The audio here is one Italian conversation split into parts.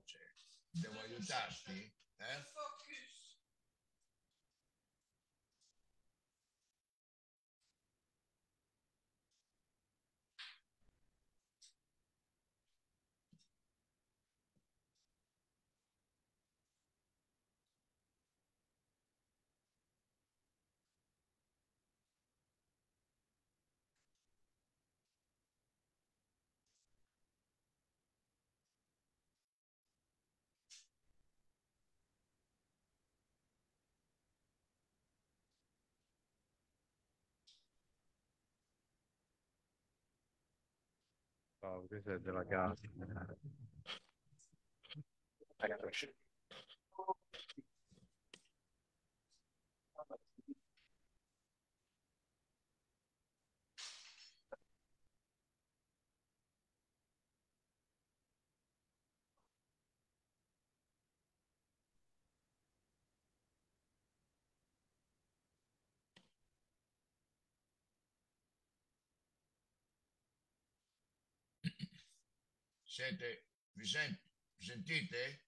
voce. Devo aiutarti? Eh? Oh, questa è della casa. Sente, vi sen- sentite?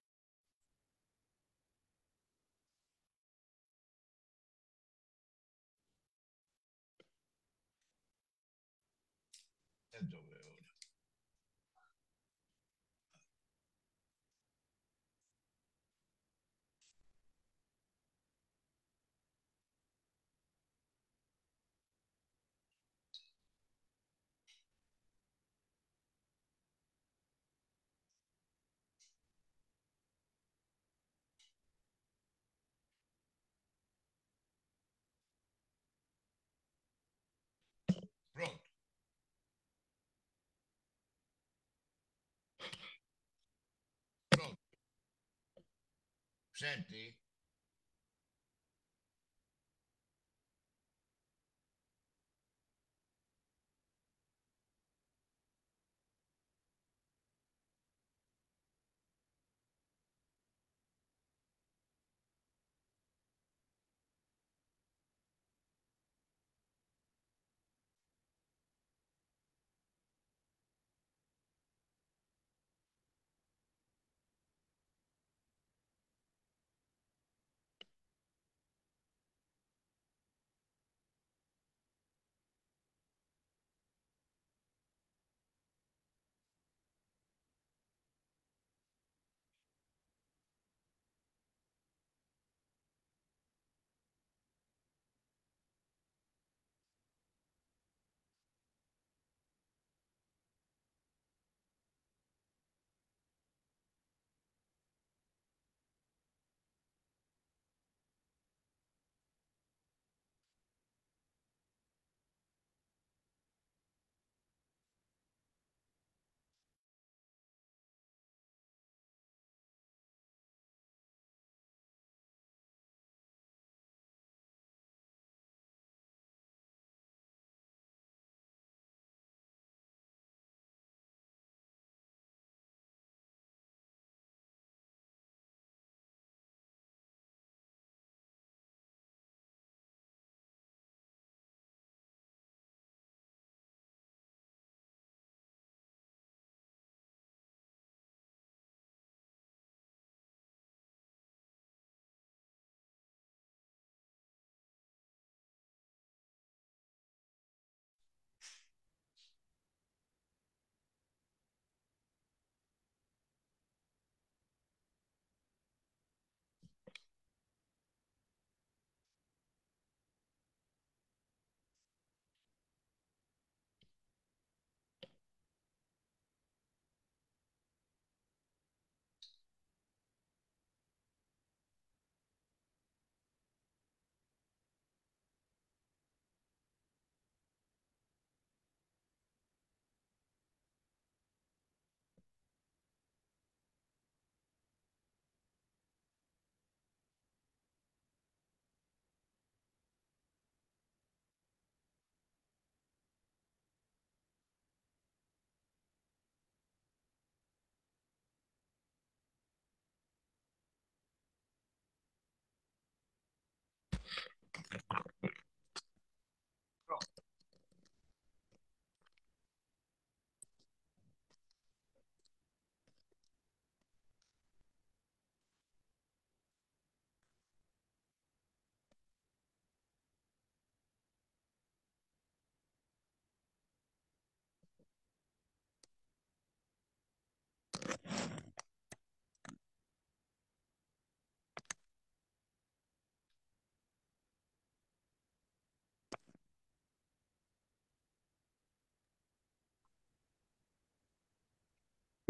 sprzęty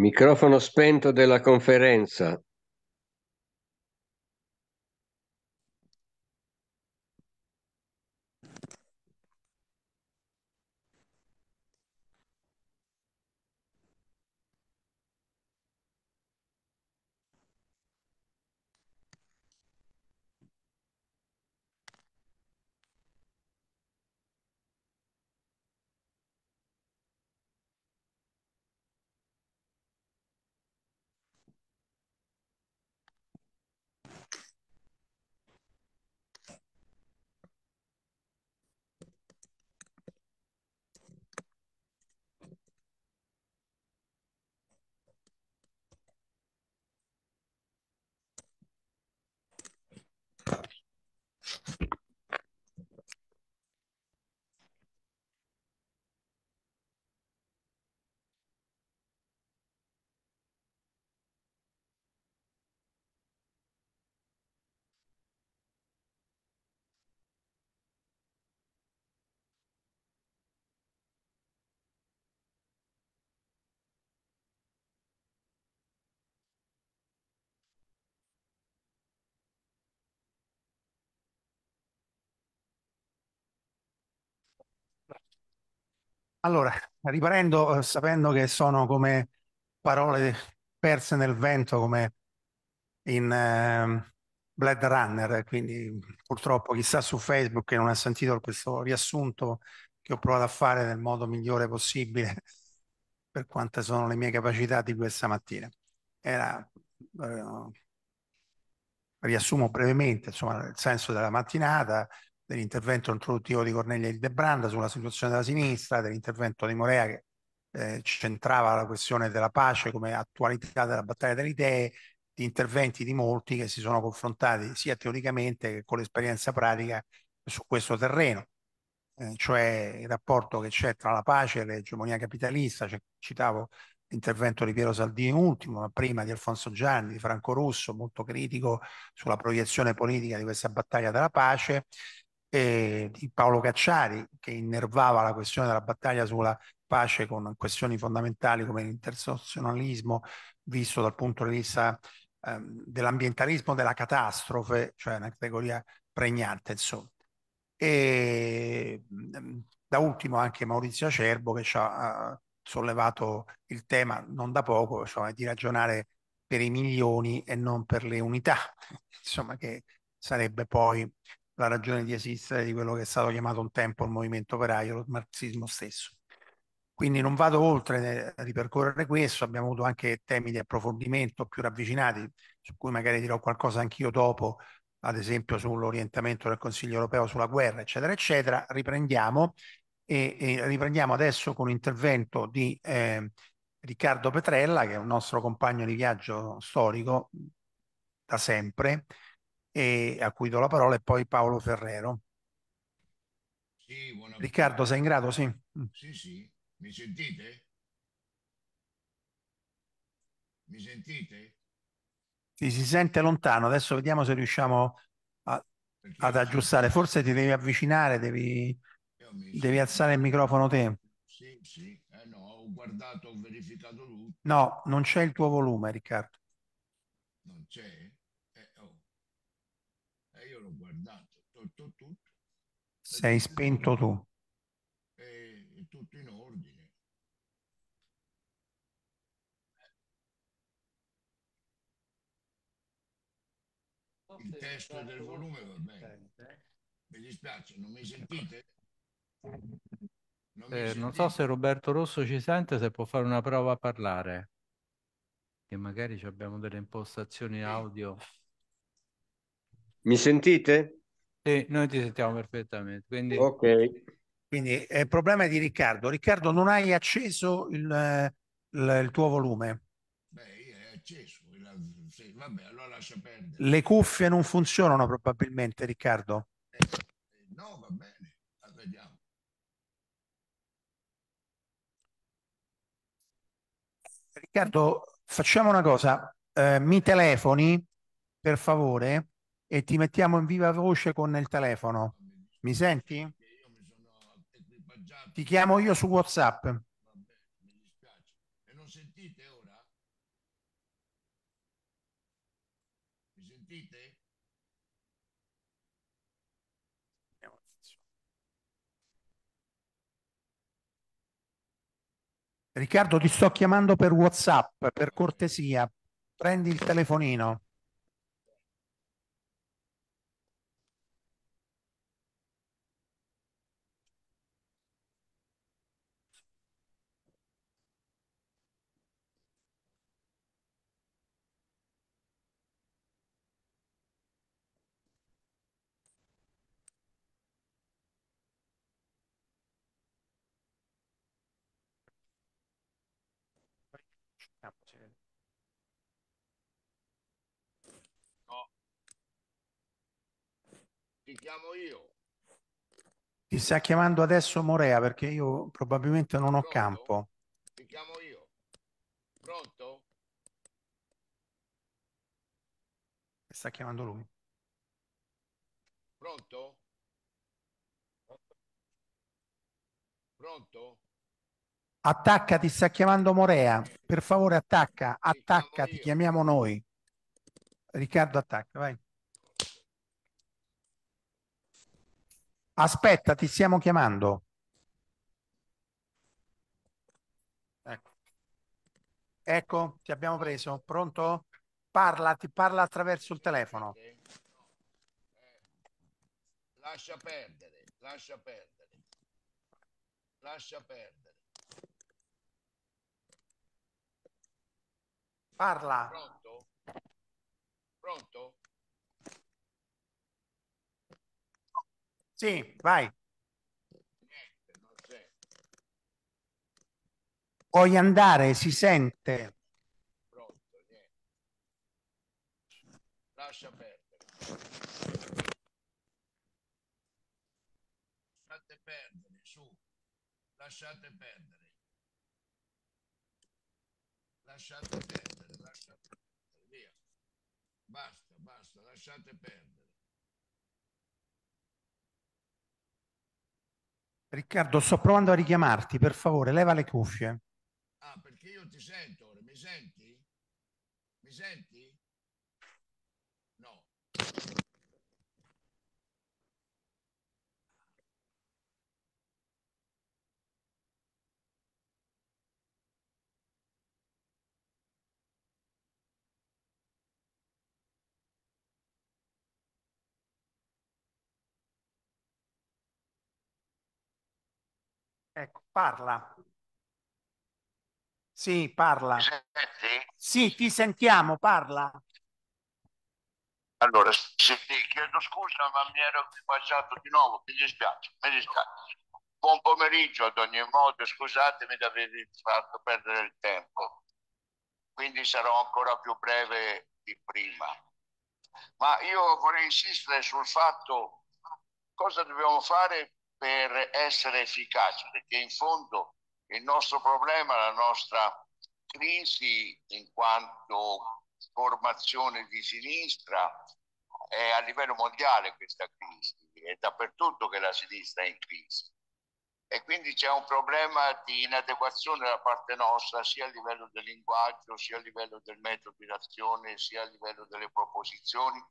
Microfono spento della Conferenza. Allora, riprendo eh, sapendo che sono come parole perse nel vento, come in eh, Blade Runner, eh, quindi purtroppo chissà su Facebook che non ha sentito questo riassunto che ho provato a fare nel modo migliore possibile per quante sono le mie capacità di questa mattina. Era, eh, riassumo brevemente, insomma, il senso della mattinata, dell'intervento introduttivo di Cornelia di sulla situazione della sinistra, dell'intervento di Morea che eh, centrava la questione della pace come attualità della battaglia delle idee, di interventi di molti che si sono confrontati sia teoricamente che con l'esperienza pratica su questo terreno, eh, cioè il rapporto che c'è tra la pace e l'egemonia capitalista, cioè, citavo l'intervento di Piero Saldini ultimo, ma prima di Alfonso Gianni, di Franco Russo, molto critico sulla proiezione politica di questa battaglia della pace, eh, di Paolo Cacciari che innervava la questione della battaglia sulla pace con questioni fondamentali come l'intersezionalismo visto dal punto di vista ehm, dell'ambientalismo, della catastrofe, cioè una categoria pregnante insomma. E ehm, da ultimo anche Maurizio Acerbo che ci ha sollevato il tema non da poco, cioè di ragionare per i milioni e non per le unità, insomma che sarebbe poi la ragione di esistere di quello che è stato chiamato un tempo il movimento operaio, lo marxismo stesso. Quindi non vado oltre eh, a ripercorrere questo, abbiamo avuto anche temi di approfondimento più ravvicinati, su cui magari dirò qualcosa anch'io dopo, ad esempio sull'orientamento del Consiglio europeo sulla guerra, eccetera, eccetera. Riprendiamo e, e riprendiamo adesso con l'intervento di eh, Riccardo Petrella, che è un nostro compagno di viaggio storico da sempre, e a cui do la parola, e poi Paolo Ferrero. Sì, Riccardo, sei in grado? Sì. Mm. Sì, sì. Mi sentite? Mi sentite? Sì, si sente lontano. Adesso vediamo se riusciamo a, ad aggiustare. Forse ti devi avvicinare, devi, devi alzare il microfono te. Sì, sì. Eh no, ho guardato, ho verificato tutto. No, non c'è il tuo volume, Riccardo. Sei spento tu. È tutto in ordine. Il testo del volume va bene. Mi dispiace, non mi sentite? Non, mi eh, non so se Roberto Rosso ci sente, se può fare una prova a parlare, che magari abbiamo delle impostazioni audio. Mi sentite? Sì, noi ti sentiamo perfettamente. Quindi... Ok. Quindi eh, il problema è di Riccardo. Riccardo, non hai acceso il, il, il tuo volume. Beh, è acceso. Sì, vabbè, allora lascia perdere. Le cuffie non funzionano probabilmente, Riccardo. Eh, no, va bene. Vediamo. Riccardo, facciamo una cosa. Eh, mi telefoni, per favore, e ti mettiamo in viva voce con il telefono. Mi senti? Ti chiamo io su WhatsApp. E non sentite ora? Mi sentite? Riccardo, ti sto chiamando per WhatsApp, per cortesia. Prendi il telefonino. ti chiamo io. Ti sta chiamando adesso Morea perché io probabilmente non ho Pronto? campo. Ti chiamo io. Pronto? sta chiamando lui. Pronto? Pronto? Attacca, ti sta chiamando Morea. Per favore attacca, attacca, ti chiamiamo noi. Riccardo attacca, vai. Aspetta, ti stiamo chiamando. Ecco. ecco. ti abbiamo preso. Pronto? Parla, ti parla attraverso il telefono. Lascia perdere, lascia perdere. Lascia perdere. Parla. Pronto? Pronto? Sì, vai. Puoi andare, si sente. Pronto, niente. Lascia perdere. Lasciate perdere, su. Lasciate perdere. Lasciate perdere, lasciate perdere. Via. Basta, basta, lasciate perdere. Riccardo, sto provando a richiamarti, per favore, leva le cuffie. Ah, perché io ti sento, mi senti? Mi senti? Ecco, parla. Sì, parla. senti? Sì, ti sentiamo, parla. Allora, sì, chiedo scusa, ma mi ero passato di nuovo, mi dispiace, mi dispiace. Buon pomeriggio ad ogni modo, scusatemi di avervi fatto perdere il tempo, quindi sarò ancora più breve di prima. Ma io vorrei insistere sul fatto cosa dobbiamo fare per essere efficace, perché in fondo il nostro problema, la nostra crisi in quanto formazione di sinistra è a livello mondiale questa crisi, è dappertutto che la sinistra è in crisi e quindi c'è un problema di inadeguazione da parte nostra sia a livello del linguaggio, sia a livello del metodo di azione, sia a livello delle proposizioni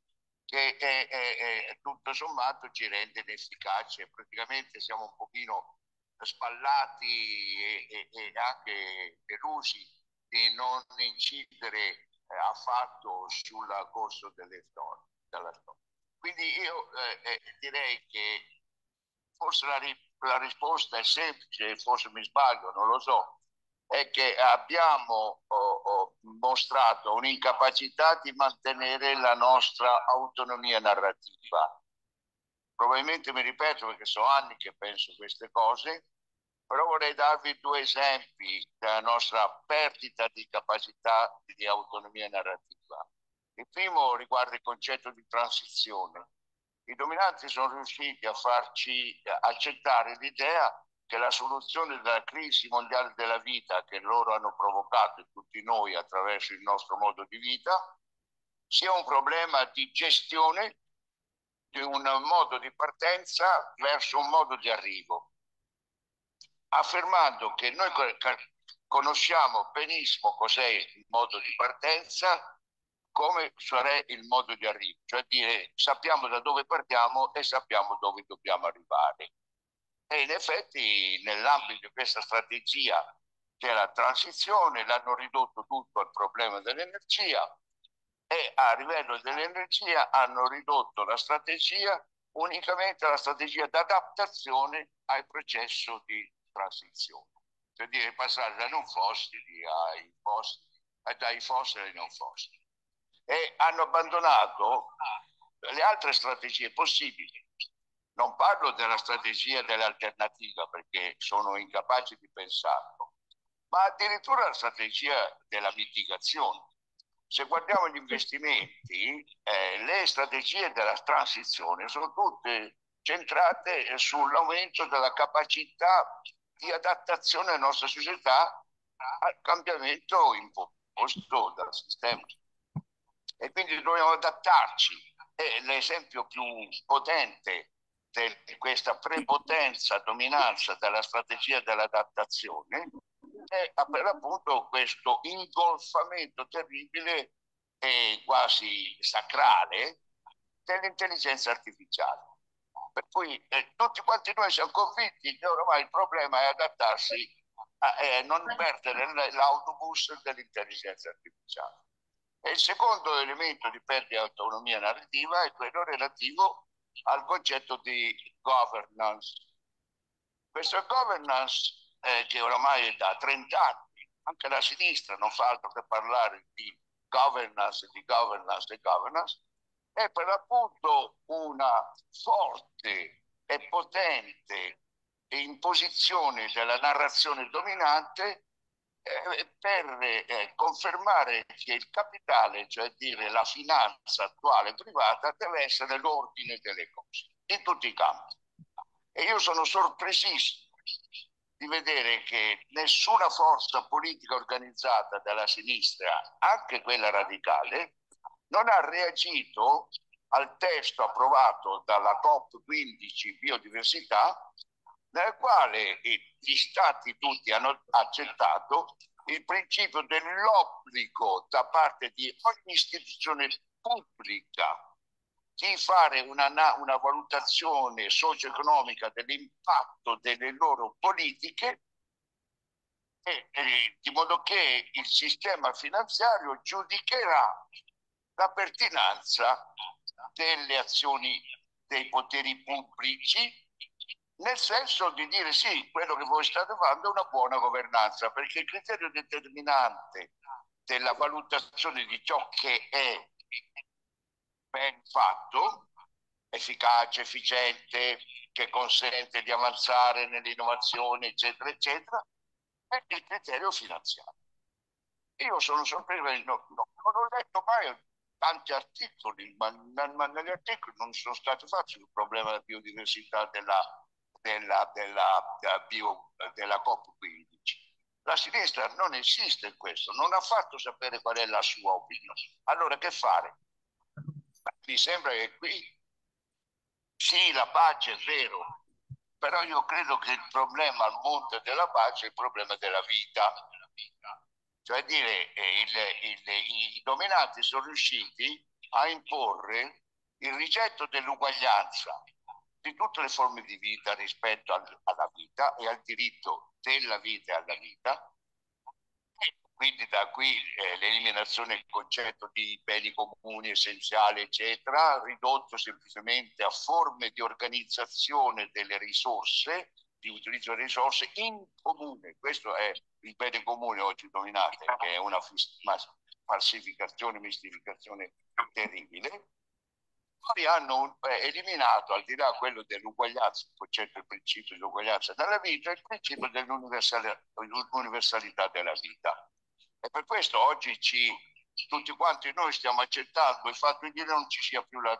che è, è, è tutto sommato ci rende inefficace. Praticamente siamo un pochino spallati e, e, e anche delusi di non incidere eh, affatto sul corso delle storie, della storia. Quindi io eh, eh, direi che forse la, ri- la, risposta è semplice, forse mi sbaglio, non lo so, è che abbiamo oh, mostrato un'incapacità di mantenere la nostra autonomia narrativa. Probabilmente mi ripeto perché sono anni che penso queste cose, però vorrei darvi due esempi della nostra perdita di capacità di autonomia narrativa. Il primo riguarda il concetto di transizione. I dominanti sono riusciti a farci accettare l'idea che la soluzione della crisi mondiale della vita che loro hanno provocato tutti noi attraverso il nostro modo di vita sia un problema di gestione di un modo di partenza verso un modo di arrivo, affermando che noi conosciamo benissimo cos'è il modo di partenza, come sarà il modo di arrivo, cioè dire sappiamo da dove partiamo e sappiamo dove dobbiamo arrivare. E in effetti nell'ambito di questa strategia c'è la transizione, l'hanno ridotto tutto al problema dell'energia e a livello dell'energia hanno ridotto la strategia unicamente alla strategia di adattazione al processo di transizione, cioè dire passare da non fossili ai fossili, eh, dai fossili ai non fossili. E hanno abbandonato le altre strategie possibili, non parlo della strategia dell'alternativa perché sono incapace di pensarlo, ma addirittura la strategia della mitigazione. Se guardiamo gli investimenti, eh, le strategie della transizione sono tutte centrate sull'aumento della capacità di adattazione della nostra società al cambiamento imposto dal sistema. E quindi dobbiamo adattarci. E l'esempio più potente di questa prepotenza, dominanza della strategia dell'adattazione è per appunto questo ingolfamento terribile e quasi sacrale dell'intelligenza artificiale. Per cui eh, tutti quanti noi siamo convinti che ormai il problema è adattarsi a eh, non perdere l'autobus dell'intelligenza artificiale. E il secondo elemento di perdita di autonomia narrativa è quello relativo al concetto di governance. Questa governance eh, che oramai da 30 anni anche la sinistra non fa altro che parlare di governance, di governance, di governance, è per l'appunto una forte e potente imposizione della narrazione dominante eh, per eh, confermare che il capitale, cioè dire la finanza attuale privata, deve essere l'ordine delle cose in tutti i campi. E io sono sorpresissimo di vedere che nessuna forza politica organizzata dalla sinistra, anche quella radicale, non ha reagito al testo approvato dalla COP15 biodiversità nella quale gli stati tutti hanno accettato il principio dell'obbligo da parte di ogni istituzione pubblica di fare una, una valutazione socio-economica dell'impatto delle loro politiche e, e, di modo che il sistema finanziario giudicherà la pertinenza delle azioni dei poteri pubblici nel senso di dire sì, quello che voi state facendo è una buona governanza, perché il criterio determinante della valutazione di ciò che è ben fatto, efficace, efficiente, che consente di avanzare nell'innovazione, eccetera, eccetera, è il criterio finanziario. Io sono sorpreso, no, no, non ho letto mai tanti articoli, ma, ma negli articoli non sono stati fatti sul problema della biodiversità della della, della, bio, della COP15. La sinistra non insiste in questo, non ha fatto sapere qual è la sua opinione. Allora che fare? Mi sembra che qui sì, la pace è vero, però io credo che il problema al monte della pace è il problema della vita. Della vita. Cioè dire, eh, il, il, i dominanti sono riusciti a imporre il rigetto dell'uguaglianza di tutte le forme di vita rispetto al, alla vita e al diritto della vita e alla vita. E quindi da qui eh, l'eliminazione del concetto di beni comuni essenziali, eccetera, ridotto semplicemente a forme di organizzazione delle risorse, di utilizzo delle risorse in comune. Questo è il bene comune oggi dominato, che è una falsificazione, mistificazione terribile poi hanno eh, eliminato, al di là quello dell'uguaglianza, certo il concetto del principio di uguaglianza della vita, il principio dell'universalità della vita. E per questo oggi ci, tutti quanti noi stiamo accettando il fatto che non ci sia più la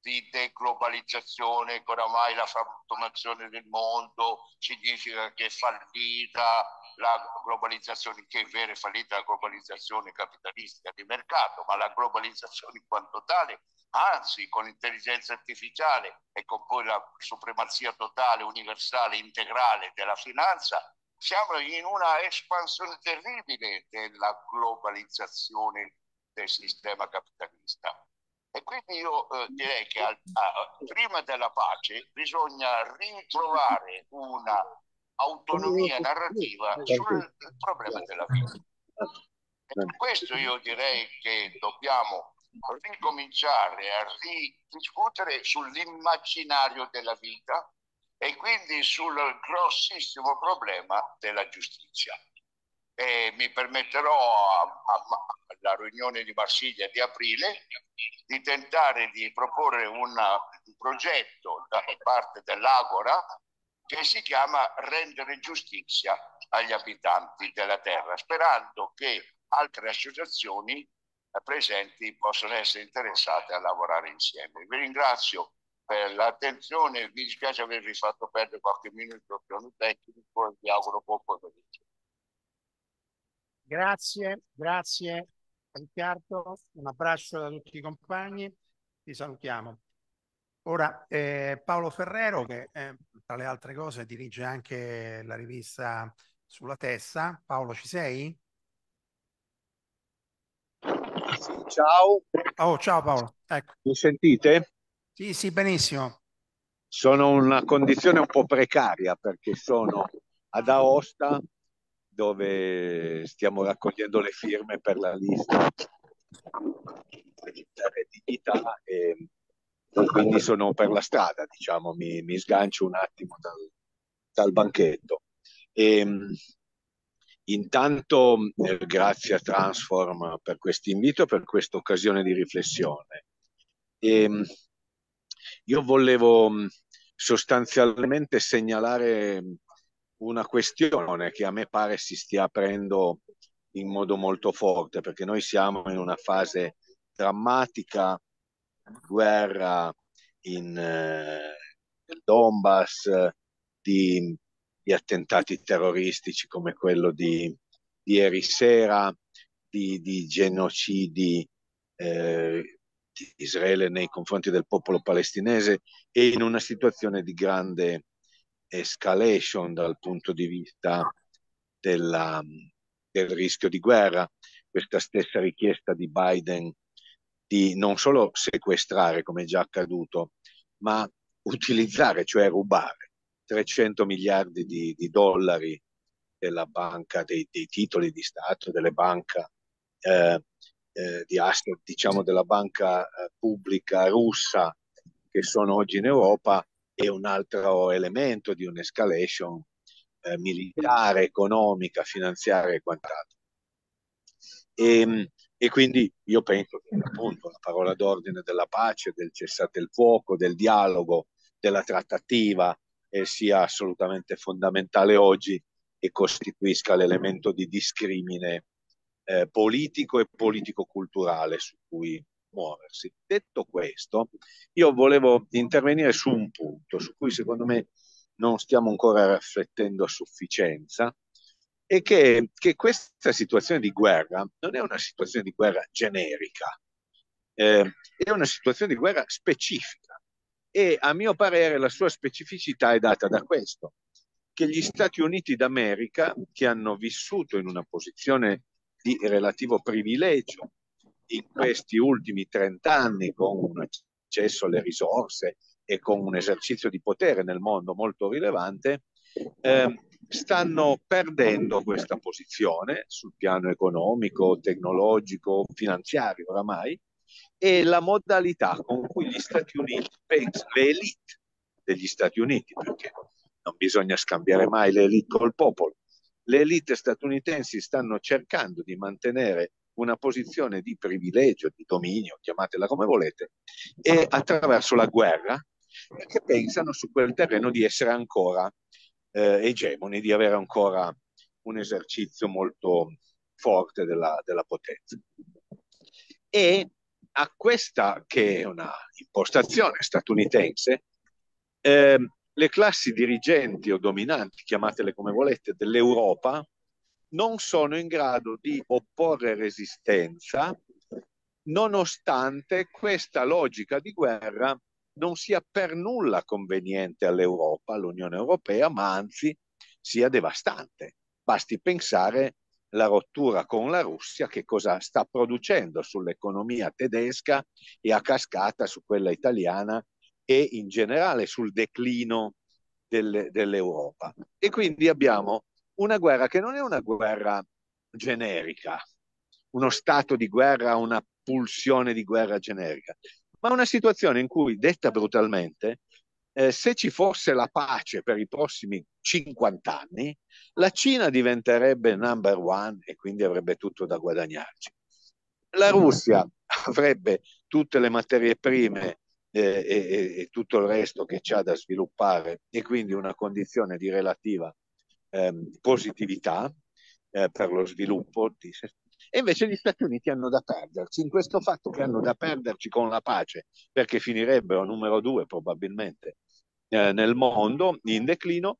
di deglobalizzazione, che oramai la frantumazione del mondo significa che è fallita, la globalizzazione, che è vera e fallita la globalizzazione capitalistica di mercato, ma la globalizzazione in quanto tale, anzi con l'intelligenza artificiale e con poi la supremazia totale, universale, integrale della finanza, siamo in una espansione terribile della globalizzazione del sistema capitalista. E quindi io eh, direi che al, a, prima della pace bisogna ritrovare una autonomia narrativa sul problema della vita. E per questo io direi che dobbiamo ricominciare a ridiscutere sull'immaginario della vita e quindi sul grossissimo problema della giustizia. E mi permetterò alla riunione di Marsiglia di aprile di tentare di proporre un, un progetto da parte dell'Agora che si chiama Rendere giustizia agli abitanti della terra, sperando che altre associazioni eh, presenti possano essere interessate a lavorare insieme. Vi ringrazio per l'attenzione, mi dispiace avervi fatto perdere qualche minuto più un tecnico e vi auguro buon pomeriggio. Grazie, grazie Riccardo, un abbraccio da tutti i compagni, ti salutiamo. Ora, eh, Paolo Ferrero, che eh, tra le altre cose dirige anche la rivista sulla Tessa. Paolo, ci sei? Sì, ciao. Oh, ciao Paolo. Ecco. Mi sentite? Sì, sì, benissimo. Sono in una condizione un po' precaria perché sono ad Aosta dove stiamo raccogliendo le firme per la lista di dignità e quindi sono per la strada, diciamo, mi, mi sgancio un attimo dal, dal banchetto. E, ehm, intanto eh, grazie a Transform per questo invito e per questa occasione di riflessione. E, ehm, io volevo mm, sostanzialmente segnalare una questione che a me pare si stia aprendo in modo molto forte, perché noi siamo in una fase drammatica guerra in, eh, nel Donbass, di, di, attentati terroristici come quello di, di ieri sera, di, di genocidi eh, di Israele nei confronti del popolo palestinese e in una situazione di grande escalation dal punto di vista della, del rischio di guerra. Questa stessa richiesta di Biden di non solo sequestrare, come è già accaduto, ma utilizzare, cioè rubare 300 miliardi di, di dollari della banca, dei, dei, titoli di Stato, delle banche eh, eh, di asset, diciamo della banca eh, pubblica russa che sono oggi in Europa, è un altro elemento di un'escalation eh, militare, economica, finanziaria e quant'altro. E, ehm, e quindi io penso che appunto la parola d'ordine della pace, del cessate il fuoco, del dialogo, della trattativa eh, sia assolutamente fondamentale oggi e costituisca l'elemento di discrimine eh, politico e politico-culturale su cui muoversi. Detto questo, io volevo intervenire su un punto su cui secondo me non stiamo ancora riflettendo a sufficienza è che, che, questa situazione di guerra non è una situazione di guerra generica, eh, è una situazione di guerra specifica e a mio parere la sua specificità è data da questo, che gli Stati Uniti d'America, che hanno vissuto in una posizione di relativo privilegio in questi ultimi 30 anni con un accesso alle risorse e con un esercizio di potere nel mondo molto rilevante, eh, stanno perdendo questa posizione sul piano economico, tecnologico, finanziario oramai e la modalità con cui gli Stati Uniti pensano, le elite degli Stati Uniti, perché non bisogna scambiare mai le elite col popolo, le elite statunitensi stanno cercando di mantenere una posizione di privilegio, di dominio, chiamatela come volete, e attraverso la guerra, perché pensano su quel terreno di essere ancora eh, egemoni di avere ancora un esercizio molto forte della, della potenza. E a questa, che è una impostazione statunitense, eh, le classi dirigenti o dominanti, chiamatele come volete, dell'Europa non sono in grado di opporre resistenza nonostante questa logica di guerra non sia per nulla conveniente all'Europa, all'Unione Europea, ma anzi sia devastante. Basti pensare alla rottura con la Russia, che cosa sta producendo sull'economia tedesca e a cascata su quella italiana e in generale sul declino del, dell'Europa. E quindi abbiamo una guerra che non è una guerra generica, uno stato di guerra, una pulsione di guerra generica, ma una situazione in cui, detta brutalmente, eh, se ci fosse la pace per i prossimi 50 anni, la Cina diventerebbe number one e quindi avrebbe tutto da guadagnarci. La Russia avrebbe tutte le materie prime eh, e, e, tutto il resto che c'ha da sviluppare e quindi una condizione di relativa ehm, eh, positività per lo sviluppo di, e invece gli Stati Uniti hanno da perderci in questo fatto che hanno da perderci con la pace, perché finirebbero numero due probabilmente eh, nel mondo in declino,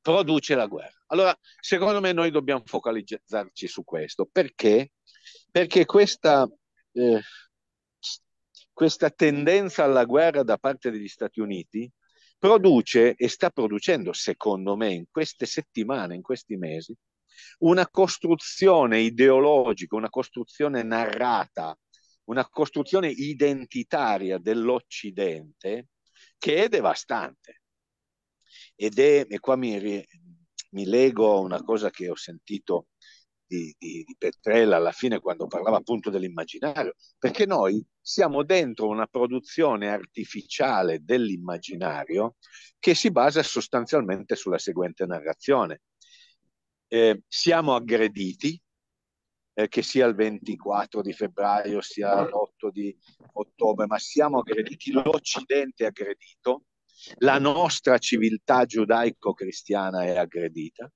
produce la guerra. Allora, secondo me noi dobbiamo focalizzarci su questo. Perché? Perché questa, eh, questa tendenza alla guerra da parte degli Stati Uniti produce e sta producendo, secondo me, in queste settimane, in questi mesi, una costruzione ideologica, una costruzione narrata, una costruzione identitaria dell'Occidente che è devastante. Ed è, e qua mi, mi lego a una cosa che ho sentito di, di, di, Petrella alla fine quando parlava appunto dell'immaginario, perché noi siamo dentro una produzione artificiale dell'immaginario che si basa sostanzialmente sulla seguente narrazione eh, siamo aggrediti, eh, che sia il 24 di febbraio, sia l'8 di ottobre, ma siamo aggrediti, l'Occidente è aggredito, la nostra civiltà giudaico-cristiana è aggredita,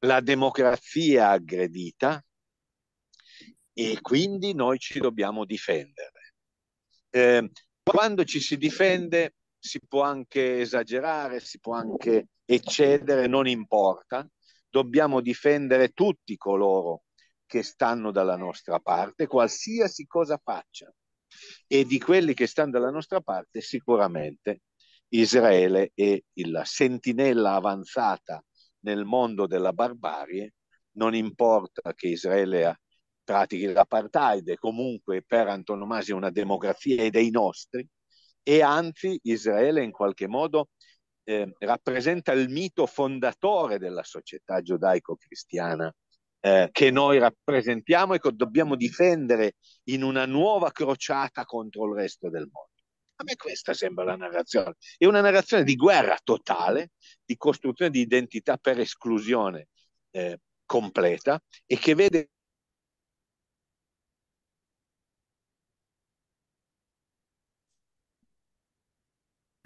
la democrazia è aggredita e quindi noi ci dobbiamo difendere. Eh, quando ci si difende si può anche esagerare, si può anche eccedere, non importa, dobbiamo difendere tutti coloro che stanno dalla nostra parte, qualsiasi cosa facciano. E di quelli che stanno dalla nostra parte, sicuramente Israele è la sentinella avanzata nel mondo della barbarie. Non importa che Israele pratichi l'apartheid, comunque per antonomasia una democrazia è dei nostri, e anzi Israele in qualche modo eh, rappresenta il mito fondatore della società giudaico-cristiana eh, che noi rappresentiamo e che dobbiamo difendere in una nuova crociata contro il resto del mondo. A me questa sembra la narrazione. È una narrazione di guerra totale, di costruzione di identità per esclusione eh, completa e che vede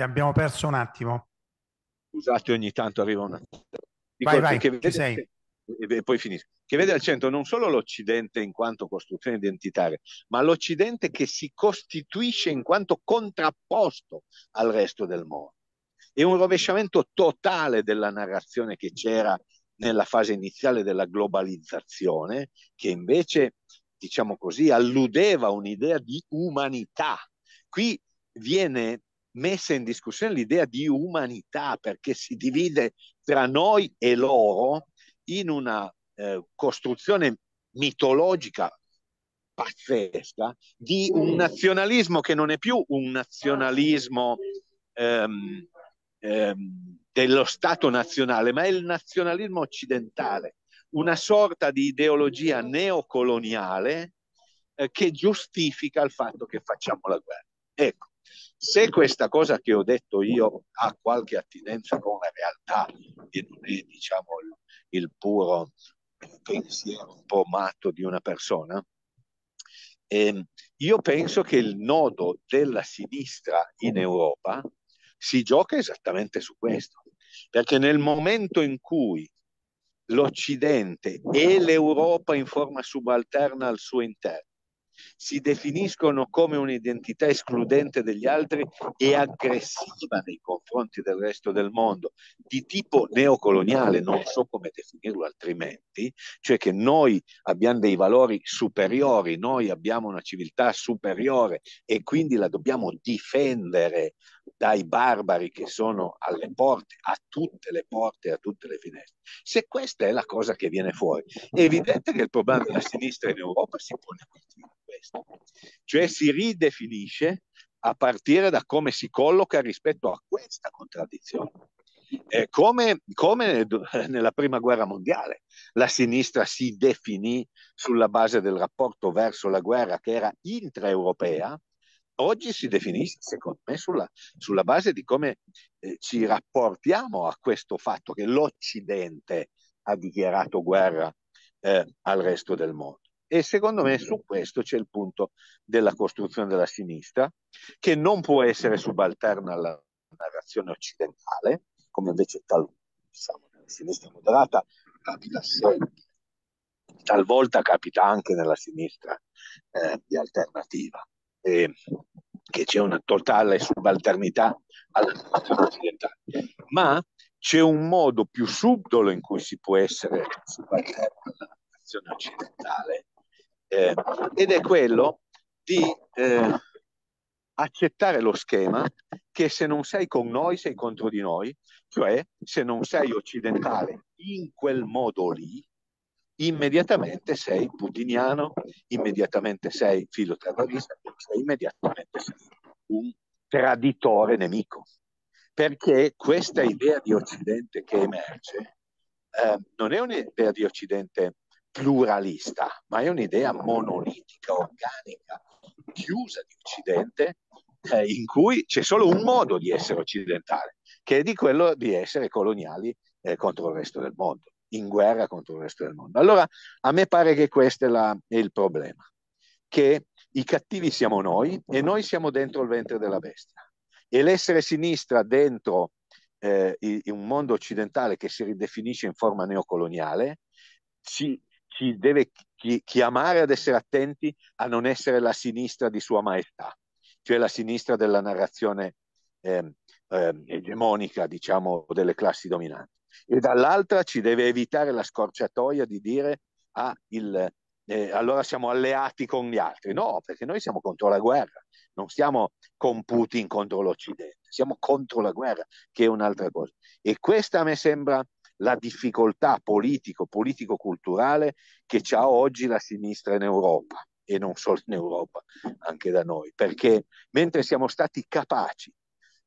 abbiamo perso un attimo. Scusate, ogni tanto arriva una... Vai, vai, che vede... sei. E poi finisco. Che vede al centro non solo l'Occidente in quanto costruzione identitaria, ma l'Occidente che si costituisce in quanto contrapposto al resto del mondo. È un rovesciamento totale della narrazione che c'era nella fase iniziale della globalizzazione, che invece, diciamo così, alludeva un'idea di umanità. Qui viene messa in discussione l'idea di umanità perché si divide tra noi e loro in una eh, costruzione mitologica pazzesca di un nazionalismo che non è più un nazionalismo ehm, ehm, dello Stato nazionale, ma è il nazionalismo occidentale, una sorta di ideologia neocoloniale eh, che giustifica il fatto che facciamo la guerra. Ecco, se questa cosa che ho detto io ha qualche attinenza con la realtà e non è diciamo il, il puro pensiero un po' matto di una persona, eh, io penso che il nodo della sinistra in Europa si gioca esattamente su questo, perché nel momento in cui l'Occidente e l'Europa in forma subalterna al suo interno si definiscono come un'identità escludente degli altri e aggressiva nei confronti del resto del mondo, di tipo neocoloniale, non so come definirlo altrimenti, cioè che noi abbiamo dei valori superiori, noi abbiamo una civiltà superiore e quindi la dobbiamo difendere dai barbari che sono alle porte, a tutte le porte, a tutte le finestre. Se questa è la cosa che viene fuori, è evidente che il problema della sinistra in Europa si pone qui questo, cioè si ridefinisce a partire da come si colloca rispetto a questa contraddizione. Eh, come, come nella prima guerra mondiale la sinistra si definì sulla base del rapporto verso la guerra che era intraeuropea, oggi si definisce, secondo me, sulla, sulla base di come eh, ci rapportiamo a questo fatto che l'Occidente ha dichiarato guerra eh, al resto del mondo. E secondo me su questo c'è il punto della costruzione della sinistra, che non può essere subalterna alla narrazione occidentale, come invece talvolta diciamo, nella sinistra moderata capita sempre, talvolta capita anche nella sinistra eh, di alternativa. E, che c'è una totale subalternità alla narrazione occidentale, ma c'è un modo più subdolo in cui si può essere subalterna alla narrazione occidentale eh, ed è quello di eh, accettare lo schema che se non sei con noi sei contro di noi, cioè se non sei occidentale in quel modo lì, immediatamente sei putiniano, immediatamente sei filoterrorista, immediatamente sei un traditore nemico. Perché questa idea di Occidente che emerge eh, non è un'idea di Occidente pluralista, ma è un'idea monolitica, organica, chiusa di Occidente, eh, in cui c'è solo un modo di essere occidentale, che è di quello di essere coloniali eh, contro il resto del mondo, in guerra contro il resto del mondo. Allora, a me pare che questo è, la, è il problema, che i cattivi siamo noi e noi siamo dentro il ventre della bestia. E l'essere sinistra dentro eh, in un mondo occidentale che si ridefinisce in forma neocoloniale ci, ci deve chiamare ad essere attenti a non essere la sinistra di Sua Maestà, cioè la sinistra della narrazione eh, eh, egemonica, diciamo, delle classi dominanti. E dall'altra ci deve evitare la scorciatoia di dire ah, il, eh, allora siamo alleati con gli altri. No, perché noi siamo contro la guerra, non siamo con Putin contro l'Occidente, siamo contro la guerra, che è un'altra cosa. E questa a me sembra la difficoltà politico, politico-culturale che ha oggi la sinistra in Europa e non solo in Europa, anche da noi, perché mentre siamo stati capaci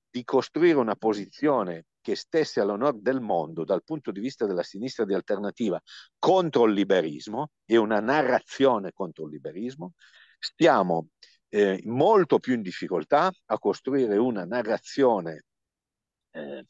di costruire una posizione che stesse all'onore del mondo dal punto di vista della sinistra di alternativa contro il liberismo e una narrazione contro il liberismo, stiamo eh, molto più in difficoltà a costruire una narrazione eh,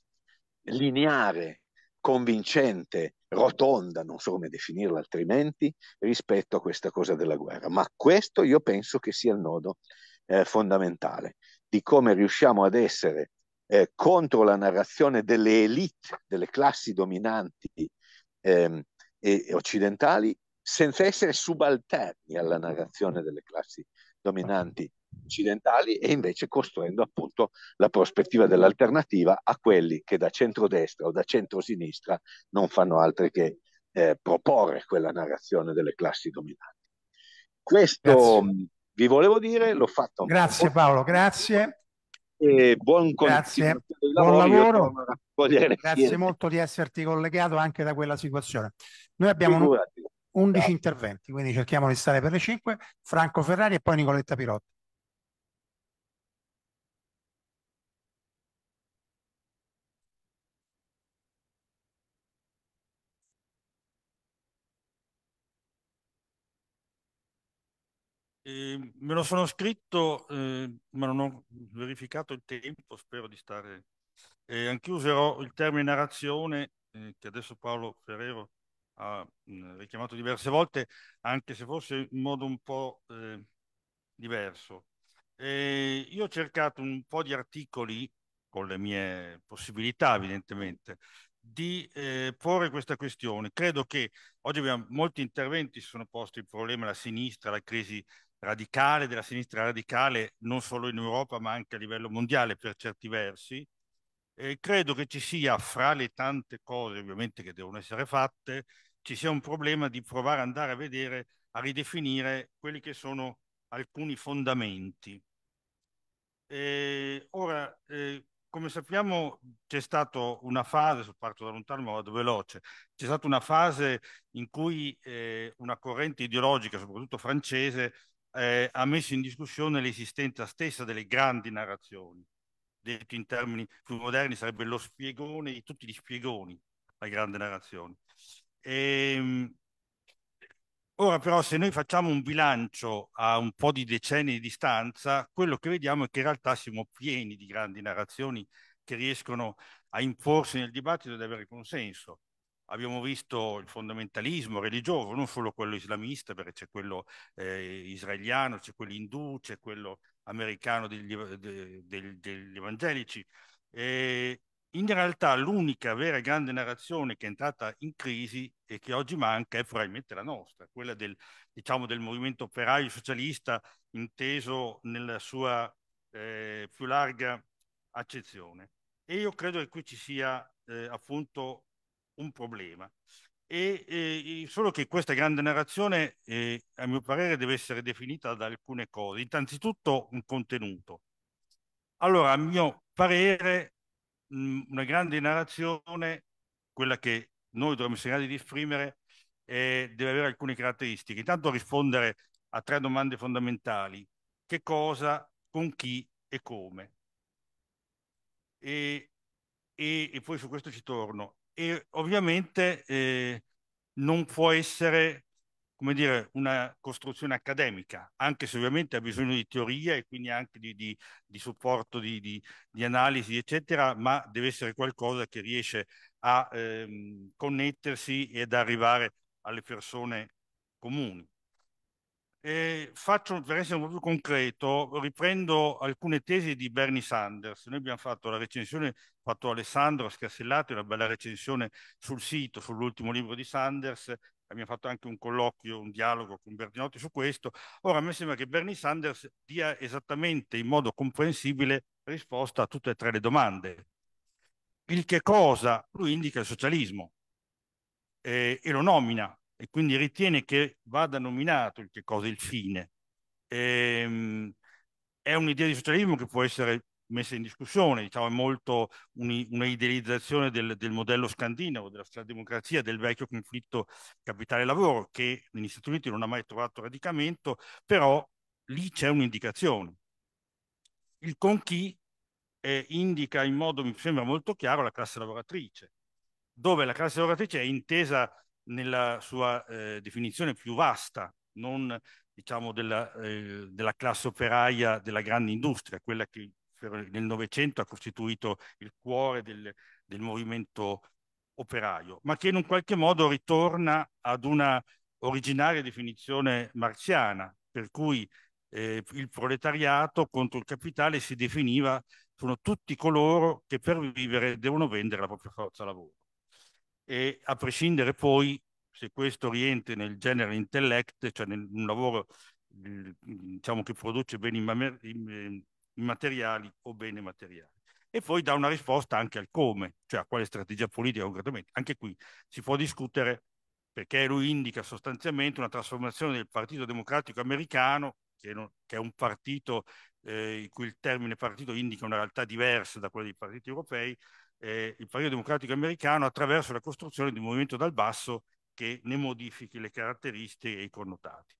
lineare convincente, rotonda, non so come definirla altrimenti, rispetto a questa cosa della guerra. Ma questo io penso che sia il nodo eh, fondamentale di come riusciamo ad essere eh, contro la narrazione delle elite, delle classi dominanti ehm, e occidentali, senza essere subalterni alla narrazione delle classi dominanti occidentali e invece costruendo appunto la prospettiva dell'alternativa a quelli che da centrodestra o da centrosinistra non fanno altro che eh, proporre quella narrazione delle classi dominanti. Questo grazie. Mm, vi volevo dire, l'ho fatto. Grazie Paolo, grazie. E buon, grazie. buon lavoro. Grazie molto di esserti collegato anche da quella situazione. Noi abbiamo Figurati. 11 Grazie. interventi, quindi cerchiamo di stare per le 5. Franco Ferrari e poi Nicoletta Pirotti. me lo sono scritto, eh, ma non ho verificato il tempo, spero di stare... Eh, anch'io userò il termine narrazione, eh, che adesso Paolo Ferrero ha mh, mm, richiamato diverse volte, anche se forse in modo un po' eh, diverso. io ho cercato un po' di articoli, con le mie possibilità evidentemente, di eh, porre questa questione. Credo che oggi abbiamo molti interventi si sono posti il problema, la sinistra, la crisi radicale, della sinistra radicale, non solo in Europa ma anche a livello mondiale per certi versi. E credo che ci sia, fra le tante cose ovviamente che devono essere fatte, ci sia un problema di provare ad andare a vedere, a ridefinire quelli che sono alcuni fondamenti. E ora, eh, come sappiamo, c'è stata una fase, parto da lontano ma vado veloce, c'è stata una fase in cui eh, una corrente ideologica, soprattutto francese, eh, ha messo in discussione l'esistenza stessa delle grandi narrazioni. Detto in termini più moderni sarebbe lo spiegone di tutti gli spiegoni, la grande narrazione. E, ehm, ora però se noi facciamo un bilancio a un po' di decenni di distanza, quello che vediamo è che in realtà siamo pieni di grandi narrazioni che riescono a imporsi nel dibattito e ad avere consenso. Abbiamo visto il fondamentalismo religioso, non solo quello islamista, perché c'è quello eh, israeliano, c'è quello indù, c'è quello americano degli, de, de, degli evangelici. E in realtà l'unica vera e grande narrazione che è entrata in crisi e che oggi manca è probabilmente la nostra, quella del, diciamo, del movimento operaio socialista inteso nella sua eh, più larga accezione. E io credo che qui ci sia eh, appunto un problema. E, eh, solo che questa grande narrazione, eh, a mio parere, deve essere definita da alcune cose. Innanzitutto un contenuto. Allora, a mio parere, mh, mm, una grande narrazione, quella che noi dovremmo essere in grado di esprimere, eh, deve avere alcune caratteristiche. Intanto rispondere a tre domande fondamentali. Che cosa, con chi e come? E, e, e poi su questo ci torno e ovviamente eh, non può essere come dire, una costruzione accademica, anche se ovviamente ha bisogno di teoria e quindi anche di, di, di supporto, di, di, analisi, eccetera, ma deve essere qualcosa che riesce a ehm, connettersi ed arrivare alle persone comuni. E faccio, per essere più concreto, riprendo alcune tesi di Bernie Sanders. Noi abbiamo fatto la recensione, fatto Alessandro Scarsellato, una bella recensione sul sito, sull'ultimo libro di Sanders. Abbiamo fatto anche un colloquio, un dialogo con Bertinotti su questo. Ora, a me sembra che Bernie Sanders dia esattamente in modo comprensibile risposta a tutte e tre le domande. Il che cosa? Lui indica il socialismo eh, e lo nomina e quindi ritiene che vada nominato il che cosa il fine. E, ehm, è un'idea di socialismo che può essere messa in discussione, diciamo, è molto un'idealizzazione del, del, modello scandinavo, della democrazia, del vecchio conflitto capitale-lavoro, che negli Stati Uniti non ha mai trovato radicamento, però lì c'è un'indicazione. Il conchì eh, indica in modo, mi sembra molto chiaro, la classe lavoratrice, dove la classe lavoratrice è intesa nella sua eh, definizione più vasta, non diciamo, della, eh, della, classe operaia della grande industria, quella che nel Novecento ha costituito il cuore del, del, movimento operaio, ma che in un qualche modo ritorna ad una originaria definizione marziana, per cui eh, il proletariato contro il capitale si definiva sono tutti coloro che per vivere devono vendere la propria forza lavoro e a prescindere poi se questo rientra nel genere intellect, cioè nel, un lavoro diciamo, che produce beni immateriali o beni materiali. E poi dà una risposta anche al come, cioè a quale strategia politica concretamente. Anche qui si può discutere perché lui indica sostanzialmente una trasformazione del Partito Democratico americano, che, non, che è un partito eh, in cui il termine partito indica una realtà diversa da quella dei partiti europei, eh, il Partito Democratico Americano attraverso la costruzione di un movimento dal basso che ne modifichi le caratteristiche e i connotati.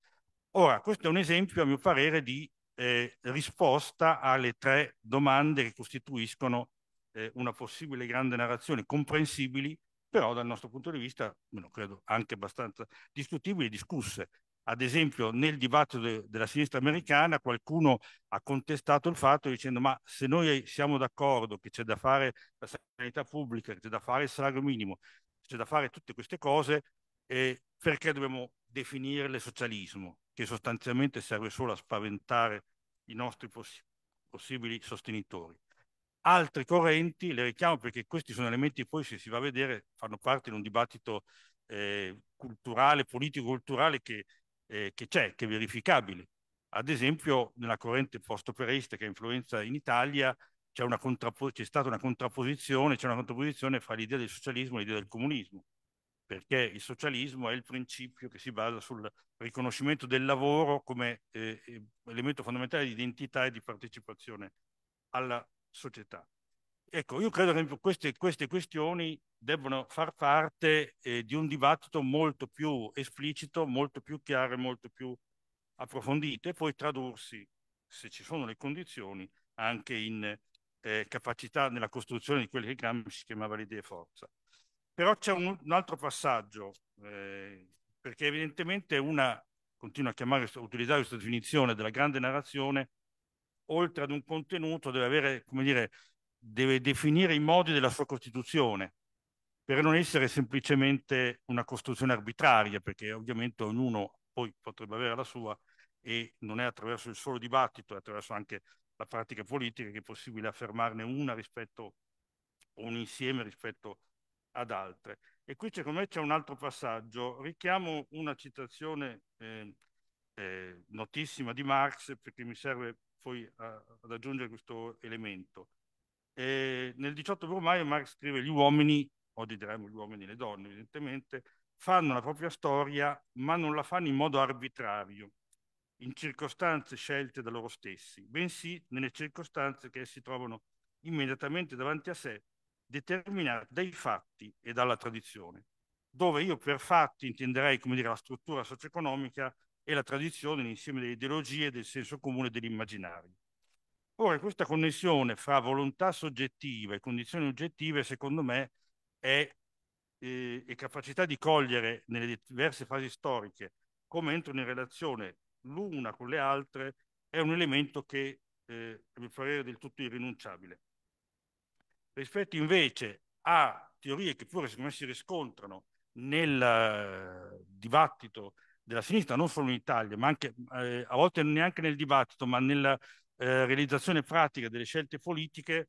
Ora, questo è un esempio, a mio parere, di eh, risposta alle tre domande che costituiscono eh, una possibile grande narrazione, comprensibili, però dal nostro punto di vista, credo anche abbastanza discutibili, discusse. Ad esempio nel dibattito de della sinistra americana qualcuno ha contestato il fatto dicendo ma se noi siamo d'accordo che c'è da fare la sanità pubblica, che c'è da fare il salario minimo, c'è da fare tutte queste cose, eh, perché dobbiamo definirle socialismo, che sostanzialmente serve solo a spaventare i nostri poss possibili sostenitori. Altre correnti le richiamo perché questi sono elementi che poi, se si va a vedere, fanno parte di un dibattito eh, culturale, politico-culturale che eh, che c'è, che è verificabile. Ad esempio, nella corrente post operista che influenza in Italia c'è, c'è stata una contrapposizione, c'è una contrapposizione fra l'idea del socialismo e l'idea del comunismo, perché il socialismo è il principio che si basa sul riconoscimento del lavoro come eh, eh elemento fondamentale di identità e di partecipazione alla società. Ecco, io credo che queste, queste questioni debbano far parte eh, di un dibattito molto più esplicito, molto più chiaro e molto più approfondito e poi tradursi, se ci sono le condizioni, anche in eh, capacità nella costruzione di quello che Gramsci chiamava le idee forza. Però c'è un, un, altro passaggio, eh, perché evidentemente una, continua a chiamare, a utilizzare questa definizione della grande narrazione, oltre ad un contenuto deve avere, come dire, deve definire i modi della sua Costituzione per non essere semplicemente una costruzione arbitraria, perché ovviamente ognuno poi potrebbe avere la sua e non è attraverso il solo dibattito, è attraverso anche la pratica politica che è possibile affermarne una rispetto o un insieme rispetto ad altre. E qui secondo me c'è un altro passaggio. Richiamo una citazione eh, eh, notissima di Marx perché mi serve poi a, ad aggiungere questo elemento. E nel 18 Brumaio Marx scrive gli uomini, oggi diremmo gli uomini e le donne evidentemente, fanno la propria storia ma non la fanno in modo arbitrario, in circostanze scelte da loro stessi, bensì nelle circostanze che essi trovano immediatamente davanti a sé, determinate dai fatti e dalla tradizione, dove io per fatti intenderei come dire, la struttura socio-economica e la tradizione, l'insieme delle ideologie, del senso comune e dell'immaginario. Ora, questa connessione fra volontà soggettiva e condizioni oggettive, secondo me, è eh, e capacità di cogliere nelle diverse fasi storiche come entrano in relazione l'una con le altre, è un elemento che, eh, a mio parere, è del tutto irrinunciabile. Rispetto invece a teorie che pure secondo me si riscontrano nel eh, dibattito della sinistra, non solo in Italia, ma anche eh, a volte neanche nel dibattito, ma nella eh, realizzazione pratica delle scelte politiche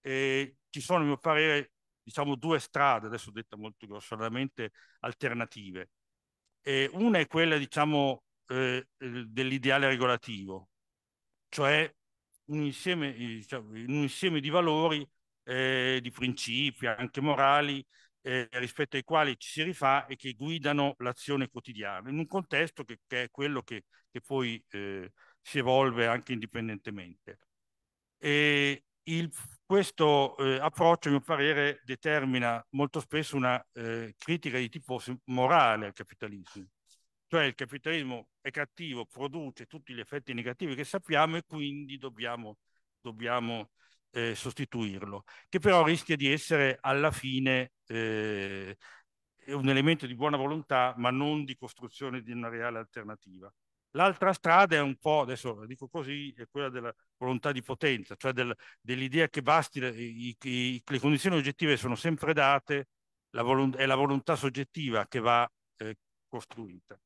eh, ci sono a mio parere diciamo due strade, adesso detta molto grossolanamente, alternative. Eh, una è quella diciamo eh, eh, dell'ideale regolativo, cioè un insieme, eh, diciamo, un insieme di valori, di principi anche morali eh, rispetto ai quali ci si rifà e che guidano l'azione quotidiana in un contesto che, che è quello che, che poi eh, si evolve anche indipendentemente. E il, questo eh, approccio, a mio parere, determina molto spesso una eh, critica di tipo morale al capitalismo. Cioè il capitalismo è cattivo, produce tutti gli effetti negativi che sappiamo e quindi dobbiamo, dobbiamo eh, sostituirlo, che però rischia di essere alla fine eh, un elemento di buona volontà, ma non di costruzione di una reale alternativa. L'altra strada è un po', adesso la dico così, è quella della volontà di potenza, cioè del, dell'idea che basti, i, i, le condizioni oggettive sono sempre date, la è la volontà soggettiva che va eh, costruita.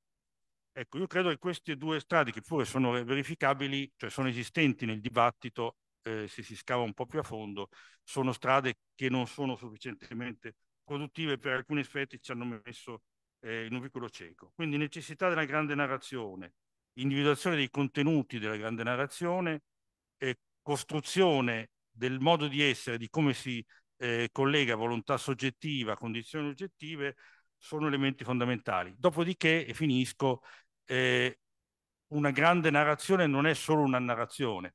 Ecco, io credo che queste due strade, che pure sono verificabili, cioè sono esistenti nel dibattito, eh, se si scava un po' più a fondo, sono strade che non sono sufficientemente produttive per alcuni aspetti ci hanno messo eh, in un vicolo cieco. Quindi necessità della grande narrazione, individuazione dei contenuti della grande narrazione, e costruzione del modo di essere, di come si eh, collega volontà soggettiva, condizioni oggettive, sono elementi fondamentali. Dopodiché, e finisco, eh, una grande narrazione non è solo una narrazione,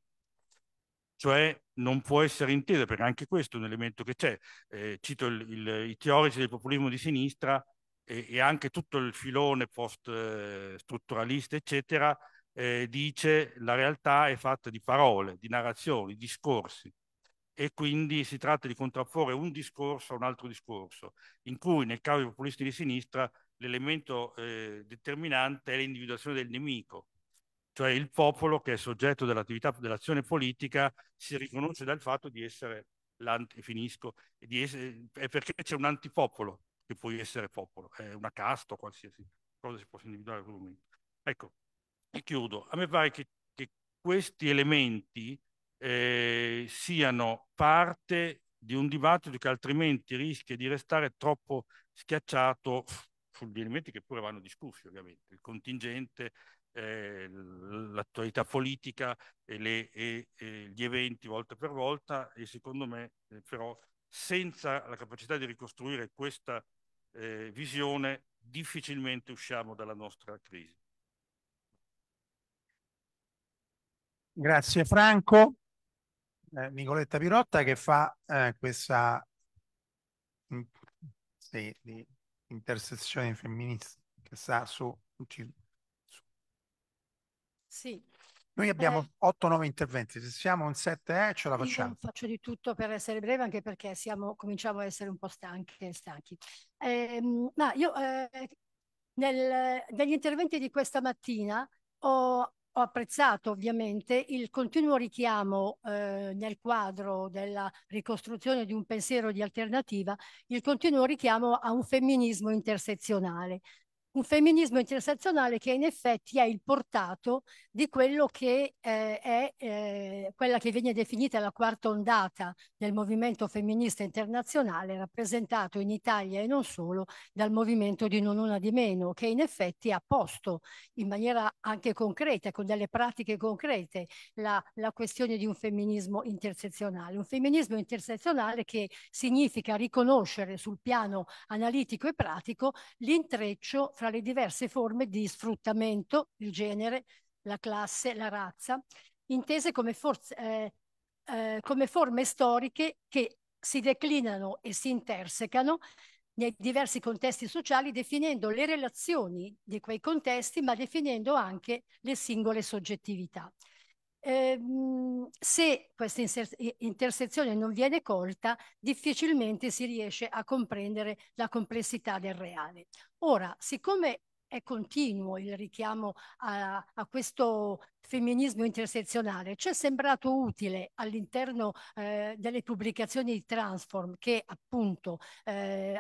cioè non può essere intesa, perché anche questo è un elemento che c'è. Eh, cito il, il, i teorici del populismo di sinistra e, e anche tutto il filone post-strutturalista, eh, eccetera, eh, dice la realtà è fatta di parole, di narrazioni, discorsi e quindi si tratta di contrapporre un discorso a un altro discorso, in cui nel caso dei populisti di sinistra l'elemento eh, determinante è l'individuazione del nemico, cioè il popolo che è soggetto dell'attività dell'azione politica si riconosce dal fatto di essere l'anti, è perché c'è un antipopolo, che puoi essere popolo, è una casta o qualsiasi cosa si possa individuare in quel momento. Ecco, e chiudo. A me pare che, che questi elementi eh, siano parte di un dibattito che altrimenti rischia di restare troppo schiacciato sugli elementi che pure vanno discussi, ovviamente, il contingente, eh, l'attualità politica e, le, e, e, gli eventi volta per volta e secondo me eh, però senza la capacità di ricostruire questa eh, visione difficilmente usciamo dalla nostra crisi. Grazie Franco. Eh, Nicoletta Pirotta che fa eh, questa mm, sì, di intersezione femminista che sta su, su. Sì, noi eh. abbiamo eh. 8-9 interventi, se siamo un 7 eh, ce la facciamo. Io faccio di tutto per essere breve, anche perché siamo, cominciamo a essere un po' stanchi. stanchi. Ehm, eh, ma io nel, negli interventi di questa mattina ho ho apprezzato ovviamente il continuo richiamo eh, nel quadro della ricostruzione di un pensiero di alternativa, il continuo richiamo a un femminismo intersezionale un femminismo intersezionale che in effetti è il portato di quello che eh, è eh, quella che viene definita la quarta ondata del movimento femminista internazionale rappresentato in Italia e non solo dal movimento di Non Una di Meno che in effetti ha posto in maniera anche concreta, con delle pratiche concrete, la, la questione di un femminismo intersezionale. Un femminismo intersezionale che significa riconoscere sul piano analitico e pratico l'intreccio fra le diverse forme di sfruttamento, il genere, la classe, la razza, intese come, forze, eh, eh, come forme storiche che si declinano e si intersecano nei diversi contesti sociali, definendo le relazioni di quei contesti, ma definendo anche le singole soggettività. Eh, se questa intersezione non viene colta, difficilmente si riesce a comprendere la complessità del reale. Ora, siccome è continuo il richiamo a, a questo femminismo intersezionale. Ci è sembrato utile all'interno eh, delle pubblicazioni di Transform che appunto eh,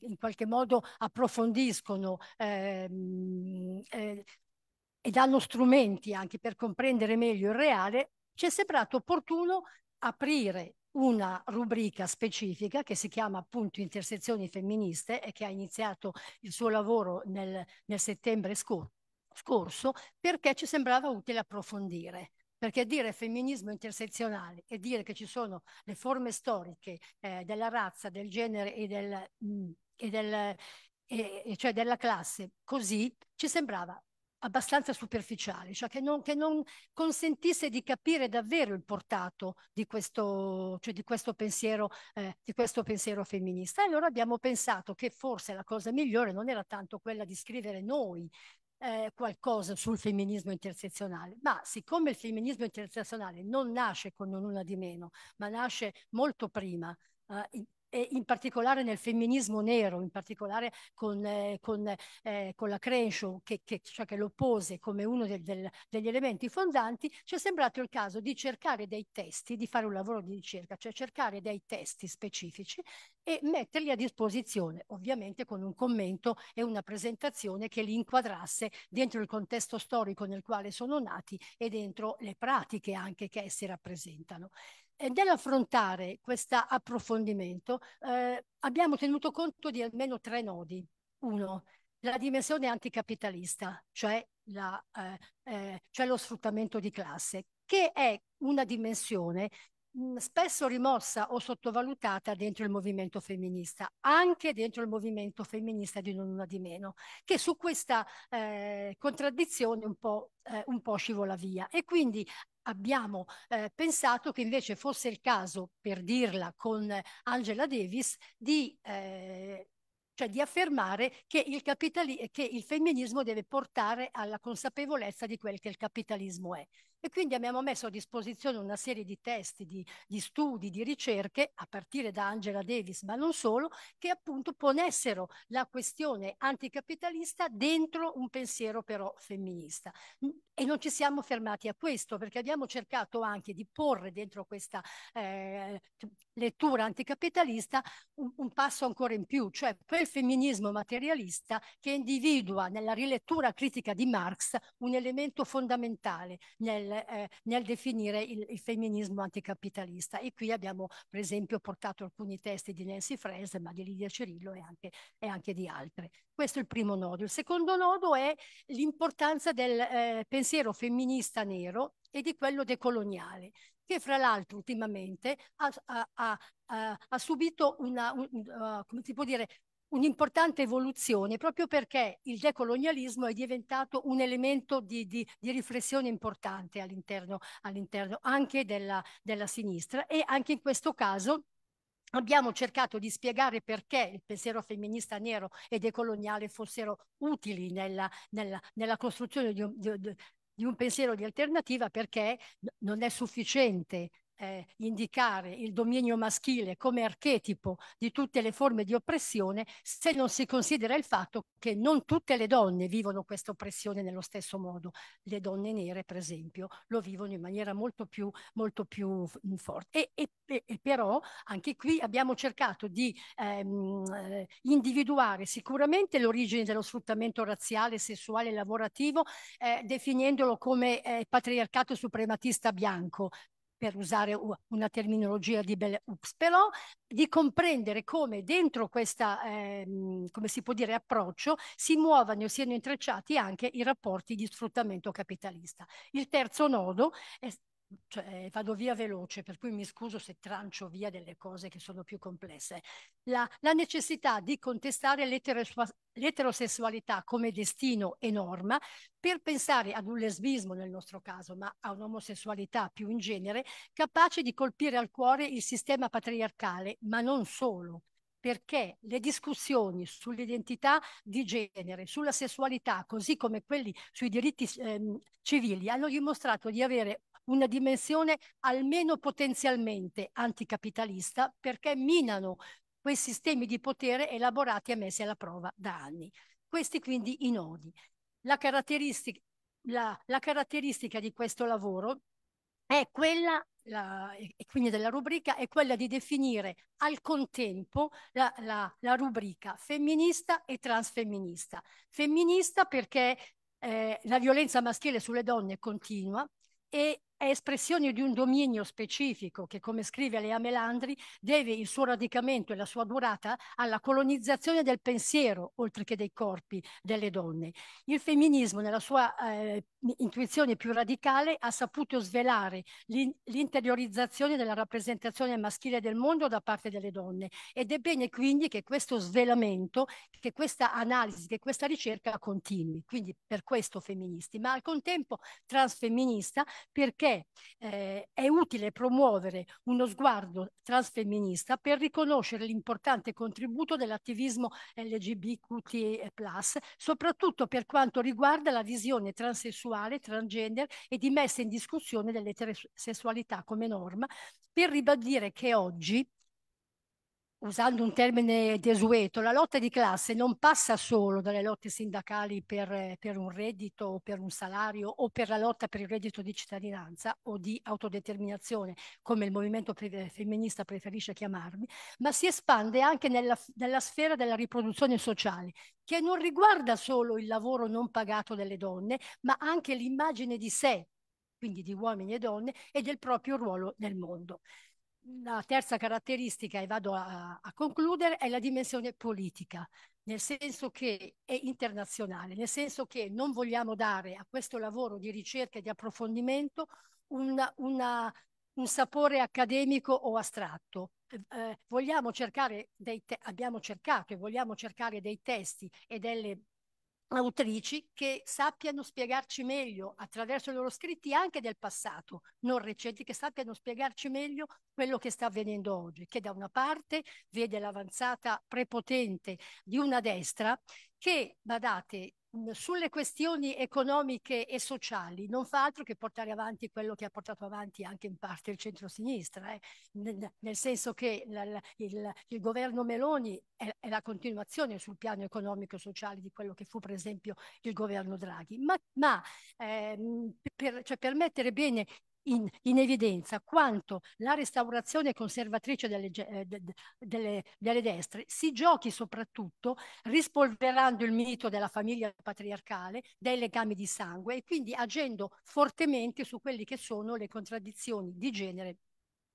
in qualche modo approfondiscono ehm, eh, e danno strumenti anche per comprendere meglio il reale, ci è sembrato opportuno aprire una rubrica specifica che si chiama appunto Intersezioni Femministe e che ha iniziato il suo lavoro nel, nel settembre scor scorso perché ci sembrava utile approfondire perché dire femminismo intersezionale e dire che ci sono le forme storiche eh, della razza, del genere e, del, mh, mm, e del, e, cioè della classe così ci sembrava abbastanza superficiale, cioè che non, che non consentisse di capire davvero il portato di questo, cioè di questo, pensiero, eh, di questo pensiero femminista. E allora abbiamo pensato che forse la cosa migliore non era tanto quella di scrivere noi eh, qualcosa sul femminismo intersezionale, ma siccome il femminismo intersezionale non nasce con una di meno, ma nasce molto prima, eh, in particolare nel femminismo nero, in particolare con, eh, con, eh, con la Crenshaw che, che, cioè che, lo pose come uno del, del, degli elementi fondanti, ci è sembrato il caso di cercare dei testi, di fare un lavoro di ricerca, cioè cercare dei testi specifici e metterli a disposizione, ovviamente con un commento e una presentazione che li inquadrasse dentro il contesto storico nel quale sono nati e dentro le pratiche anche che essi rappresentano. E nell'affrontare questo approfondimento eh, abbiamo tenuto conto di almeno tre nodi. Uno, la dimensione anticapitalista, cioè, la, eh, eh, cioè lo sfruttamento di classe, che è una dimensione Mhmm, spesso rimossa o sottovalutata dentro il movimento femminista, anche dentro il movimento femminista di non una di meno, che su questa eh, contraddizione un po', eh, un po' scivola via. E quindi abbiamo eh, pensato che invece fosse il caso, per dirla con Angela Davis, di, eh, cioè di affermare che il, che il, femminismo deve portare alla consapevolezza di quel che il capitalismo è. E quindi abbiamo messo a disposizione una serie di testi, di, di studi, di ricerche, a partire da Angela Davis, ma non solo, che appunto ponessero la questione anticapitalista dentro un pensiero però femminista. E non ci siamo fermati a questo, perché abbiamo cercato anche di porre dentro questa eh, lettura anticapitalista un, un passo ancora in più, cioè quel femminismo materialista che individua nella rilettura critica di Marx un elemento fondamentale nel eh, nel definire il, il, femminismo anticapitalista. E qui abbiamo per esempio portato alcuni testi di Nancy Fraser, ma di Lidia Cirillo e anche, e anche di altre. Questo è il primo nodo. Il secondo nodo è l'importanza del eh, pensiero femminista nero e di quello decoloniale, che fra l'altro ultimamente ha, ha, ha, eh, ha subito una, un, uh, come si può dire, un'importante evoluzione proprio perché il decolonialismo è diventato un elemento di, di, di riflessione importante all'interno, all'interno anche della, della sinistra e anche in questo caso abbiamo cercato di spiegare perché il pensiero femminista nero e decoloniale fossero utili nella, nella, nella costruzione di un, di, di un pensiero di alternativa perché non è sufficiente eh, indicare il dominio maschile come archetipo di tutte le forme di oppressione se non si considera il fatto che non tutte le donne vivono questa oppressione nello stesso modo. Le donne nere, per esempio, lo vivono in maniera molto più, molto più forte. E, e, e però anche qui abbiamo cercato di ehm, eh, individuare sicuramente l'origine dello sfruttamento razziale, sessuale e lavorativo, eh, definendolo come eh, patriarcato suprematista bianco, per usare una terminologia di Bell Hooks, però di comprendere come dentro questo, ehm, come si può dire, approccio si muovano e siano intrecciati anche i rapporti di sfruttamento capitalista. Il terzo nodo è cioè, eh, vado via veloce, per cui mi scuso se trancio via delle cose che sono più complesse, la, la necessità di contestare l'eterosessualità come destino e norma per pensare ad un lesbismo nel nostro caso, ma a un'omosessualità più in genere, capace di colpire al cuore il sistema patriarcale, ma non solo, perché le discussioni sull'identità di genere, sulla sessualità, così come quelli sui diritti ehm, civili, hanno dimostrato di avere una dimensione almeno potenzialmente anticapitalista perché minano quei sistemi di potere elaborati e messi alla prova da anni. Questi quindi i nodi. La caratteristica, la, la caratteristica di questo lavoro è quella la, e quindi della rubrica è quella di definire al contempo la, la, la rubrica femminista e transfemminista. Femminista perché eh, la violenza maschile sulle donne continua e è espressione di un dominio specifico che, come scrive Lea Melandri, deve il suo radicamento e la sua durata alla colonizzazione del pensiero, oltre che dei corpi delle donne. Il femminismo, nella sua eh, intuizione più radicale, ha saputo svelare l'interiorizzazione della rappresentazione maschile del mondo da parte delle donne ed è bene quindi che questo svelamento, che questa analisi, che questa ricerca continui. Quindi per questo femministi, ma al contempo transfemminista perché eh, è utile promuovere uno sguardo transfemminista per riconoscere l'importante contributo dell'attivismo LGBTQT+, soprattutto per quanto riguarda la visione transessuale, transgender e di messa in discussione dell'eterosessualità come norma, per ribadire che oggi usando un termine desueto, la lotta di classe non passa solo dalle lotte sindacali per, per un reddito o per un salario o per la lotta per il reddito di cittadinanza o di autodeterminazione, come il movimento pre femminista preferisce chiamarmi, ma si espande anche nella, nella sfera della riproduzione sociale, che non riguarda solo il lavoro non pagato delle donne, ma anche l'immagine di sé, quindi di uomini e donne, e del proprio ruolo nel mondo la terza caratteristica, e vado a, a, concludere, è la dimensione politica, nel senso che è internazionale, nel senso che non vogliamo dare a questo lavoro di ricerca e di approfondimento una, una, un sapore accademico o astratto. Eh, eh, vogliamo cercare dei te- abbiamo cercato e vogliamo cercare dei testi e delle autrici che sappiano spiegarci meglio attraverso i loro scritti anche del passato, non recenti, che sappiano spiegarci meglio quello che sta avvenendo oggi, che da una parte vede l'avanzata prepotente di una destra che, badate, Mhmm, sulle questioni economiche e sociali non fa altro che portare avanti quello che ha portato avanti anche in parte il centrosinistra, eh? nel, nel senso che il, il, il governo Meloni è, è, la continuazione sul piano economico e sociale di quello che fu per esempio il governo Draghi, ma, ma ehm, per, cioè, per mettere bene in, in, evidenza quanto la restaurazione conservatrice delle, eh, de, delle, delle, destre si giochi soprattutto rispolverando il mito della famiglia patriarcale, dei legami di sangue e quindi agendo fortemente su quelle che sono le contraddizioni di genere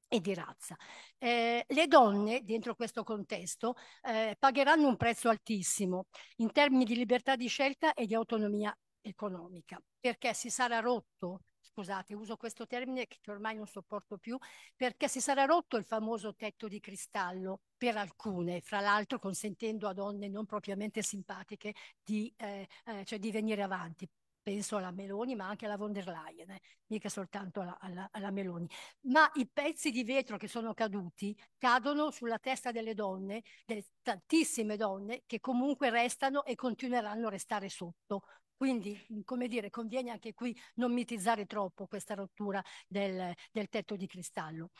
e di razza. Eh, le donne, dentro questo contesto, eh, pagheranno un prezzo altissimo in termini di libertà di scelta e di autonomia economica, perché si sarà rotto scusate, uso questo termine che ormai non sopporto più, perché si sarà rotto il famoso tetto di cristallo per alcune, fra l'altro consentendo a donne non propriamente simpatiche di, eh, eh, cioè di venire avanti penso alla Meloni, ma anche alla von der Leyen, eh? mica soltanto alla, alla, alla, Meloni. Ma i pezzi di vetro che sono caduti cadono sulla testa delle donne, delle tantissime donne che comunque restano e continueranno a restare sotto, quindi, mhmm, come dire, conviene anche qui non mitizzare troppo questa rottura del, del tetto di cristallo.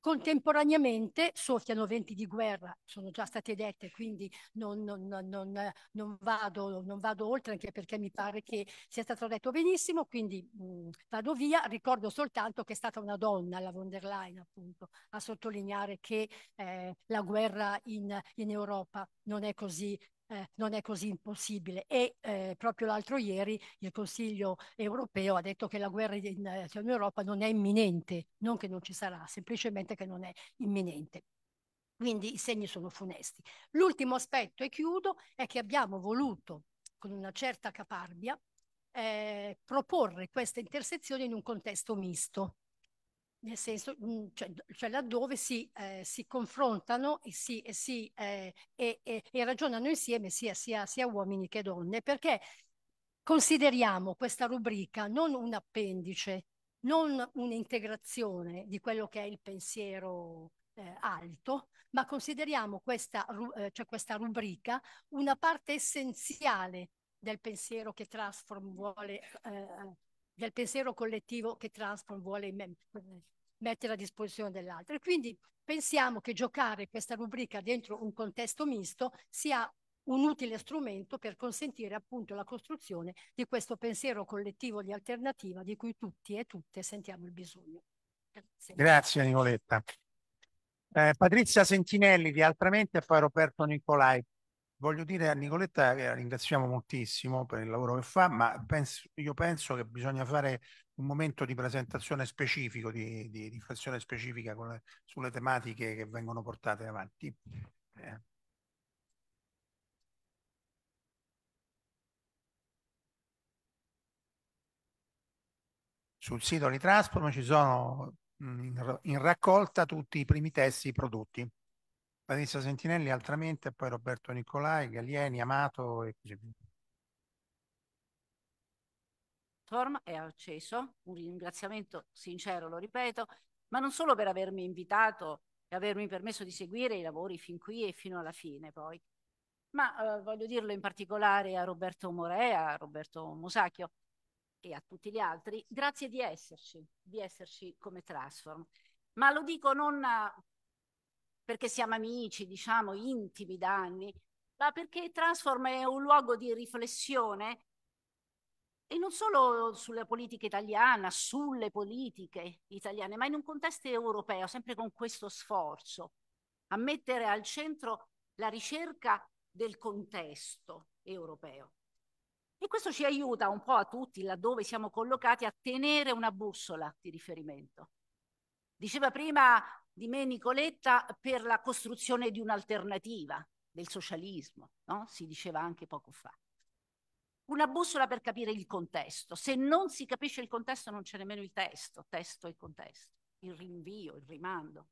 Contemporaneamente soffiano venti di guerra, sono già state dette, quindi non, non, non, vado, non, vado, oltre anche perché mi pare che sia stato detto benissimo, quindi mh, mhmm, vado via. Ricordo soltanto che è stata una donna, la von der Leyen appunto, a sottolineare che eh, la guerra in, in Europa non è così eh, non è così impossibile. E eh, proprio l'altro ieri il Consiglio europeo ha detto che la guerra in, eh, in Europa non è imminente, non che non ci sarà, semplicemente che non è imminente. Quindi i segni sono funesti. L'ultimo aspetto, e chiudo, è che abbiamo voluto, con una certa caparbia, eh, proporre questa intersezione in un contesto misto nel senso, mm, cioè, cioè laddove si, eh, si, confrontano e, si, e, si, eh, e, e ragionano insieme sia, sia, sia, uomini che donne, perché consideriamo questa rubrica non un appendice, non un'integrazione di quello che è il pensiero eh, alto, ma consideriamo questa, eh, cioè questa rubrica una parte essenziale del pensiero che Transform vuole eh, del pensiero collettivo che Transform vuole mettere a disposizione dell'altro. E quindi pensiamo che giocare questa rubrica dentro un contesto misto sia un utile strumento per consentire appunto la costruzione di questo pensiero collettivo di alternativa di cui tutti e tutte sentiamo il bisogno. Grazie, Grazie Nicoletta. Eh, Patrizia Sentinelli di Altramente e poi Roberto Nicolai voglio dire a Nicoletta che la ringraziamo moltissimo per il lavoro che fa, ma penso, io penso che bisogna fare un momento di presentazione specifico, di, di riflessione specifica le, sulle tematiche che vengono portate avanti. Eh. Sul sito di Transform ci sono mm, in raccolta tutti i primi testi prodotti. Patrizia Sentinelli, altramente, poi Roberto Nicolai, Galieni, Amato e così via. È acceso, un ringraziamento sincero, lo ripeto, ma non solo per avermi invitato e avermi permesso di seguire i lavori fin qui e fino alla fine poi, ma eh, voglio dirlo in particolare a Roberto Morea, a Roberto Musacchio e a tutti gli altri, grazie di esserci, di esserci come Transform. Ma lo dico non perché siamo amici, diciamo, intimi da anni, ma perché Transform è un luogo di riflessione e non solo sulla politica italiana, sulle politiche italiane, ma in un contesto europeo, sempre con questo sforzo, a mettere al centro la ricerca del contesto europeo. E questo ci aiuta un po' a tutti, laddove siamo collocati, a tenere una bussola di riferimento. Diceva prima di me Nicoletta per la costruzione di un'alternativa del socialismo, no? si diceva anche poco fa. Una bussola per capire il contesto. Se non si capisce il contesto non c'è nemmeno il testo, testo e contesto, il rinvio, il rimando.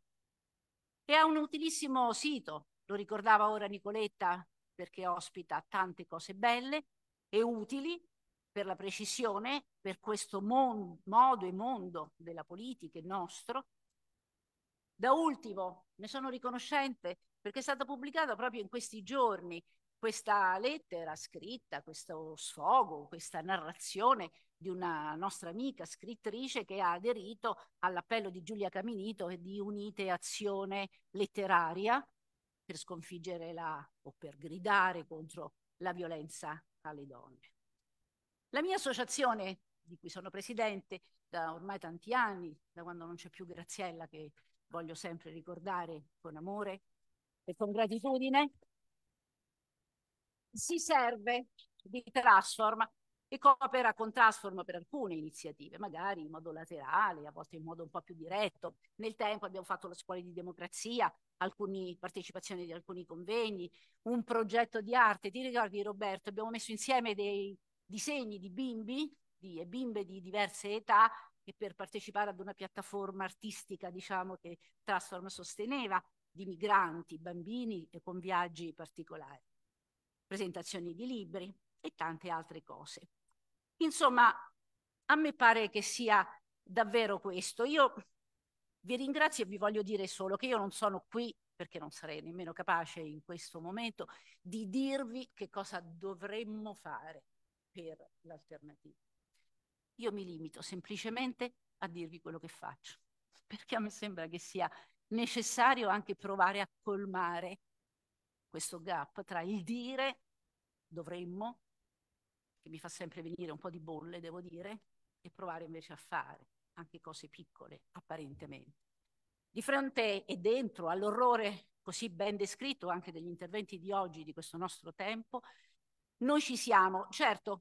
E ha un utilissimo sito, lo ricordava ora Nicoletta, perché ospita tante cose belle e utili per la precisione, per questo modo e mondo della politica nostro, da ultimo, ne sono riconoscente perché è stata pubblicata proprio in questi giorni questa lettera scritta, questo sfogo, questa narrazione di una nostra amica scrittrice che ha aderito all'appello di Giulia Caminito e di Unite Azione Letteraria per sconfiggere la, o per gridare contro la violenza alle donne. La mia associazione, di cui sono presidente da ormai tanti anni, da quando non c'è più Graziella che voglio sempre ricordare con amore e con gratitudine, si serve di Transform e coopera con Transform per alcune iniziative, magari in modo laterale, a volte in modo un po' più diretto. Nel tempo abbiamo fatto la scuola di democrazia, alcune partecipazioni di alcuni convegni, un progetto di arte. Ti ricordi Roberto, abbiamo messo insieme dei disegni di bimbi di, bimbe di diverse età e per partecipare ad una piattaforma artistica, diciamo, che Transform sosteneva, di migranti, bambini con viaggi particolari, presentazioni di libri e tante altre cose. Insomma, a me pare che sia davvero questo. Io vi ringrazio e vi voglio dire solo che io non sono qui perché non sarei nemmeno capace in questo momento di dirvi che cosa dovremmo fare per l'alternativa. Io mi limito semplicemente a dirvi quello che faccio, perché a me sembra che sia necessario anche provare a colmare questo gap tra il dire, dovremmo, che mi fa sempre venire un po' di bolle, devo dire, e provare invece a fare anche cose piccole, apparentemente. Di fronte e dentro all'orrore così ben descritto anche degli interventi di oggi, di questo nostro tempo, noi ci siamo, certo,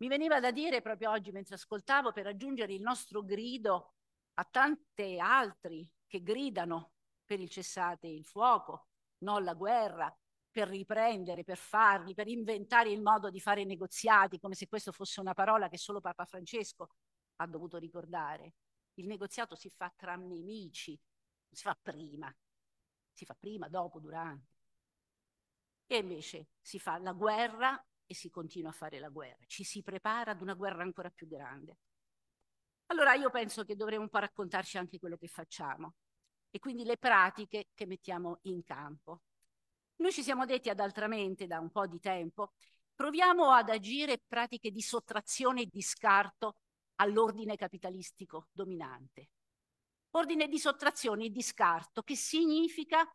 mi veniva da dire proprio oggi mentre ascoltavo per aggiungere il nostro grido a tanti altri che gridano per il cessate il fuoco, non la guerra, per riprendere, per farli, per inventare il modo di fare i negoziati, come se questa fosse una parola che solo Papa Francesco ha dovuto ricordare. Il negoziato si fa tra nemici, si fa prima, si fa prima, dopo, durante. E invece si fa la guerra e si continua a fare la guerra, ci si prepara ad una guerra ancora più grande. Allora io penso che dovremmo un po' raccontarci anche quello che facciamo e quindi le pratiche che mettiamo in campo. Noi ci siamo detti ad altramente da un po' di tempo, proviamo ad agire pratiche di sottrazione e di scarto all'ordine capitalistico dominante. Ordine di sottrazione e di scarto, che significa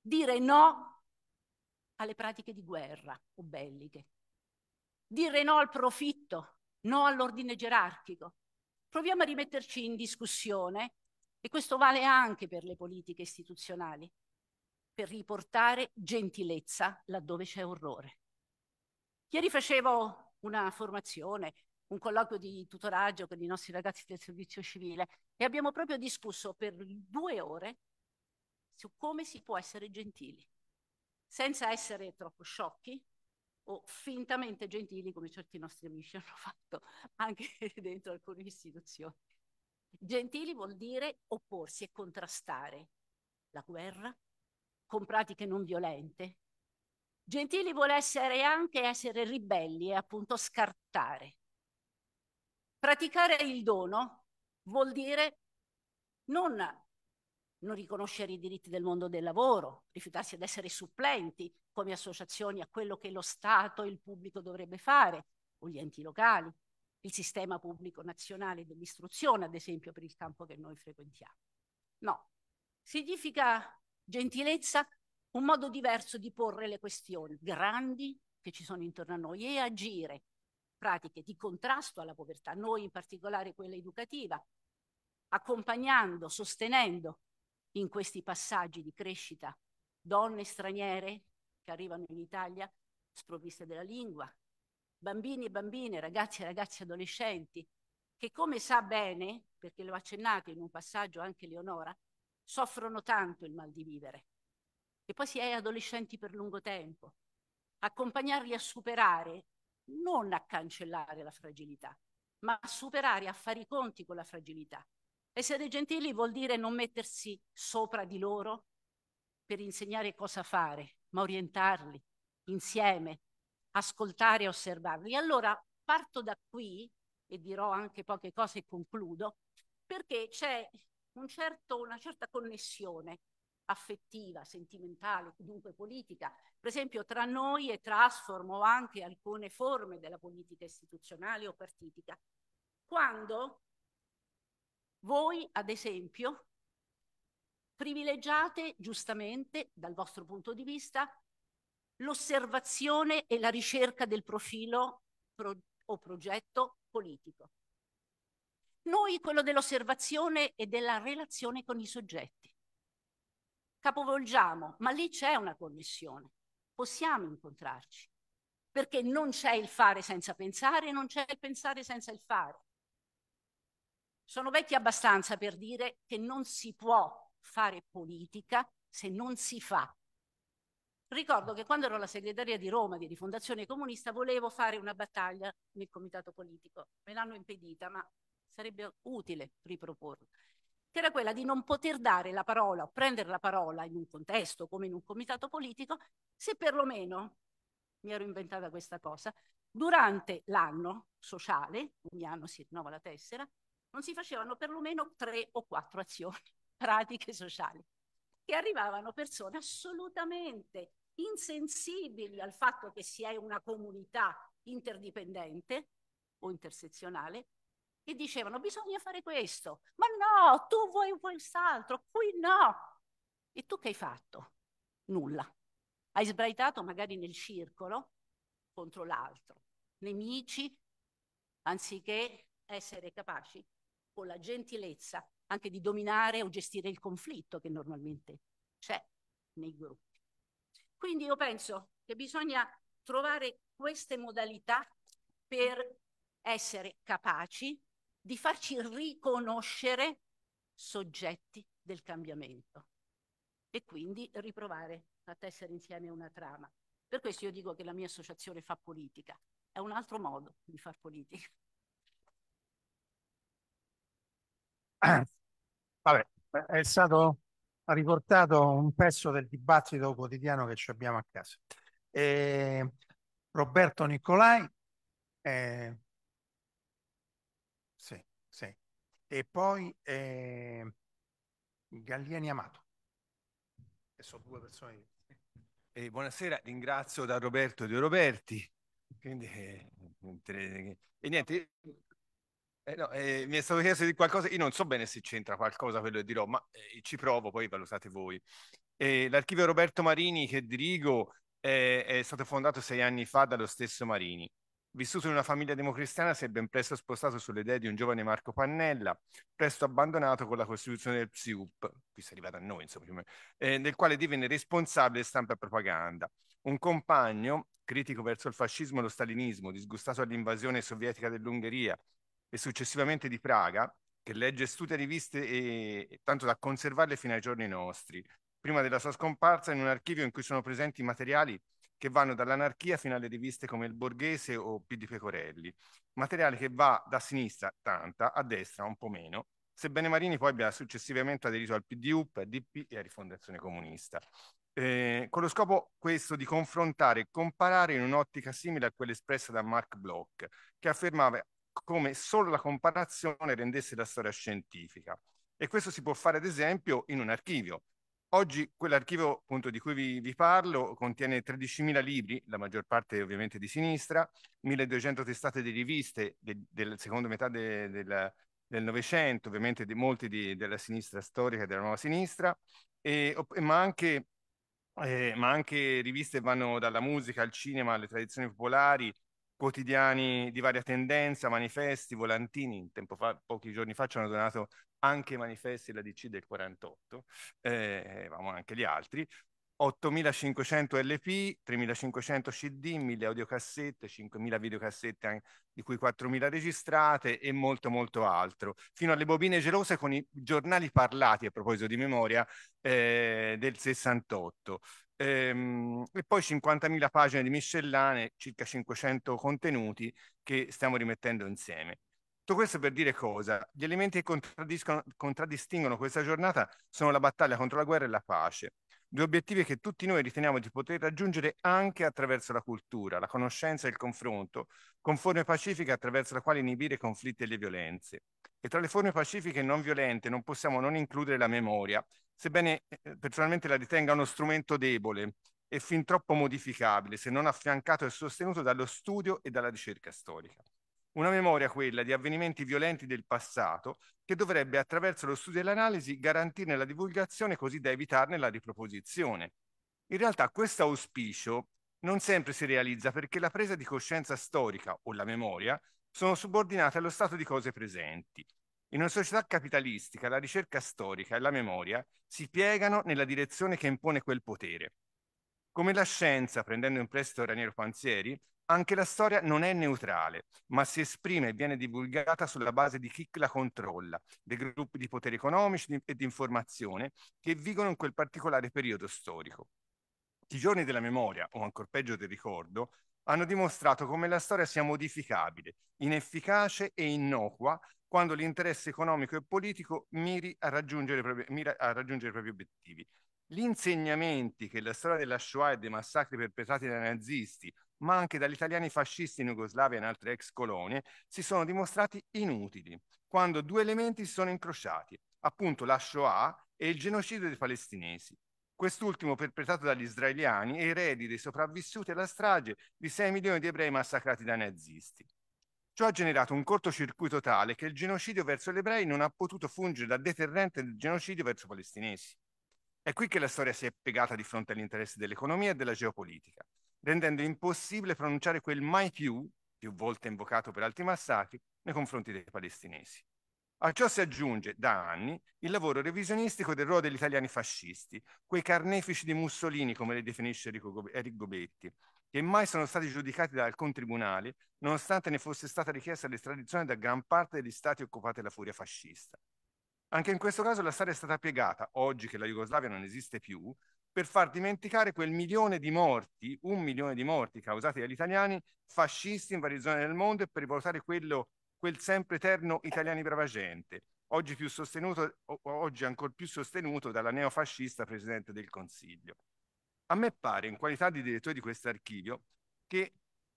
dire no alle pratiche di guerra o belliche, dire no al profitto, no all'ordine gerarchico. Proviamo a rimetterci in discussione e questo vale anche per le politiche istituzionali, per riportare gentilezza laddove c'è orrore. Ieri facevo una formazione, un colloquio di tutoraggio con i nostri ragazzi del servizio civile e abbiamo proprio discusso per due ore su come si può essere gentili, senza essere troppo sciocchi, o fintamente gentili come certi nostri amici hanno fatto anche dentro alcune istituzioni. Gentili vuol dire opporsi e contrastare la guerra con pratiche non violente. Gentili vuole essere anche essere ribelli e appunto scartare. Praticare il dono vuol dire non non riconoscere i diritti del mondo del lavoro, rifiutarsi ad essere supplenti come associazioni a quello che lo Stato e il pubblico dovrebbe fare, o gli enti locali, il sistema pubblico nazionale dell'istruzione, ad esempio, per il campo che noi frequentiamo. No, significa gentilezza un modo diverso di porre le questioni grandi che ci sono intorno a noi e agire pratiche di contrasto alla povertà, noi in particolare quella educativa, accompagnando, sostenendo in questi passaggi di crescita, donne straniere che arrivano in Italia sprovviste della lingua, bambini e bambine, ragazzi e ragazze adolescenti, che come sa bene, perché l'ho accennato in un passaggio anche Leonora, soffrono tanto il mal di vivere. E poi si è adolescenti per lungo tempo. Accompagnarli a superare, non a cancellare la fragilità, ma a superare, a fare i conti con la fragilità, essere gentili vuol dire non mettersi sopra di loro per insegnare cosa fare, ma orientarli insieme, ascoltare e osservarli. Allora parto da qui e dirò anche poche cose e concludo, perché c'è un certo, una certa connessione affettiva, sentimentale, dunque politica, per esempio tra noi e trasformo anche alcune forme della politica istituzionale o partitica, quando voi, ad esempio, privilegiate giustamente, dal vostro punto di vista, l'osservazione e la ricerca del profilo pro o progetto politico. Noi quello dell'osservazione e della relazione con i soggetti. Capovolgiamo, ma lì c'è una connessione. Possiamo incontrarci, perché non c'è il fare senza pensare, non c'è il pensare senza il fare. Sono vecchi abbastanza per dire che non si può fare politica se non si fa. Ricordo che quando ero la segretaria di Roma di Rifondazione Comunista volevo fare una battaglia nel comitato politico. Me l'hanno impedita, ma sarebbe utile riproporla. Che era quella di non poter dare la parola o prendere la parola in un contesto come in un comitato politico se perlomeno, mi ero inventata questa cosa, durante l'anno sociale, ogni anno si rinnova la tessera, non si facevano perlomeno tre o quattro azioni pratiche sociali, che arrivavano persone assolutamente insensibili al fatto che si è una comunità interdipendente o intersezionale e dicevano bisogna fare questo, ma no, tu vuoi quest'altro, qui no. E tu che hai fatto? Nulla. Hai sbraitato magari nel circolo contro l'altro, nemici, anziché essere capaci con la gentilezza anche di dominare o gestire il conflitto che normalmente c'è nei gruppi. Quindi io penso che bisogna trovare queste modalità per essere capaci di farci riconoscere soggetti del cambiamento e quindi riprovare a tessere insieme una trama. Per questo io dico che la mia associazione fa politica, è un altro modo di far politica. Vabbè, è stato riportato un pezzo del dibattito quotidiano che ci abbiamo a casa. Eh, Roberto Nicolai, eh, sì, sì. e poi eh, Gallieni Amato, che sono due persone. Eh, buonasera, ringrazio da Roberto Di Roberti. Quindi, eh, e niente, eh no, eh, mi è stato chiesto di qualcosa, io non so bene se c'entra qualcosa quello che dirò, ma eh, ci provo, poi valutate voi. Eh, l'archivio Roberto Marini che dirigo eh, è stato fondato sei anni fa dallo stesso Marini. Vissuto in una famiglia democristiana, si è ben presto spostato sulle idee di un giovane Marco Pannella, presto abbandonato con la costituzione del PSIUP, qui si è arrivato a noi insomma, eh, nel quale divenne responsabile stampa e propaganda. Un compagno, critico verso il fascismo e lo stalinismo, disgustato all'invasione sovietica dell'Ungheria, e successivamente di Praga, che legge studia riviste e, tanto da conservarle fino ai giorni nostri, prima della sua scomparsa in un archivio in cui sono presenti materiali che vanno dall'anarchia fino alle riviste come Il Borghese o P di Pecorelli, materiale che va da sinistra tanta, a destra un po' meno, sebbene Marini poi abbia successivamente aderito al PDU, PDP e a Rifondazione Comunista. Eh, con lo scopo questo di confrontare e comparare in un'ottica simile a quella espressa da Mark Bloch, che affermava come solo la comparazione rendesse la storia scientifica. E questo si può fare ad esempio in un archivio. Oggi quell'archivio appunto, di cui vi, vi parlo contiene 13.000 libri, la maggior parte ovviamente di sinistra, 1.200 testate di riviste de, della seconda metà de, de del Novecento, ovviamente di molti di, della sinistra storica e della nuova sinistra, e, ma, anche, eh, ma anche riviste vanno dalla musica al cinema alle tradizioni popolari, quotidiani di varia tendenza, manifesti, volantini, fa, pochi giorni fa ci hanno donato anche i manifesti della DC del 48, eh, avevamo anche gli altri, 8500 LP, 3500 CD, 1000 audiocassette, 5000 videocassette di cui 4000 registrate e molto molto altro, fino alle bobine gelose con i giornali parlati a proposito di memoria eh, del 68. Ehm, e poi 50.000 pagine di miscellane, circa 500 contenuti che stiamo rimettendo insieme. Tutto questo per dire cosa? Gli elementi che contraddistinguono questa giornata sono la battaglia contro la guerra e la pace, due obiettivi che tutti noi riteniamo di poter raggiungere anche attraverso la cultura, la conoscenza e il confronto, con forme pacifiche attraverso le quali inibire i conflitti e le violenze. E tra le forme pacifiche e non violente non possiamo non includere la memoria, sebbene eh, personalmente la ritenga uno strumento debole e fin troppo modificabile, se non affiancato e sostenuto dallo studio e dalla ricerca storica. Una memoria quella di avvenimenti violenti del passato che dovrebbe attraverso lo studio e l'analisi garantirne la divulgazione così da evitarne la riproposizione. In realtà questo auspicio non sempre si realizza perché la presa di coscienza storica o la memoria sono subordinate allo stato di cose presenti in una società capitalistica la ricerca storica e la memoria si piegano nella direzione che impone quel potere. Come la scienza, prendendo in prestito Raniero Panzieri, anche la storia non è neutrale, ma si esprime e viene divulgata sulla base di chi la controlla, dei gruppi di poteri economici e di informazione che vigono in quel particolare periodo storico. I giorni della memoria, o ancor peggio del ricordo, hanno dimostrato come la storia sia modificabile, inefficace e innocua quando l'interesse economico e politico miri a raggiungere, mira a raggiungere i propri obiettivi. Gli insegnamenti che la storia della Shoah e dei massacri perpetrati dai nazisti, ma anche dagli italiani fascisti in Jugoslavia e in altre ex colonie, si sono dimostrati inutili quando due elementi si sono incrociati, appunto la Shoah e il genocidio dei palestinesi quest'ultimo perpetrato dagli israeliani, eredi dei sopravvissuti alla strage di 6 milioni di ebrei massacrati dai nazisti. Ciò ha generato un cortocircuito tale che il genocidio verso gli ebrei non ha potuto fungere da deterrente del genocidio verso i palestinesi. È qui che la storia si è piegata di fronte agli interessi dell'economia e della geopolitica, rendendo impossibile pronunciare quel mai più, più volte invocato per altri massacri, nei confronti dei palestinesi. A ciò si aggiunge, da anni, il lavoro revisionistico del ruolo degli italiani fascisti, quei carnefici di Mussolini, come le definisce Eric Gobetti, che mai sono stati giudicati da alcun tribunale, nonostante ne fosse stata richiesta l'estradizione da gran parte degli stati occupati dalla furia fascista. Anche in questo caso la storia è stata piegata, oggi che la Jugoslavia non esiste più, per far dimenticare quel milione di morti, un milione di morti causati dagli italiani fascisti in varie zone del mondo e per riportare quello, quel sempre eterno italiani brava gente, oggi, più oggi ancora più sostenuto dalla neofascista Presidente del Consiglio. A me pare, in qualità di direttore di questo archivio, che,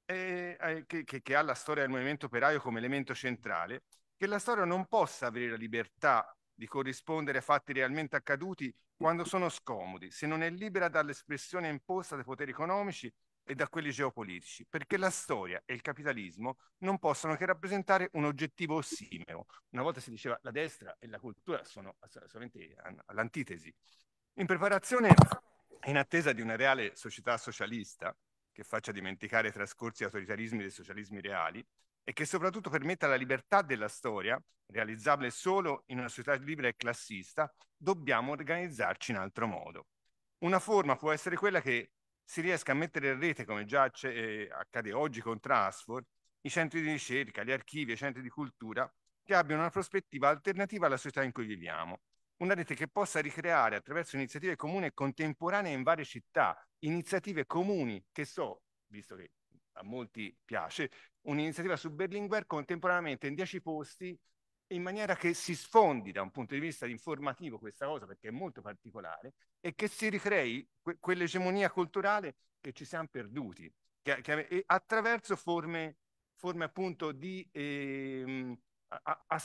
eh, eh, che, che, che ha la storia del movimento operaio come elemento centrale, che la storia non possa avere la libertà di corrispondere a fatti realmente accaduti quando sono scomodi, se non è libera dall'espressione imposta dai poteri economici e da quelli geopolitici, perché la storia e il capitalismo non possono che rappresentare un oggettivo ossimero. Una volta si diceva la destra e la cultura sono assolutamente all'antitesi. In preparazione in attesa di una reale società socialista che faccia dimenticare i trascorsi autoritarismi dei socialismi reali e che soprattutto permetta la libertà della storia, realizzabile solo in una società libera e classista, dobbiamo organizzarci in altro modo. Una forma può essere quella che si riesca a mettere in rete, come già eh, accade oggi con Transfor, i centri di ricerca, gli archivi, i centri di cultura, che abbiano una prospettiva alternativa alla società in cui viviamo una rete che possa ricreare attraverso iniziative comuni contemporanee in varie città, iniziative comuni che so, visto che a molti piace, un'iniziativa su Berlinguer contemporaneamente in dieci posti in maniera che si sfondi da un punto di vista informativo questa cosa perché è molto particolare e che si ricrei que quell'egemonia culturale che ci siamo perduti che, che, attraverso forme, forme appunto di eh, a, a, a,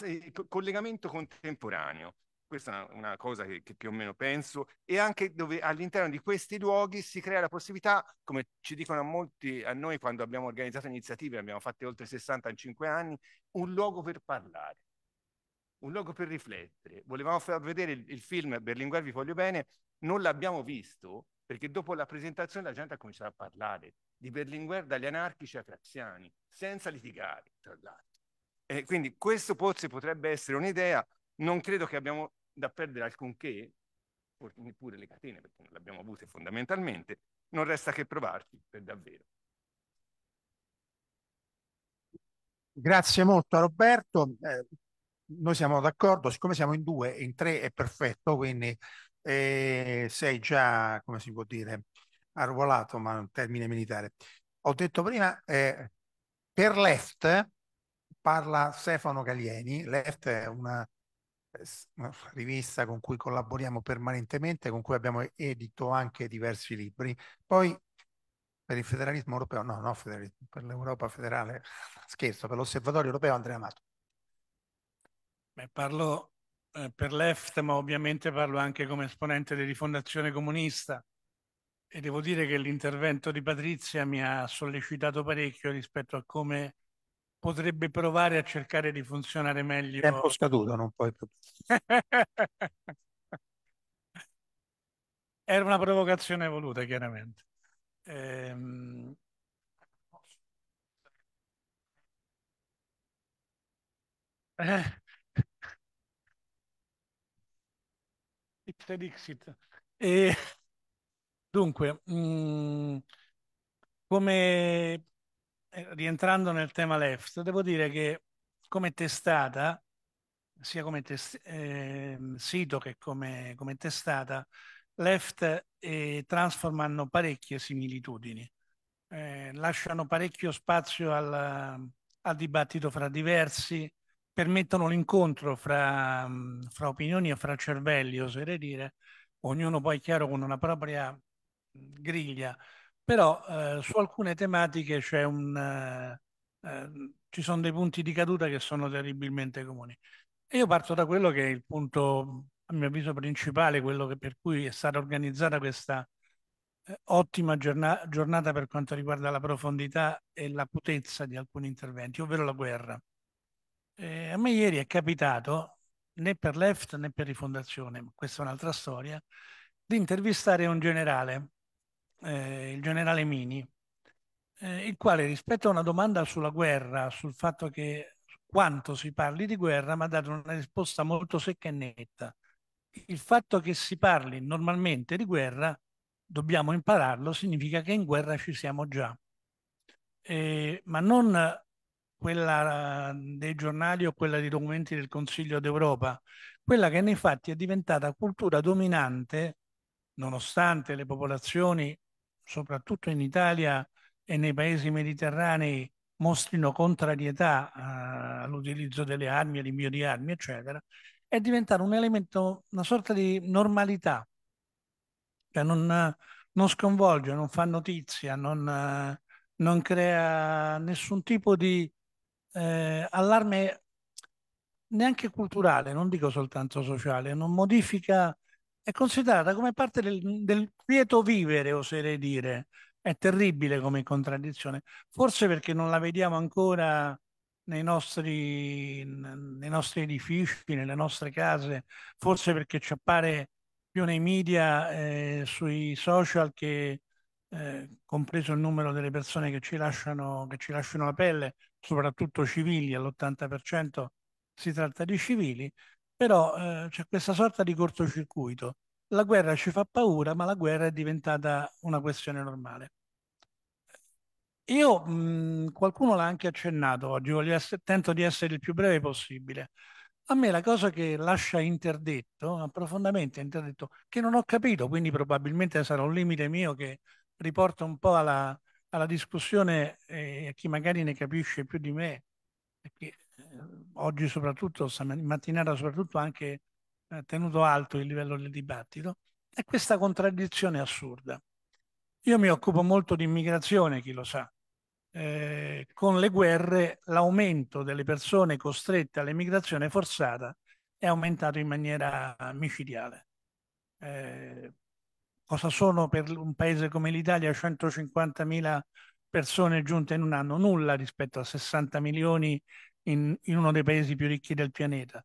collegamento contemporaneo questa è una, una cosa che, che, più o meno penso, e anche dove all'interno di questi luoghi si crea la possibilità, come ci dicono a molti, a noi quando abbiamo organizzato iniziative, abbiamo fatte oltre 60 in 5 anni, un luogo per parlare, un luogo per riflettere. Volevamo far vedere il, il film Berlinguer vi voglio bene, non l'abbiamo visto perché dopo la presentazione la gente ha cominciato a parlare di Berlinguer dagli anarchici ai craziani, senza litigare, tra l'altro. E quindi questo forse potrebbe essere un'idea non credo che abbiamo da perdere alcunché, neppure le catene, perché non le abbiamo avute fondamentalmente, non resta che provarci per davvero. Grazie molto a Roberto. Eh, noi siamo d'accordo, siccome siamo in due, in tre è perfetto, quindi eh, sei già, come si può dire, arruolato, ma un termine militare. Ho detto prima, eh, per left parla Stefano Gaglieni, left è una una rivista con cui collaboriamo permanentemente, con cui abbiamo edito anche diversi libri. Poi per il federalismo europeo, no, no, per l'Europa federale, scherzo, per l'osservatorio europeo Andrea Amato. Beh, parlo eh, per l'EFT, ma ovviamente parlo anche come esponente di Rifondazione Comunista e devo dire che l'intervento di Patrizia mi ha sollecitato parecchio rispetto a come potrebbe provare a cercare di funzionare meglio. Tempo scaduto, non puoi più. Era una provocazione voluta, chiaramente. Ehm... Eh. It's an exit. E... Dunque, mh, mm, come eh, rientrando nel tema left, devo dire che come testata, sia come test eh, sito che come, come, testata, left e transform hanno parecchie similitudini, eh, lasciano parecchio spazio al, al, dibattito fra diversi, permettono l'incontro fra, fra opinioni e fra cervelli, oserei dire, ognuno poi chiaro con una propria griglia però eh, su alcune tematiche c'è un, eh, eh ci sono dei punti di caduta che sono terribilmente comuni. E io parto da quello che è il punto, a mio avviso, principale, quello che, per cui è stata organizzata questa eh, ottima giorna- giornata per quanto riguarda la profondità e l'acutezza di alcuni interventi, ovvero la guerra. Eh, a me ieri è capitato, né per l'EFT né per Rifondazione, ma questa è un'altra storia, di intervistare un generale eh, il generale Mini, eh, il quale rispetto a una domanda sulla guerra, sul fatto che quanto si parli di guerra, mi ha dato una risposta molto secca e netta. Il fatto che si parli normalmente di guerra, dobbiamo impararlo, significa che in guerra ci siamo già. Eh, ma non quella dei giornali o quella dei documenti del Consiglio d'Europa, quella che nei fatti è diventata cultura dominante, nonostante le popolazioni soprattutto in Italia e nei paesi mediterranei, mostrino contrarietà eh, all'utilizzo delle armi, all'invio di armi, eccetera, è diventato un elemento, una sorta di normalità. Cioè non, non sconvolge, non fa notizia, non, non crea nessun tipo di eh, allarme neanche culturale, non dico soltanto sociale, non modifica è considerata come parte del, del quieto vivere, oserei dire. È terribile come contraddizione, forse perché non la vediamo ancora nei nostri, nei nostri edifici, nelle nostre case, forse perché ci appare più nei media, eh, sui social che eh, compreso il numero delle persone che ci lasciano, che ci lasciano la pelle, soprattutto civili, all'80% si tratta di civili, però eh, c'è questa sorta di cortocircuito. La guerra ci fa paura, ma la guerra è diventata una questione normale. Io, mh, mm, qualcuno l'ha anche accennato oggi, essere, tento di essere il più breve possibile. A me la cosa che lascia interdetto, profondamente interdetto, che non ho capito, quindi probabilmente sarà un limite mio che riporta un po' alla, alla discussione eh, a chi magari ne capisce più di me, perché oggi soprattutto, mattinata soprattutto, anche eh, tenuto alto il livello del dibattito, è questa contraddizione assurda. Io mi occupo molto di immigrazione, chi lo sa. Eh, con le guerre l'aumento delle persone costrette all'immigrazione forzata è aumentato in maniera micidiale. Eh, cosa sono per un paese come l'Italia 150.000 persone giunte in un anno? Nulla rispetto a 60 milioni in, in uno dei paesi più ricchi del pianeta.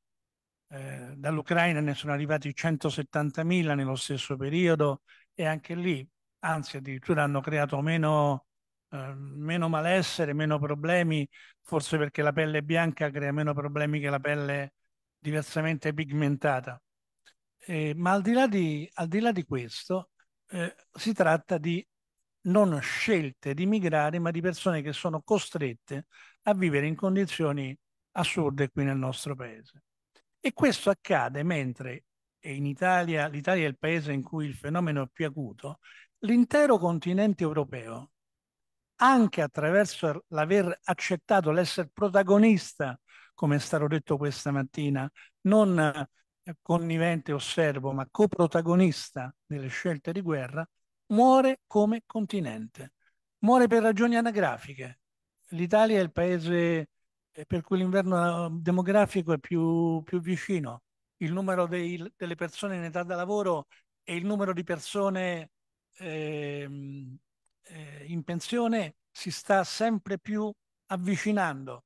Eh, dall'Ucraina ne sono arrivati 170.000 nello stesso periodo e anche lì, anzi addirittura hanno creato meno, eh, meno malessere, meno problemi, forse perché la pelle bianca crea meno problemi che la pelle diversamente pigmentata. Eh, ma al di là di, di, là di questo, eh, si tratta di non scelte di migrare, ma di persone che sono costrette a vivere in condizioni assurde qui nel nostro paese. E questo accade mentre in Italia, l'Italia è il paese in cui il fenomeno è più acuto, l'intero continente europeo, anche attraverso l'aver accettato l'essere protagonista, come è stato detto questa mattina, non eh, connivente, osservo, ma coprotagonista delle scelte di guerra, muore come continente. Muore per ragioni anagrafiche, l'Italia è il paese eh, per cui l'inverno eh, demografico è più, più vicino. Il numero dei, delle persone in età da lavoro e il numero di persone ehm, eh, in pensione si sta sempre più avvicinando.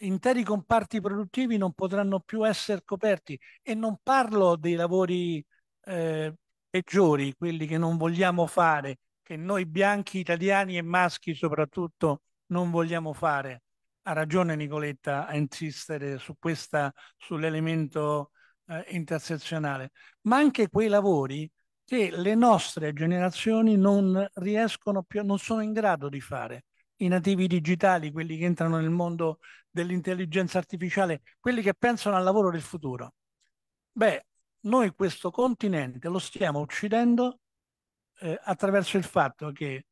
Interi comparti produttivi non potranno più essere coperti e non parlo dei lavori eh, peggiori, quelli che non vogliamo fare, che noi bianchi italiani e maschi soprattutto non vogliamo fare. Ha ragione Nicoletta a insistere su questa, sull'elemento eh, intersezionale, ma anche quei lavori che le nostre generazioni non riescono più, non sono in grado di fare. I nativi digitali, quelli che entrano nel mondo dell'intelligenza artificiale, quelli che pensano al lavoro del futuro. Beh, noi questo continente lo stiamo uccidendo eh, attraverso il fatto che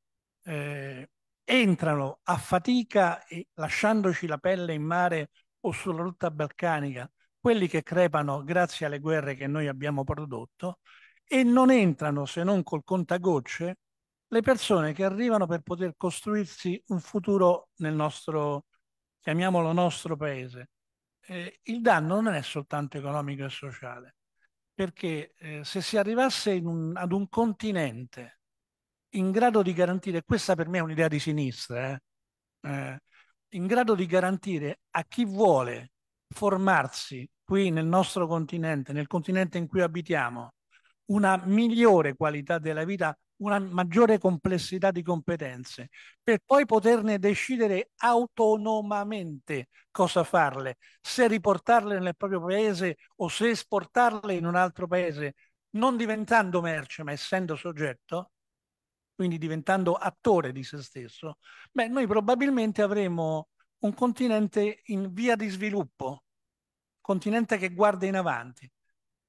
eh, entrano a fatica e lasciandoci la pelle in mare o sulla rotta balcanica, quelli che crepano grazie alle guerre che noi abbiamo prodotto, e non entrano se non col contagocce le persone che arrivano per poter costruirsi un futuro nel nostro, chiamiamolo nostro paese. Eh, il danno non è soltanto economico e sociale, perché eh, se si arrivasse un, ad un continente in grado di garantire, questa per me è un'idea di sinistra, eh, eh, in grado di garantire a chi vuole formarsi qui nel nostro continente, nel continente in cui abitiamo, una migliore qualità della vita, una maggiore complessità di competenze, per poi poterne decidere autonomamente cosa farle, se riportarle nel proprio paese o se esportarle in un altro paese, non diventando merce ma essendo soggetto, quindi diventando attore di se stesso, beh, noi probabilmente avremo un continente in via di sviluppo, continente che guarda in avanti.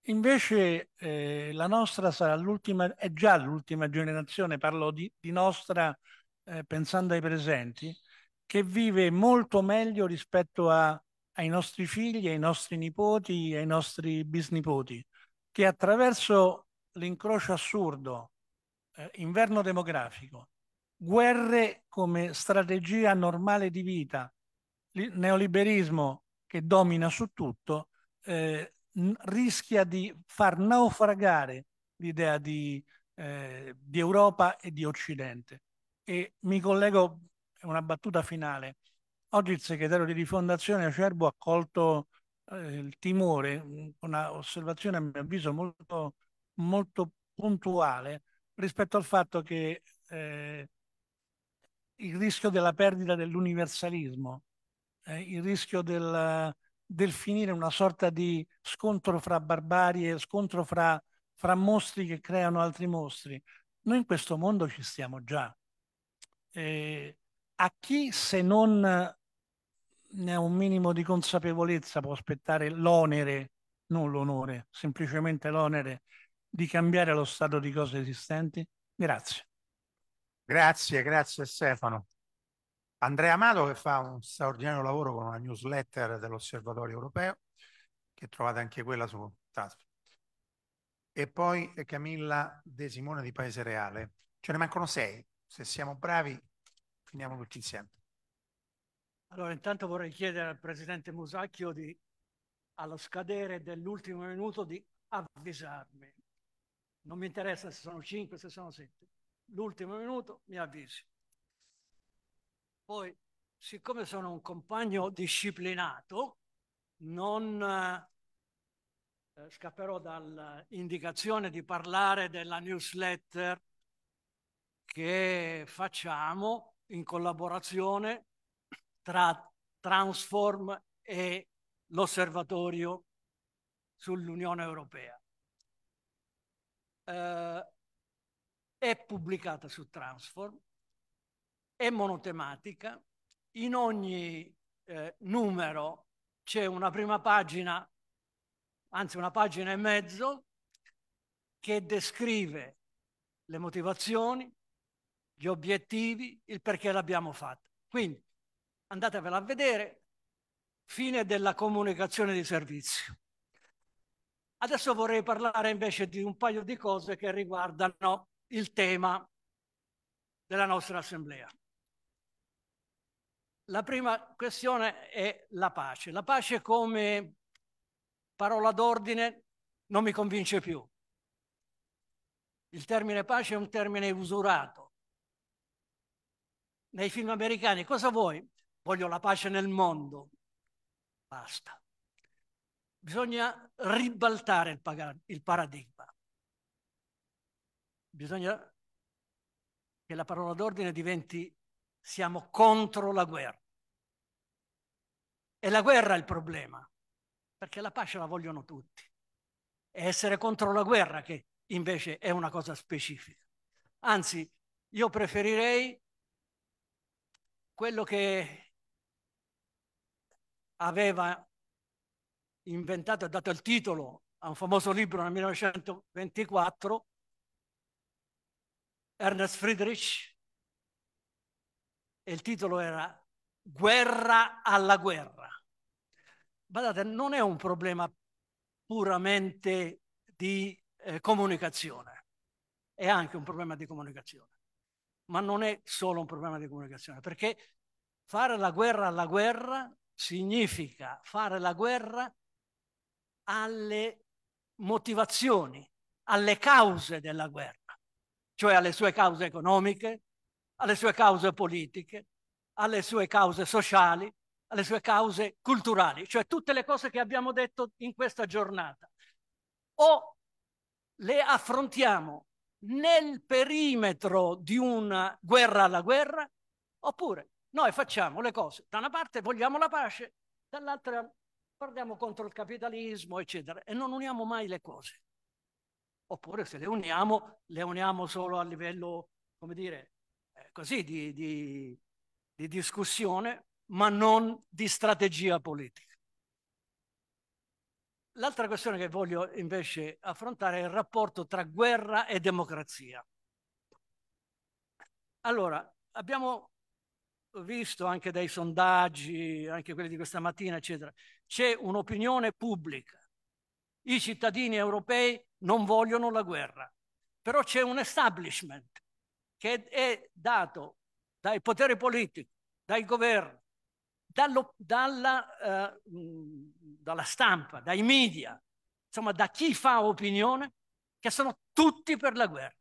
Invece eh, la nostra sarà l'ultima, è già l'ultima generazione, parlo di, di nostra eh, pensando ai presenti, che vive molto meglio rispetto a, ai nostri figli, ai nostri nipoti, ai nostri bisnipoti, che attraverso l'incrocio assurdo eh, inverno demografico, guerre come strategia normale di vita, neoliberismo che domina su tutto, eh, rischia di far naufragare l'idea di, eh, di, Europa e di Occidente. E mi collego a una battuta finale. Oggi il segretario di rifondazione Acerbo ha colto eh, il timore, una osservazione a mio avviso molto, molto puntuale, rispetto al fatto che eh, il rischio della perdita dell'universalismo, eh, il rischio del, del, finire una sorta di scontro fra barbarie, scontro fra, fra, mostri che creano altri mostri. Noi in questo mondo ci stiamo già. Eh, a chi se non ne ha un minimo di consapevolezza può aspettare l'onere, non l'onore, semplicemente l'onere di cambiare lo stato di cose esistenti? Grazie. Grazie, grazie Stefano. Andrea Amato che fa un straordinario lavoro con una newsletter dell'Osservatorio Europeo, che trovate anche quella su TASP. E poi Camilla De Simone di Paese Reale. Ce ne mancano sei, se siamo bravi finiamo tutti insieme. Allora intanto vorrei chiedere al Presidente Musacchio di, allo scadere dell'ultimo minuto di avvisarmi non mi interessa se sono 5, se sono 7. L'ultimo minuto mi avvisi. Poi, siccome sono un compagno disciplinato, non eh, eh, scapperò dall'indicazione di parlare della newsletter che facciamo in collaborazione tra Transform e l'osservatorio sull'Unione Europea eh, è pubblicata su Transform, è monotematica, in ogni eh, numero c'è una prima pagina, anzi una pagina e mezzo, che descrive le motivazioni, gli obiettivi, il perché l'abbiamo fatta. Quindi andatevela a vedere, fine della comunicazione di servizio. Adesso vorrei parlare invece di un paio di cose che riguardano il tema della nostra assemblea. La prima questione è la pace. La pace come parola d'ordine non mi convince più. Il termine pace è un termine usurato. Nei film americani cosa vuoi? Voglio la pace nel mondo. Basta bisogna ribaltare il, pagano, il paradigma. Bisogna che la parola d'ordine diventi siamo contro la guerra. È la guerra il problema, perché la pace la vogliono tutti. È essere contro la guerra che invece è una cosa specifica. Anzi, io preferirei quello che aveva inventato e dato il titolo a un famoso libro nel 1924, Ernest Friedrich, e il titolo era Guerra alla guerra. Guardate, non è un problema puramente di eh, comunicazione, è anche un problema di comunicazione, ma non è solo un problema di comunicazione, perché fare la guerra alla guerra significa fare la guerra alle motivazioni, alle cause della guerra, cioè alle sue cause economiche, alle sue cause politiche, alle sue cause sociali, alle sue cause culturali, cioè tutte le cose che abbiamo detto in questa giornata. O le affrontiamo nel perimetro di una guerra alla guerra, oppure noi facciamo le cose, da una parte vogliamo la pace, dall'altra parliamo contro il capitalismo, eccetera, e non uniamo mai le cose. Oppure se le uniamo, le uniamo solo a livello, come dire, eh, così, di, di, di discussione, ma non di strategia politica. L'altra questione che voglio invece affrontare è il rapporto tra guerra e democrazia. Allora, abbiamo visto anche dai sondaggi, anche quelli di questa mattina, eccetera, c'è un'opinione pubblica. I cittadini europei non vogliono la guerra, però c'è un establishment che è dato dai poteri politici, dai governi, dalla, uh, dalla stampa, dai media, insomma da chi fa opinione, che sono tutti per la guerra.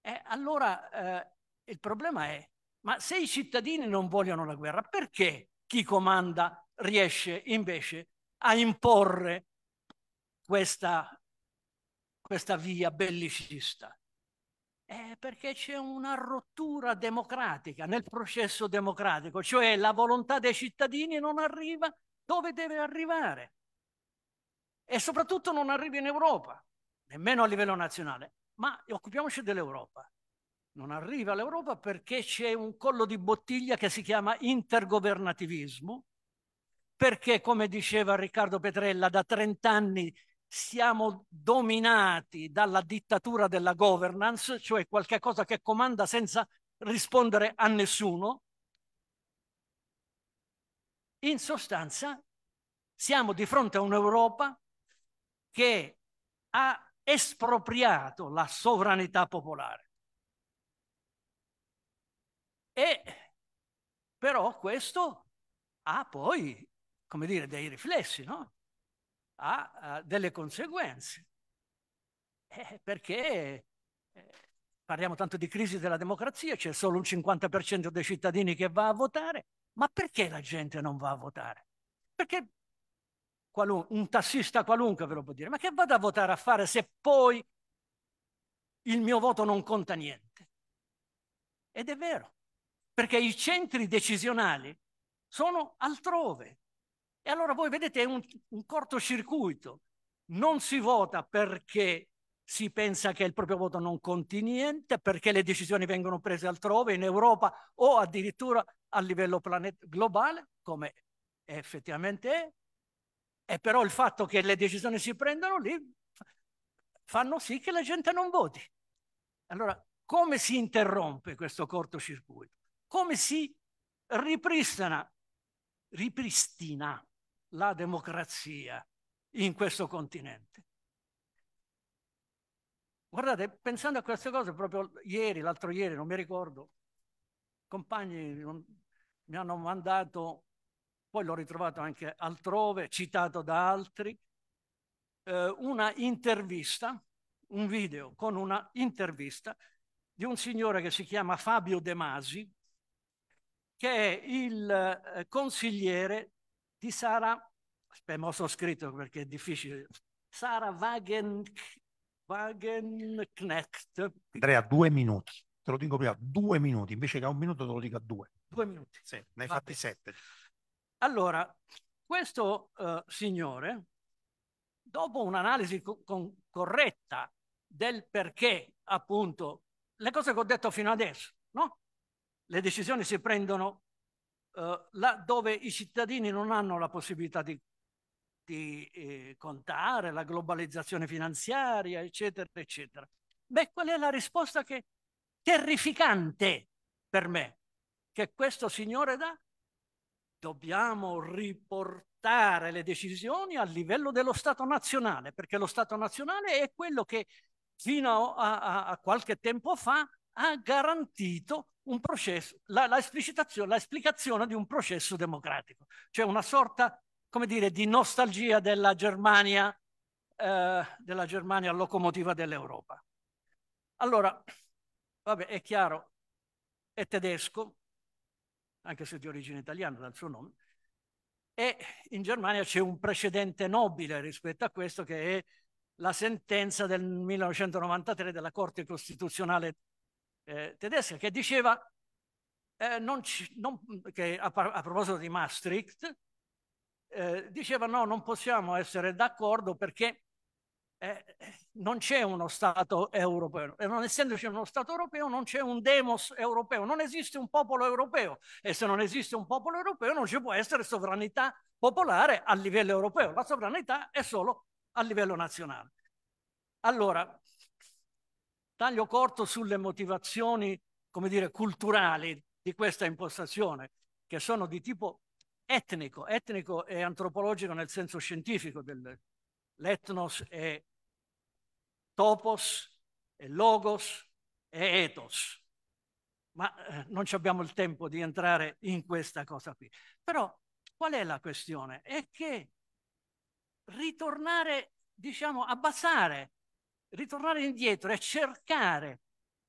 E allora eh, il problema è ma se i cittadini non vogliono la guerra, perché chi comanda riesce invece a imporre questa, questa via bellicista? Eh, perché c'è una rottura democratica nel processo democratico, cioè la volontà dei cittadini non arriva dove deve arrivare e soprattutto non arriva in Europa, nemmeno a livello nazionale. Ma occupiamoci dell'Europa non arriva all'Europa perché c'è un collo di bottiglia che si chiama intergovernativismo, perché come diceva Riccardo Petrella da 30 anni siamo dominati dalla dittatura della governance, cioè qualche cosa che comanda senza rispondere a nessuno. In sostanza siamo di fronte a un'Europa che ha espropriato la sovranità popolare. E però questo ha poi, come dire, dei riflessi, no? Ha, ha delle conseguenze. Eh, perché eh, parliamo tanto di crisi della democrazia, c'è solo un 50% dei cittadini che va a votare, ma perché la gente non va a votare? Perché qualun- un tassista qualunque ve lo può dire, ma che vado a votare a fare se poi il mio voto non conta niente? Ed è vero perché i centri decisionali sono altrove. E allora voi vedete è un, un cortocircuito. Non si vota perché si pensa che il proprio voto non conti niente, perché le decisioni vengono prese altrove, in Europa o addirittura a livello planet- globale, come effettivamente è. E però il fatto che le decisioni si prendano lì fanno sì che la gente non voti. Allora, come si interrompe questo cortocircuito? come si ripristina, ripristina la democrazia in questo continente. Guardate, pensando a queste cose, proprio ieri, l'altro ieri, non mi ricordo, compagni mi hanno mandato, poi l'ho ritrovato anche altrove, citato da altri, eh, una intervista, un video con una intervista di un signore che si chiama Fabio De Masi, che è il eh, consigliere di Sara, aspetta, ho scritto perché è difficile, Sara Wagen, Wagenknecht. Andrea, due minuti, te lo dico prima, due minuti, invece che a un minuto te lo dico a due. Due minuti. Sì, ne hai fatti sette. Allora, questo eh, signore, dopo un'analisi co corretta del perché, appunto, le cose che ho detto fino adesso, no? le decisioni si prendono eh, là dove i cittadini non hanno la possibilità di, di eh, contare, la globalizzazione finanziaria, eccetera, eccetera. Beh, qual è la risposta che terrificante per me che questo signore dà? Dobbiamo riportare le decisioni a livello dello Stato nazionale, perché lo Stato nazionale è quello che fino a, a, a qualche tempo fa ha garantito processo, la, la, la esplicazione di un processo democratico, cioè una sorta, come dire, di nostalgia della Germania, eh, della Germania locomotiva dell'Europa. Allora, vabbè, è chiaro, è tedesco, anche se di origine italiana dal suo nome, e in Germania c'è un precedente nobile rispetto a questo che è la sentenza del 1993 della Corte Costituzionale eh, tedesca che diceva eh, non ci, non, che a, a, proposito di Maastricht, eh, diceva no, non possiamo essere d'accordo perché eh, non c'è uno Stato europeo e non essendoci uno Stato europeo non c'è un demos europeo, non esiste un popolo europeo e se non esiste un popolo europeo non ci può essere sovranità popolare a livello europeo, la sovranità è solo a livello nazionale. Allora, Taglio corto sulle motivazioni, come dire, culturali di questa impostazione, che sono di tipo etnico, etnico e antropologico nel senso scientifico dell'etnos e topos, e logos, e ethos. Ma eh, non abbiamo il tempo di entrare in questa cosa qui. Però qual è la questione? È che ritornare, diciamo, abbassare ritornare indietro e cercare,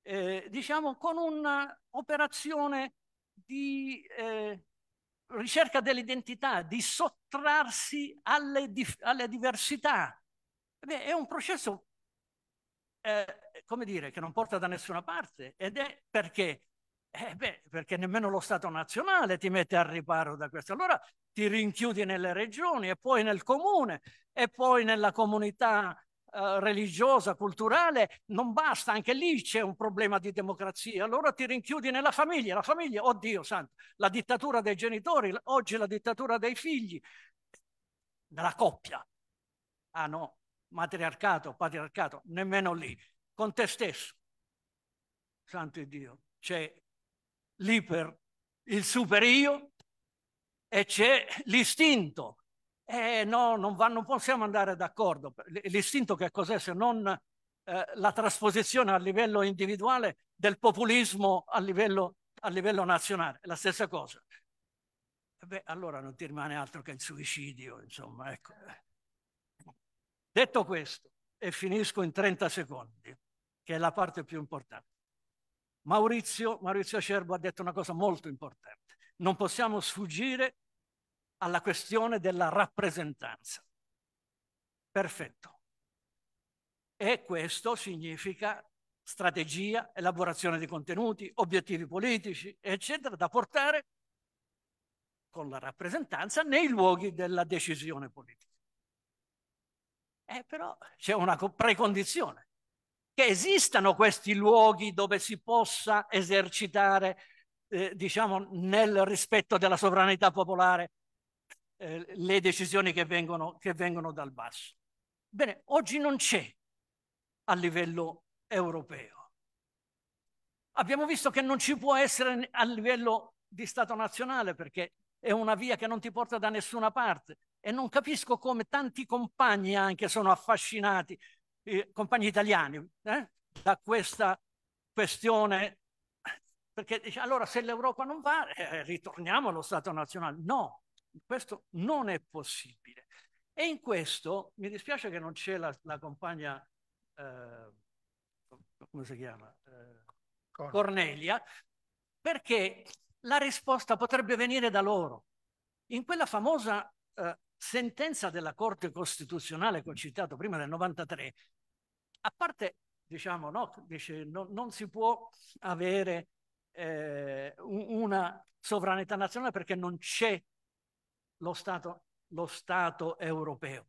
eh, diciamo, con un'operazione di eh, ricerca dell'identità, di sottrarsi alle, dif- alle diversità. Beh, è un processo, eh, come dire, che non porta da nessuna parte ed è perché? Eh beh, perché nemmeno lo Stato nazionale ti mette al riparo da questo. Allora ti rinchiudi nelle regioni e poi nel comune e poi nella comunità eh, religiosa, culturale, non basta, anche lì c'è un problema di democrazia. Allora ti rinchiudi nella famiglia, la famiglia, oddio santo, la dittatura dei genitori, oggi la dittatura dei figli, della coppia. Ah no, matriarcato, patriarcato, nemmeno lì, con te stesso. Santo Dio, c'è l'iper, il super io e c'è l'istinto eh no, non, va, non possiamo andare d'accordo. L'istinto che cos'è se non eh, la trasposizione a livello individuale del populismo a livello, a livello nazionale? La stessa cosa. Eh, beh, allora non ti rimane altro che il suicidio, insomma, ecco. Detto questo, e finisco in 30 secondi, che è la parte più importante. Maurizio, Maurizio Acerbo ha detto una cosa molto importante. Non possiamo sfuggire alla questione della rappresentanza. Perfetto. E questo significa strategia, elaborazione di contenuti, obiettivi politici, eccetera, da portare con la rappresentanza nei luoghi della decisione politica. Eh, però c'è una precondizione, che esistano questi luoghi dove si possa esercitare, eh, diciamo, nel rispetto della sovranità popolare, eh, le decisioni che vengono, che vengono dal basso. Bene, oggi non c'è a livello europeo. Abbiamo visto che non ci può essere a livello di Stato nazionale perché è una via che non ti porta da nessuna parte e non capisco come tanti compagni anche sono affascinati, eh, compagni italiani, eh, da questa questione, perché dice allora se l'Europa non va eh, ritorniamo allo Stato nazionale. No, questo non è possibile. E in questo, mi dispiace che non c'è la, la compagna, eh, come si chiama? Eh, Cornelia. perché la risposta potrebbe venire da loro. In quella famosa eh, sentenza della Corte Costituzionale che ho citato prima del 93, a parte, diciamo, no, dice, no, non si può avere eh, una sovranità nazionale perché non c'è lo Stato, lo Stato europeo.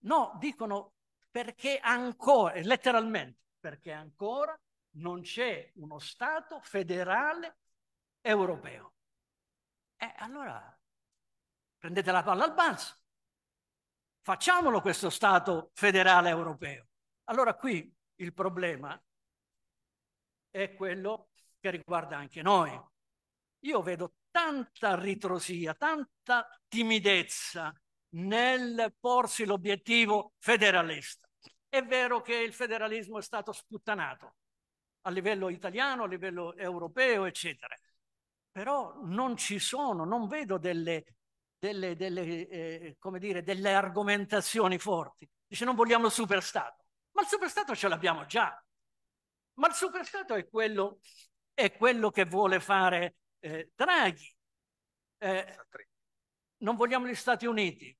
No, dicono perché ancora, eh, letteralmente, perché ancora non c'è uno Stato federale europeo. E eh, allora prendete la palla al balzo, facciamolo questo Stato federale europeo. Allora qui il problema è quello che riguarda anche noi. Io vedo tanta ritrosia, tanta timidezza nel porsi l'obiettivo federalista. È vero che il federalismo è stato sputtanato a livello italiano, a livello europeo, eccetera. Però non ci sono, non vedo delle, delle, delle, eh, dire, delle argomentazioni forti. Dice non vogliamo il superstato. Ma il superstato ce l'abbiamo già. Ma il superstato è quello, è quello che vuole fare eh, Draghi, eh, non vogliamo gli Stati Uniti.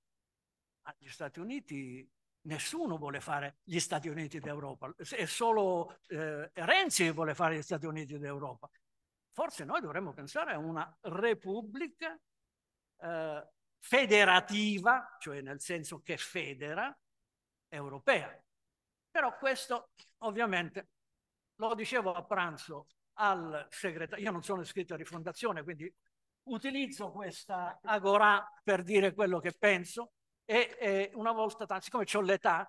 Ma gli Stati Uniti, nessuno vuole fare gli Stati Uniti d'Europa, è solo eh, Renzi che vuole fare gli Stati Uniti d'Europa. Forse noi dovremmo pensare a una repubblica eh, federativa, cioè nel senso che federa, europea. Però questo ovviamente lo dicevo a pranzo al segretario, io non sono iscritto a rifondazione, quindi utilizzo questa agora per dire quello che penso e eh, una volta, siccome ho l'età,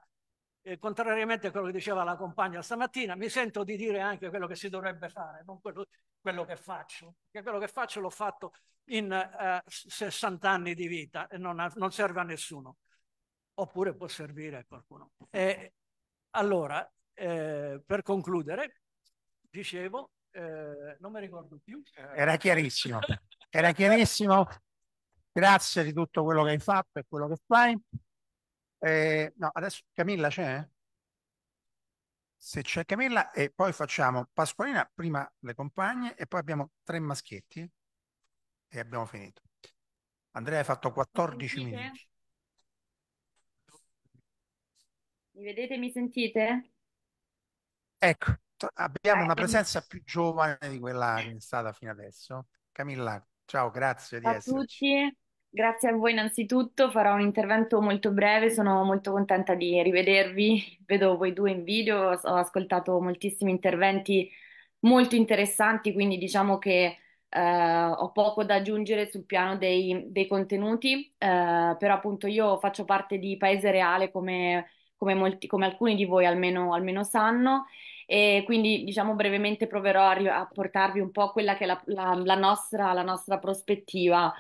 eh, contrariamente a quello che diceva la compagna stamattina, mi sento di dire anche quello che si dovrebbe fare, non quello, quello che faccio, perché quello che faccio l'ho fatto in eh, 60 anni di vita e non, ha, non, serve a nessuno, oppure può servire a qualcuno. E, allora, eh, per concludere, dicevo, eh, non mi ricordo più. Era chiarissimo, era chiarissimo. Grazie di tutto quello che hai fatto e quello che fai. Eh, no, adesso Camilla c'è? Se c'è Camilla e poi facciamo Pasqualina, prima le compagne e poi abbiamo tre maschietti e abbiamo finito. Andrea hai fatto 14 minuti. Mi vedete, mi sentite? Ecco, abbiamo eh, una presenza più giovane di quella che è stata fino adesso. Camilla, ciao, grazie di esserci. A tutti. Grazie a voi innanzitutto, farò un intervento molto breve, sono molto contenta di rivedervi, vedo voi due in video, ho ascoltato moltissimi interventi molto interessanti, quindi diciamo che eh, ho poco da aggiungere sul piano dei, dei contenuti, eh, però appunto io faccio parte di Paese Reale come, come, molti, come alcuni di voi almeno, almeno sanno e quindi, diciamo, brevemente proverò a, a portarvi un po' quella che è la, la, la nostra, la nostra prospettiva.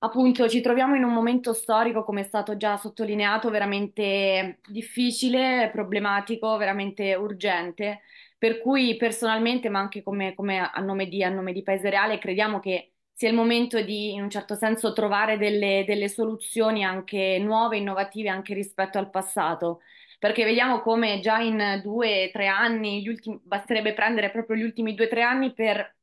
Appunto, ci troviamo in un momento storico, come è stato già sottolineato, veramente difficile, problematico, veramente urgente, per cui personalmente, ma anche come, come a nome di, a nome di Paese Reale, crediamo che sia il momento di, in un certo senso, trovare delle, delle soluzioni anche nuove, innovative, anche rispetto al passato perché vediamo come già in due o tre anni, ultimi, basterebbe prendere proprio gli ultimi due o tre anni per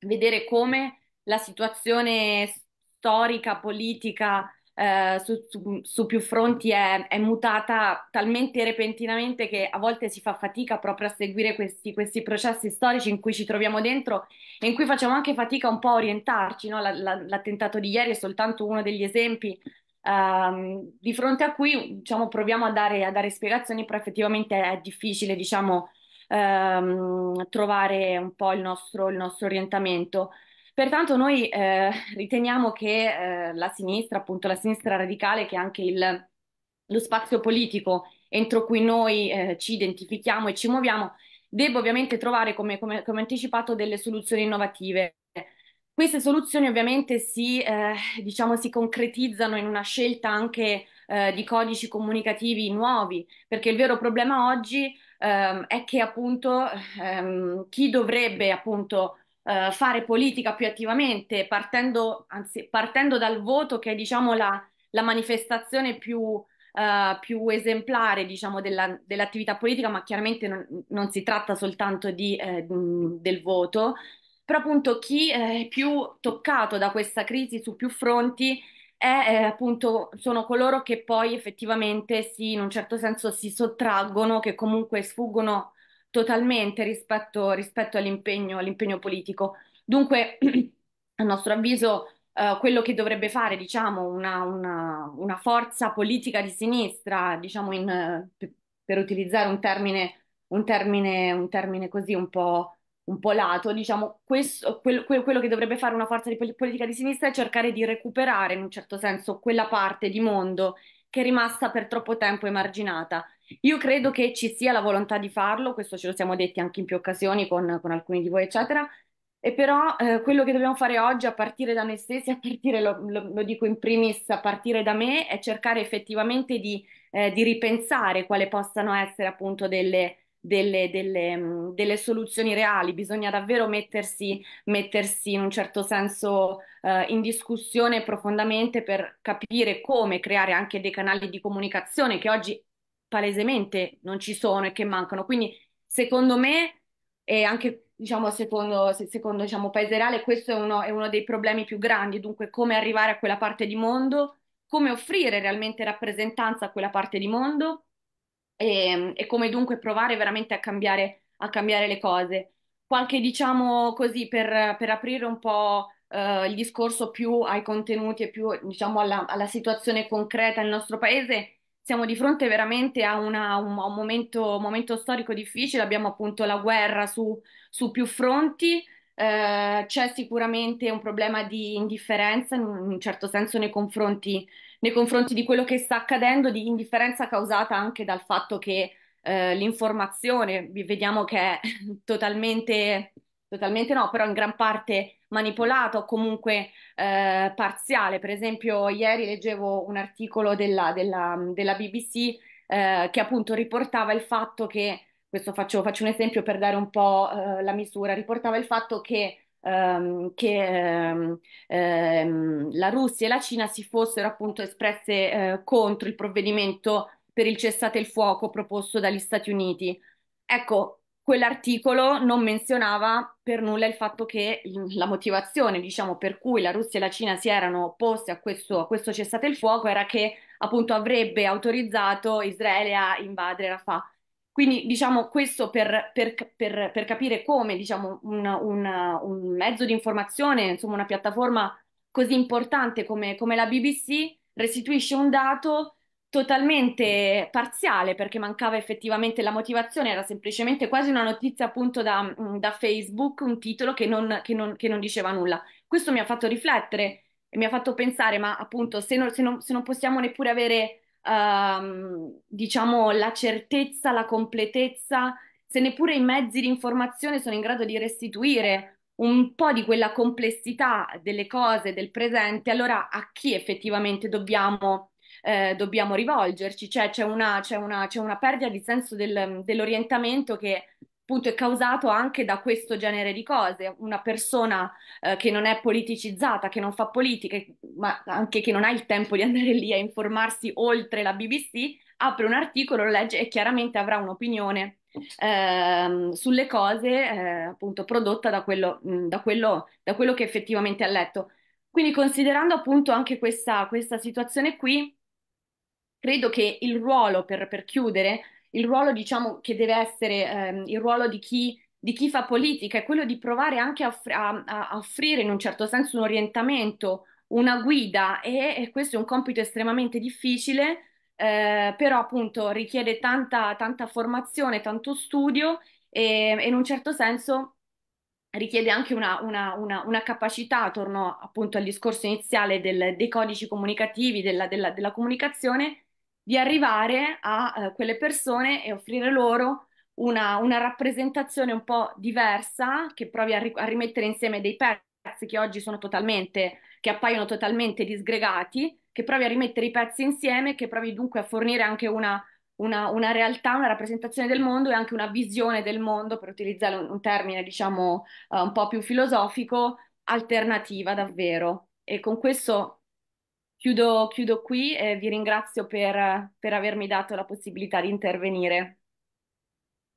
vedere come la situazione storica, politica eh, su, su, su, più fronti è, è, mutata talmente repentinamente che a volte si fa fatica proprio a seguire questi, questi, processi storici in cui ci troviamo dentro e in cui facciamo anche fatica un po' a orientarci. No? La, la, l'attentato di ieri è soltanto uno degli esempi ehm, di fronte a cui diciamo, proviamo a dare, a dare, spiegazioni, però effettivamente è difficile diciamo, ehm, trovare un po' il nostro, il nostro orientamento. Pertanto noi eh, riteniamo che eh, la sinistra, appunto la sinistra radicale, che è anche il, lo spazio politico entro cui noi eh, ci identifichiamo e ci muoviamo, debba ovviamente trovare, come, come, come anticipato, delle soluzioni innovative queste soluzioni ovviamente si, eh, diciamo, si concretizzano in una scelta anche eh, di codici comunicativi nuovi, perché il vero problema oggi ehm, è che appunto ehm, chi dovrebbe appunto eh, fare politica più attivamente, partendo, anzi, partendo dal voto che è diciamo la, la manifestazione più, Uh, più esemplare diciamo, della, dell'attività politica, ma chiaramente non, non si tratta soltanto di, eh, del voto, però appunto chi eh, è più toccato da questa crisi su più fronti è, eh, appunto, sono coloro che poi effettivamente si, in un certo senso si sottraggono, che comunque sfuggono totalmente rispetto, rispetto all'impegno, all'impegno, politico. Dunque, a nostro avviso, eh, quello che dovrebbe fare diciamo, una, una, una, forza politica di sinistra, diciamo in, eh, per utilizzare un termine, un termine, un termine così un po' un po' lato, diciamo, questo, quel, quel, quello che dovrebbe fare una forza di politica di sinistra è cercare di recuperare in un certo senso quella parte di mondo che è rimasta per troppo tempo emarginata. Io credo che ci sia la volontà di farlo, questo ce lo siamo detti anche in più occasioni con, con alcuni di voi, eccetera. E però eh, quello che dobbiamo fare oggi, a partire da noi stessi, a partire, lo, lo, lo dico in primis, a partire da me, è cercare effettivamente di, eh, di ripensare quali possano essere appunto delle, delle, delle, mm, delle soluzioni reali, bisogna davvero mettersi, mettersi in un certo senso eh, in discussione profondamente per capire come creare anche dei canali di comunicazione che oggi palesemente non ci sono e che mancano. Quindi secondo me e anche diciamo, secondo, secondo diciamo, Paese Reale, questo è uno, è uno, dei problemi più grandi, dunque come arrivare a quella parte di mondo, come offrire realmente rappresentanza a quella parte di mondo e, ehm, e come dunque provare veramente a cambiare, a cambiare le cose. Qualche, diciamo così, per, per aprire un po' eh, il discorso più ai contenuti e più, diciamo, alla, alla situazione concreta nel nostro paese, siamo di fronte veramente a, una, un, a un momento, momento, storico difficile, abbiamo appunto la guerra su, su più fronti, eh, c'è sicuramente un problema di indifferenza in un certo senso nei confronti nei confronti di quello che sta accadendo, di indifferenza causata anche dal fatto che eh, l'informazione, vediamo che è totalmente, totalmente no, però in gran parte manipolata o comunque eh, parziale. Per esempio, ieri leggevo un articolo della, della, della BBC eh, che appunto riportava il fatto che, questo faccio, faccio, un esempio per dare un po' eh, la misura, riportava il fatto che ehm, che ehm, ehm, la Russia e la Cina si fossero appunto espresse eh, contro il provvedimento per il cessate il fuoco proposto dagli Stati Uniti. Ecco, quell'articolo non menzionava per nulla il fatto che la motivazione, diciamo, per cui la Russia e la Cina si erano opposte a questo, a questo cessate il fuoco era che appunto avrebbe autorizzato Israele a invadere Rafah. Quindi diciamo questo per, per, per, per capire come diciamo, una, una, un mezzo di informazione, insomma una piattaforma così importante come, come la BBC restituisce un dato totalmente parziale perché mancava effettivamente la motivazione, era semplicemente quasi una notizia appunto da, mm, da Facebook, un titolo che non, che, non, che non, diceva nulla. Questo mi ha fatto riflettere e mi ha fatto pensare, ma appunto se non, se non se possiamo neppure avere ehm, diciamo, la certezza, la completezza, se neppure i mezzi di informazione sono in grado di restituire un po' di quella complessità delle cose del presente, allora a chi effettivamente dobbiamo, eh, dobbiamo rivolgerci? Cioè, c'è una, c'è, una, c'è una, perdita di senso del, dell'orientamento che appunto è causato anche da questo genere di cose. Una persona eh, che non è politicizzata, che non fa politica, ma anche che non ha il tempo di andare lì a informarsi oltre la BBC, apre un articolo, lo legge e chiaramente avrà un'opinione. Ehm, sulle cose eh, appunto prodotta da quello, mh, da, quello, da quello, che effettivamente ha letto. Quindi considerando appunto anche questa, questa situazione qui, credo che il ruolo per, per chiudere il ruolo, diciamo, che deve essere ehm, il ruolo di chi, di chi, fa politica è quello di provare anche a, a, a offrire in un certo senso un orientamento, una guida e, e questo è un compito estremamente difficile, eh, però appunto richiede tanta, tanta formazione, tanto studio e, e in un certo senso richiede anche una, una, una, una, capacità, torno appunto al discorso iniziale del, dei codici comunicativi, della, della, della comunicazione, di arrivare a eh, quelle persone e offrire loro una, una, rappresentazione un po' diversa che provi a, ri- a rimettere insieme dei pezzi che oggi sono totalmente, che appaiono totalmente disgregati, che provi a rimettere i pezzi insieme, che provi dunque a fornire anche una, una, una, realtà, una rappresentazione del mondo e anche una visione del mondo, per utilizzare un, un termine diciamo uh, un po' più filosofico, alternativa davvero. E con questo Chiudo, chiudo qui e vi ringrazio per, per avermi dato la possibilità di intervenire.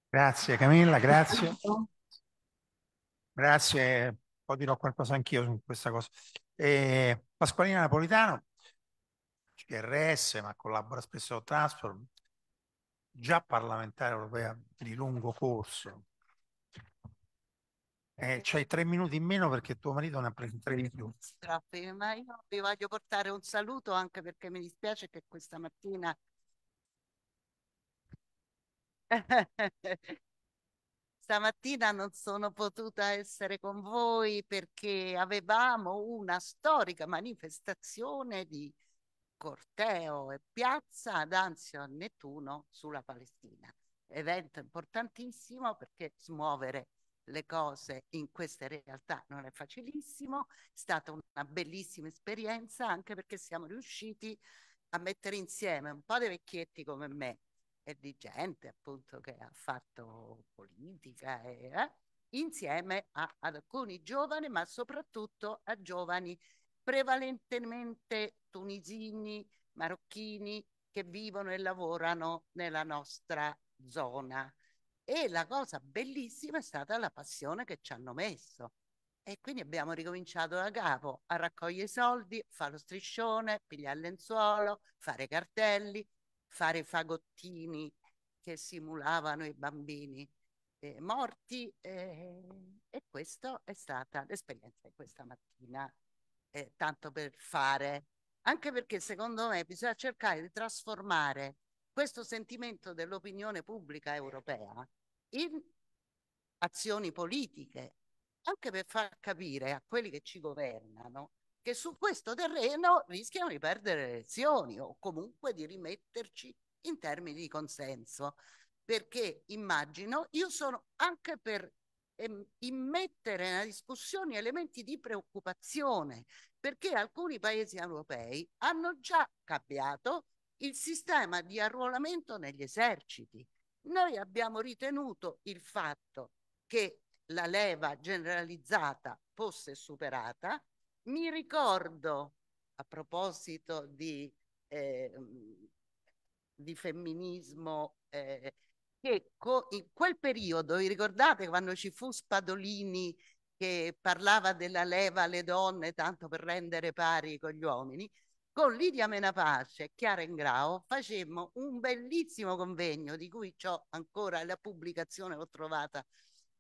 Grazie Camilla, grazie. Grazie, poi dirò qualcosa anch'io su questa cosa. E Pasqualina Napolitano, CRS, ma collabora spesso con Transform, già parlamentare europea di lungo corso, eh, c'hai tre minuti in meno perché tuo marito ne ha preso tre di più. Grazie, Ma io vi voglio portare un saluto anche perché mi dispiace che questa mattina stamattina non sono potuta essere con voi perché avevamo una storica manifestazione di corteo e piazza ad Anzio a Nettuno sulla Palestina. Evento importantissimo perché smuovere le cose in queste realtà non è facilissimo, è stata una bellissima esperienza anche perché siamo riusciti a mettere insieme un po' di vecchietti come me e di gente appunto che ha fatto politica e, eh, insieme a, ad alcuni giovani ma soprattutto a giovani prevalentemente tunisini, marocchini che vivono e lavorano nella nostra zona e la cosa bellissima è stata la passione che ci hanno messo. E quindi abbiamo ricominciato da capo a raccogliere i soldi, fare lo striscione, pigliare il lenzuolo, fare cartelli, fare fagottini che simulavano i bambini eh, morti. Eh, e questa è stata l'esperienza di questa mattina, eh, tanto per fare, anche perché secondo me bisogna cercare di trasformare questo sentimento dell'opinione pubblica europea in azioni politiche, anche per far capire a quelli che ci governano che su questo terreno rischiano di perdere le elezioni o comunque di rimetterci in termini di consenso. Perché immagino, io sono anche per ehm, immettere nella discussione elementi di preoccupazione, perché alcuni paesi europei hanno già cambiato il sistema di arruolamento negli eserciti. Noi abbiamo ritenuto il fatto che la leva generalizzata fosse superata. Mi ricordo, a proposito di, eh, di femminismo, eh, che in quel periodo, vi ricordate quando ci fu Spadolini che parlava della leva alle donne tanto per rendere pari con gli uomini? con Lidia Menapace e Chiara Ingrao facemmo un bellissimo convegno di cui ho ancora la pubblicazione, l'ho trovata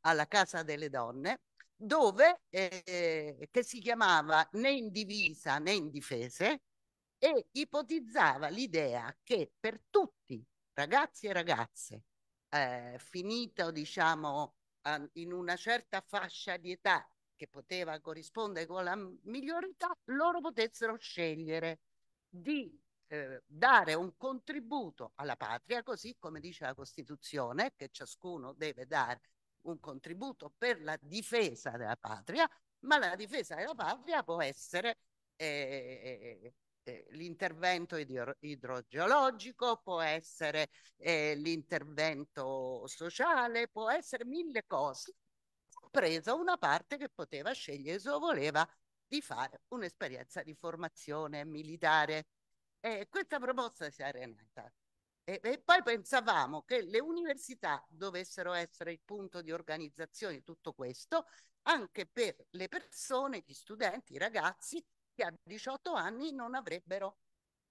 alla Casa delle Donne, dove eh, che si chiamava né in divisa né in difese e ipotizzava l'idea che per tutti, ragazzi e ragazze, eh, finito diciamo eh, in una certa fascia di età che poteva corrispondere con la migliorità, loro potessero scegliere di eh, dare un contributo alla patria, così come dice la Costituzione, che ciascuno deve dare un contributo per la difesa della patria, ma la difesa della patria può essere eh, eh, eh l'intervento idrogeologico, può essere eh, l'intervento sociale, può essere mille cose preso una parte che poteva scegliere se voleva di fare un'esperienza di formazione militare. E questa proposta si è arenata. E, e, poi pensavamo che le università dovessero essere il punto di organizzazione di tutto questo anche per le persone, gli studenti, i ragazzi che a 18 anni non avrebbero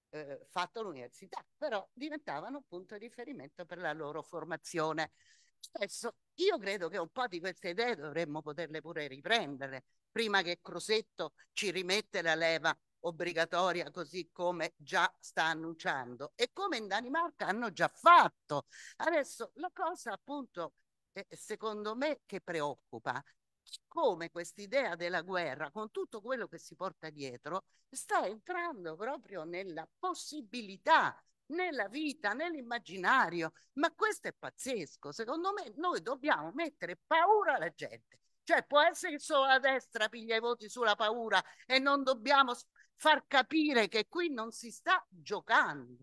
eh, fatto l'università, però diventavano un punto di riferimento per la loro formazione spesso io credo che un po' di queste idee dovremmo poterle pure riprendere prima che Crosetto ci rimette la leva obbligatoria così come già sta annunciando e come in Danimarca hanno già fatto. Adesso la cosa appunto eh, secondo me che preoccupa come quest'idea della guerra con tutto quello che si porta dietro sta entrando proprio nella possibilità nella vita, nell'immaginario. Ma questo è pazzesco. Secondo me noi dobbiamo mettere paura alla gente. Cioè può essere che solo la destra piglia i voti sulla paura e non dobbiamo far capire che qui non si sta giocando.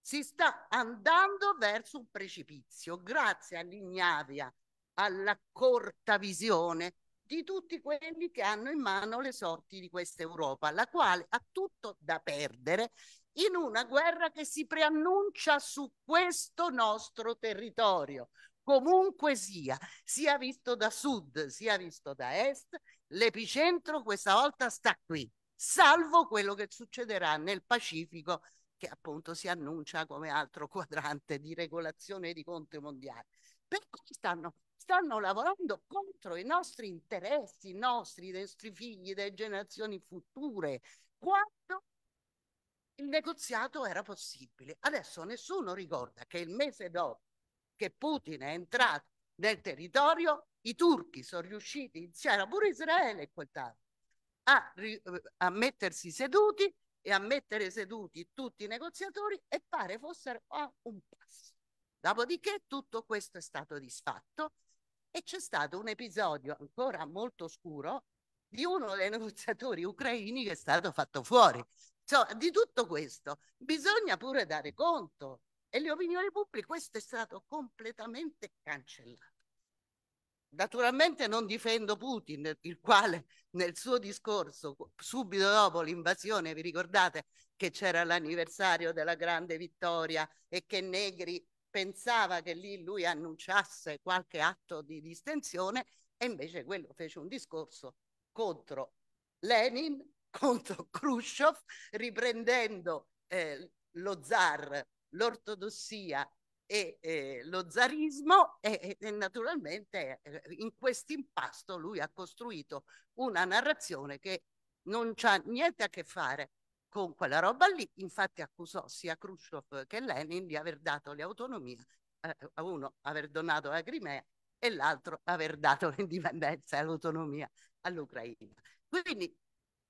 Si sta andando verso un precipizio grazie all'ignavia, alla corta visione di tutti quelli che hanno in mano le sorti di questa Europa, la quale ha tutto da perdere in una guerra che si preannuncia su questo nostro territorio. Comunque sia, sia visto da sud, sia visto da est, l'epicentro questa volta sta qui, salvo quello che succederà nel Pacifico, che appunto si annuncia come altro quadrante di regolazione di conti mondiali. Per cui stanno, stanno lavorando contro i nostri interessi, i nostri, dei nostri figli, le generazioni future, quando il negoziato era possibile. Adesso nessuno ricorda che il mese dopo che Putin è entrato nel territorio, i turchi sono riusciti, c'era pure Israele in quel tanto, a, eh, a mettersi seduti e a mettere seduti tutti i negoziatori e pare fossero a un passo. Dopodiché tutto questo è stato disfatto e c'è stato un episodio ancora molto scuro di uno dei negoziatori ucraini che è stato fatto fuori. Insomma, di tutto questo bisogna pure dare conto. E le opinioni pubbliche, questo è stato completamente cancellato. Naturalmente non difendo Putin, il quale nel suo discorso, subito dopo l'invasione, vi ricordate che c'era l'anniversario della grande vittoria e che Negri pensava che lì lui annunciasse qualche atto di distensione e invece quello fece un discorso contro Lenin, contro Khrushchev, riprendendo eh, lo zar, l'ortodossia e eh, lo zarismo e, e naturalmente eh, in questo impasto lui ha costruito una narrazione che non c'ha niente a che fare con quella roba lì, infatti accusò sia Khrushchev che Lenin di aver dato l'autonomia, eh, a uno aver donato la Crimea e l'altro aver dato l'indipendenza e l'autonomia all'Ucraina. Quindi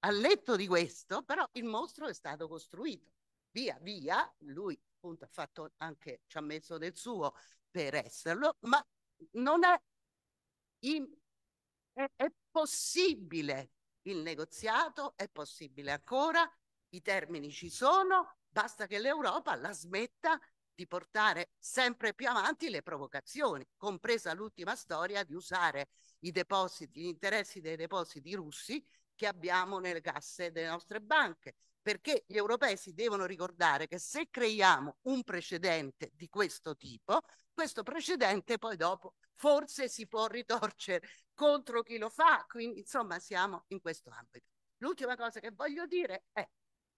al letto di questo, però, il mostro è stato costruito. Via via, lui appunto ha fatto anche, ci ha messo del suo per esserlo, ma non è, in, è, è possibile il negoziato, è possibile ancora, i termini ci sono, basta che l'Europa la smetta di portare sempre più avanti le provocazioni, compresa l'ultima storia di usare i depositi, gli interessi dei depositi russi che abbiamo nelle casse delle nostre banche, perché gli europei si devono ricordare che se creiamo un precedente di questo tipo, questo precedente poi dopo forse si può ritorcere contro chi lo fa, quindi insomma siamo in questo ambito. L'ultima cosa che voglio dire è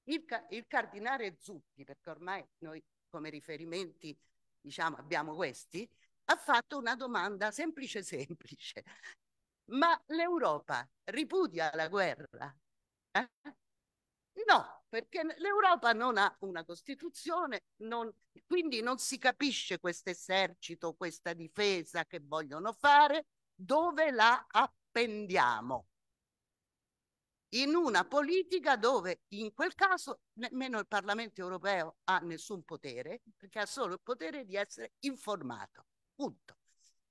il, il cardinale Zuppi, perché ormai noi come riferimenti diciamo abbiamo questi, ha fatto una domanda semplice semplice ma l'Europa ripudia la guerra? Eh? No, perché l'Europa non ha una Costituzione, non, quindi non si capisce questo esercito, questa difesa che vogliono fare, dove la appendiamo. In una politica dove in quel caso nemmeno il Parlamento europeo ha nessun potere, perché ha solo il potere di essere informato. Punto.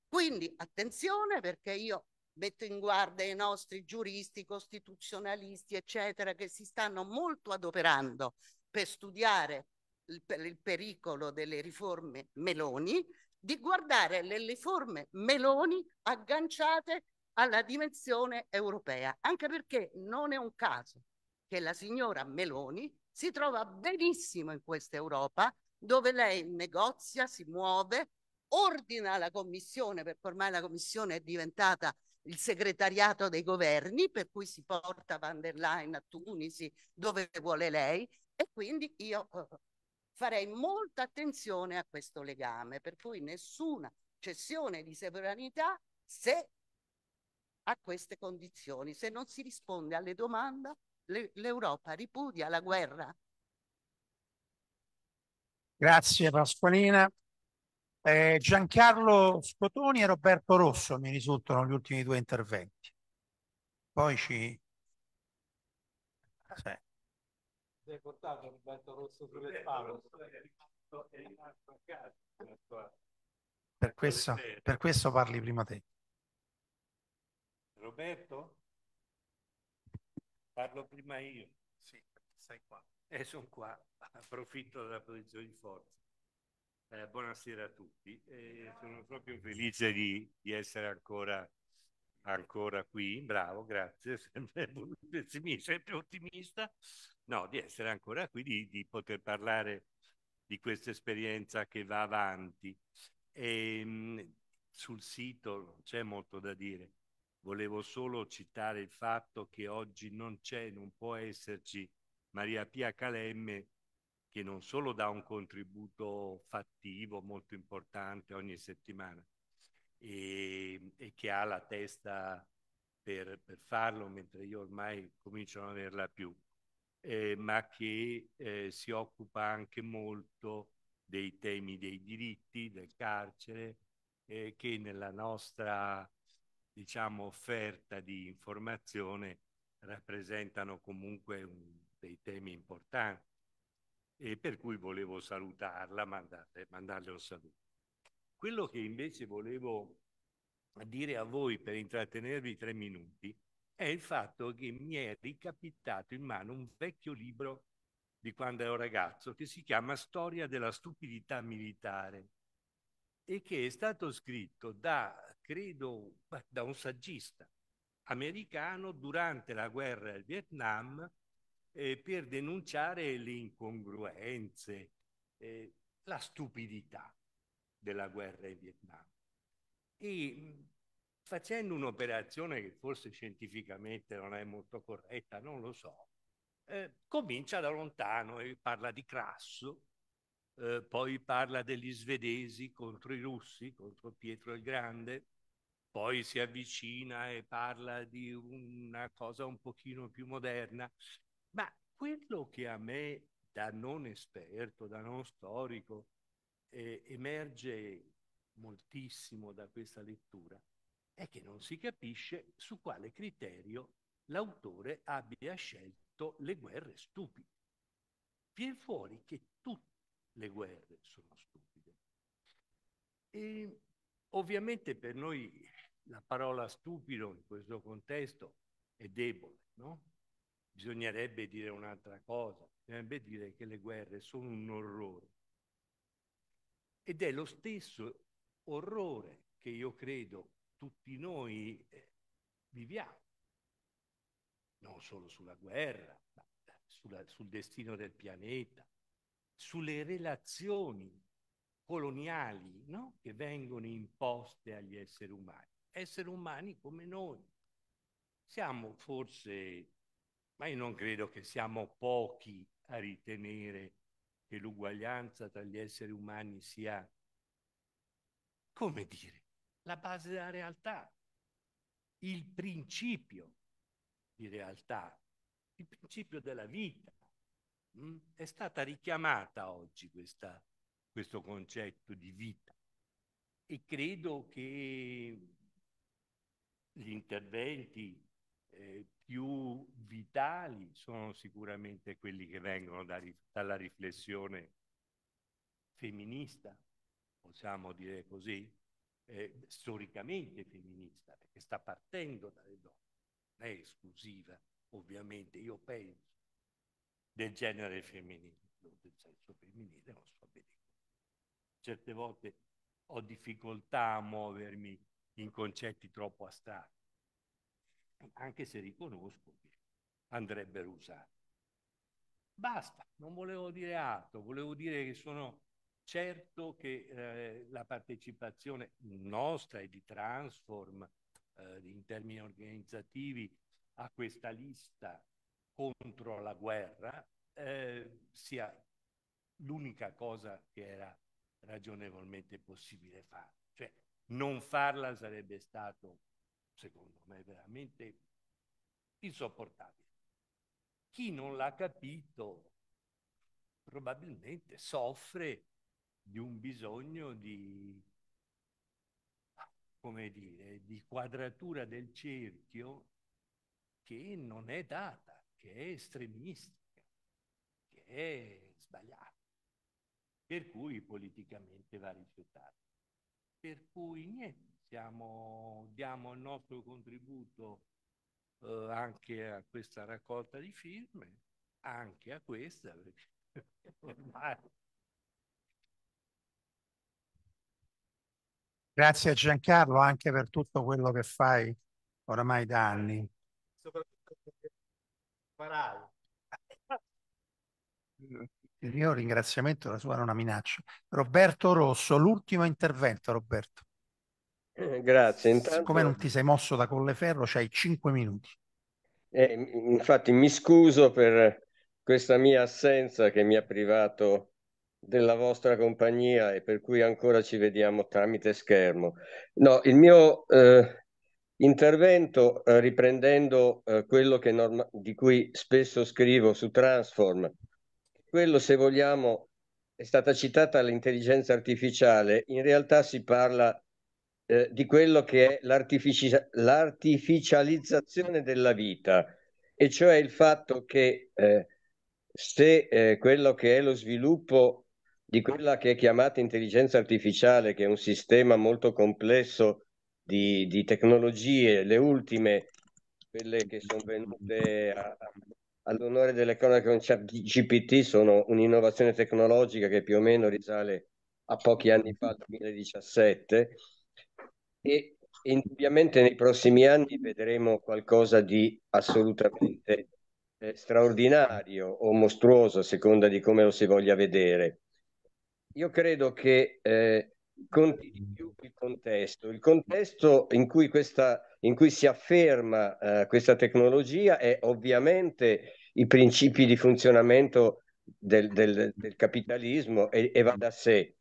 Quindi attenzione perché io metto in guardia i nostri giuristi, costituzionalisti, eccetera, che si stanno molto adoperando per studiare il, per il pericolo delle riforme Meloni, di guardare le riforme Meloni agganciate alla dimensione europea, anche perché non è un caso che la signora Meloni si trova benissimo in questa Europa dove lei negozia, si muove, ordina la commissione, perché ormai la commissione è diventata il segretariato dei governi, per cui si porta van der Leyen a Tunisi dove vuole lei e quindi io eh, farei molta attenzione a questo legame, per cui nessuna cessione di sovranità se a queste condizioni, se non si risponde alle domande, l'Europa ripudia la guerra. Grazie Pasqualina eh, Giancarlo Scotoni e Roberto Rosso mi risultano gli ultimi due interventi. Poi ci... Sì. Sei portato Roberto Rosso sulle spalle. Per questo, per questo parli prima te. Roberto? Parlo prima io. Sì, sei qua. E eh, sono qua, approfitto della posizione di forza. Eh, buonasera a tutti, eh, sono proprio felice di, di essere ancora, ancora, qui, bravo, grazie, sempre, sempre ottimista, no, di essere ancora qui, di, di poter parlare di questa esperienza che va avanti. E, ehm, sul sito non c'è molto da dire, volevo solo citare il fatto che oggi non c'è, non può esserci Maria Pia Calemme che non solo dà un contributo fattivo molto importante ogni settimana e, e che ha la testa per, per, farlo, mentre io ormai comincio a non averla più, eh, ma che eh, si occupa anche molto dei temi dei diritti, del carcere, eh, che nella nostra diciamo, offerta di informazione rappresentano comunque un, dei temi importanti e per cui volevo salutarla, mandate, mandarle un saluto. Quello che invece volevo dire a voi per intrattenervi tre minuti è il fatto che mi è ricapitato in mano un vecchio libro di quando ero ragazzo che si chiama Storia della stupidità militare e che è stato scritto da, credo, da un saggista americano durante la guerra del Vietnam eh, per denunciare le incongruenze, eh, la stupidità della guerra in Vietnam. E facendo un'operazione che forse scientificamente non è molto corretta, non lo so, eh, comincia da lontano e eh, parla di Crasso, eh, poi parla degli svedesi contro i russi, contro Pietro il Grande, poi si avvicina e parla di una cosa un pochino più moderna. Ma quello che a me, da non esperto, da non storico, eh, emerge moltissimo da questa lettura è che non si capisce su quale criterio l'autore abbia scelto le guerre stupide. Viene fuori che tutte le guerre sono stupide. E ovviamente per noi la parola stupido in questo contesto è debole, no? Bisognerebbe dire un'altra cosa, bisognerebbe dire che le guerre sono un orrore. Ed è lo stesso orrore che io credo tutti noi eh, viviamo, non solo sulla guerra, ma eh, sulla, sul destino del pianeta, sulle relazioni coloniali no? che vengono imposte agli esseri umani, esseri umani come noi. Siamo forse ma io non credo che siamo pochi a ritenere che l'uguaglianza tra gli esseri umani sia, come dire, la base della realtà, il principio di realtà, il principio della vita. Mm? È stata richiamata oggi questa, questo concetto di vita e credo che gli interventi eh, più vitali sono sicuramente quelli che vengono da, dalla riflessione femminista, possiamo dire così, eh, storicamente femminista, perché sta partendo dalle donne, non è esclusiva, ovviamente, io penso, del genere femminile, non del sesso femminile, non so benissimo. Certe volte ho difficoltà a muovermi in concetti troppo astratti anche se riconosco che andrebbero usati. Basta, non volevo dire altro, volevo dire che sono certo che eh, la partecipazione nostra e di Transform eh, in termini organizzativi a questa lista contro la guerra eh, sia l'unica cosa che era ragionevolmente possibile fare. Cioè, non farla sarebbe stato secondo me, veramente insopportabile. Chi non l'ha capito probabilmente soffre di un bisogno di, come dire, di quadratura del cerchio che non è data, che è estremistica, che è sbagliata, per cui politicamente va rifiutata. Per cui niente siamo, diamo il nostro contributo eh, anche a questa raccolta di firme, anche a questa, perché Grazie a Giancarlo anche per tutto quello che fai oramai da anni. Soprattutto perché farai. Il mio ringraziamento, la sua era una minaccia. Roberto Rosso, l'ultimo intervento, Roberto. Eh, grazie. Intanto... Siccome non ti sei mosso da Colleferro, c'hai 5 minuti. Eh, infatti mi scuso per questa mia assenza che mi ha privato della vostra compagnia e per cui ancora ci vediamo tramite schermo. No, il mio eh, intervento, eh, riprendendo eh, quello norma- di cui spesso scrivo su Transform, quello se vogliamo è stata citata l'intelligenza artificiale, in realtà si parla di eh, di quello che è l'artifici- l'artificializzazione della vita, e cioè il fatto che eh, se eh, quello che è lo sviluppo di quella che è chiamata intelligenza artificiale, che è un sistema molto complesso di, di tecnologie, le ultime, quelle che sono venute a, all'onore delle cronache con ChatGPT, sono un'innovazione tecnologica che più o meno risale a pochi anni fa, 2017, e indubbiamente nei prossimi anni vedremo qualcosa di assolutamente eh, straordinario o mostruoso, a seconda di come lo si voglia vedere. Io credo che eh, conti di più il contesto. Il contesto in cui, questa, in cui si afferma eh, questa tecnologia è ovviamente i principi di funzionamento del, del, del capitalismo e, e va da sé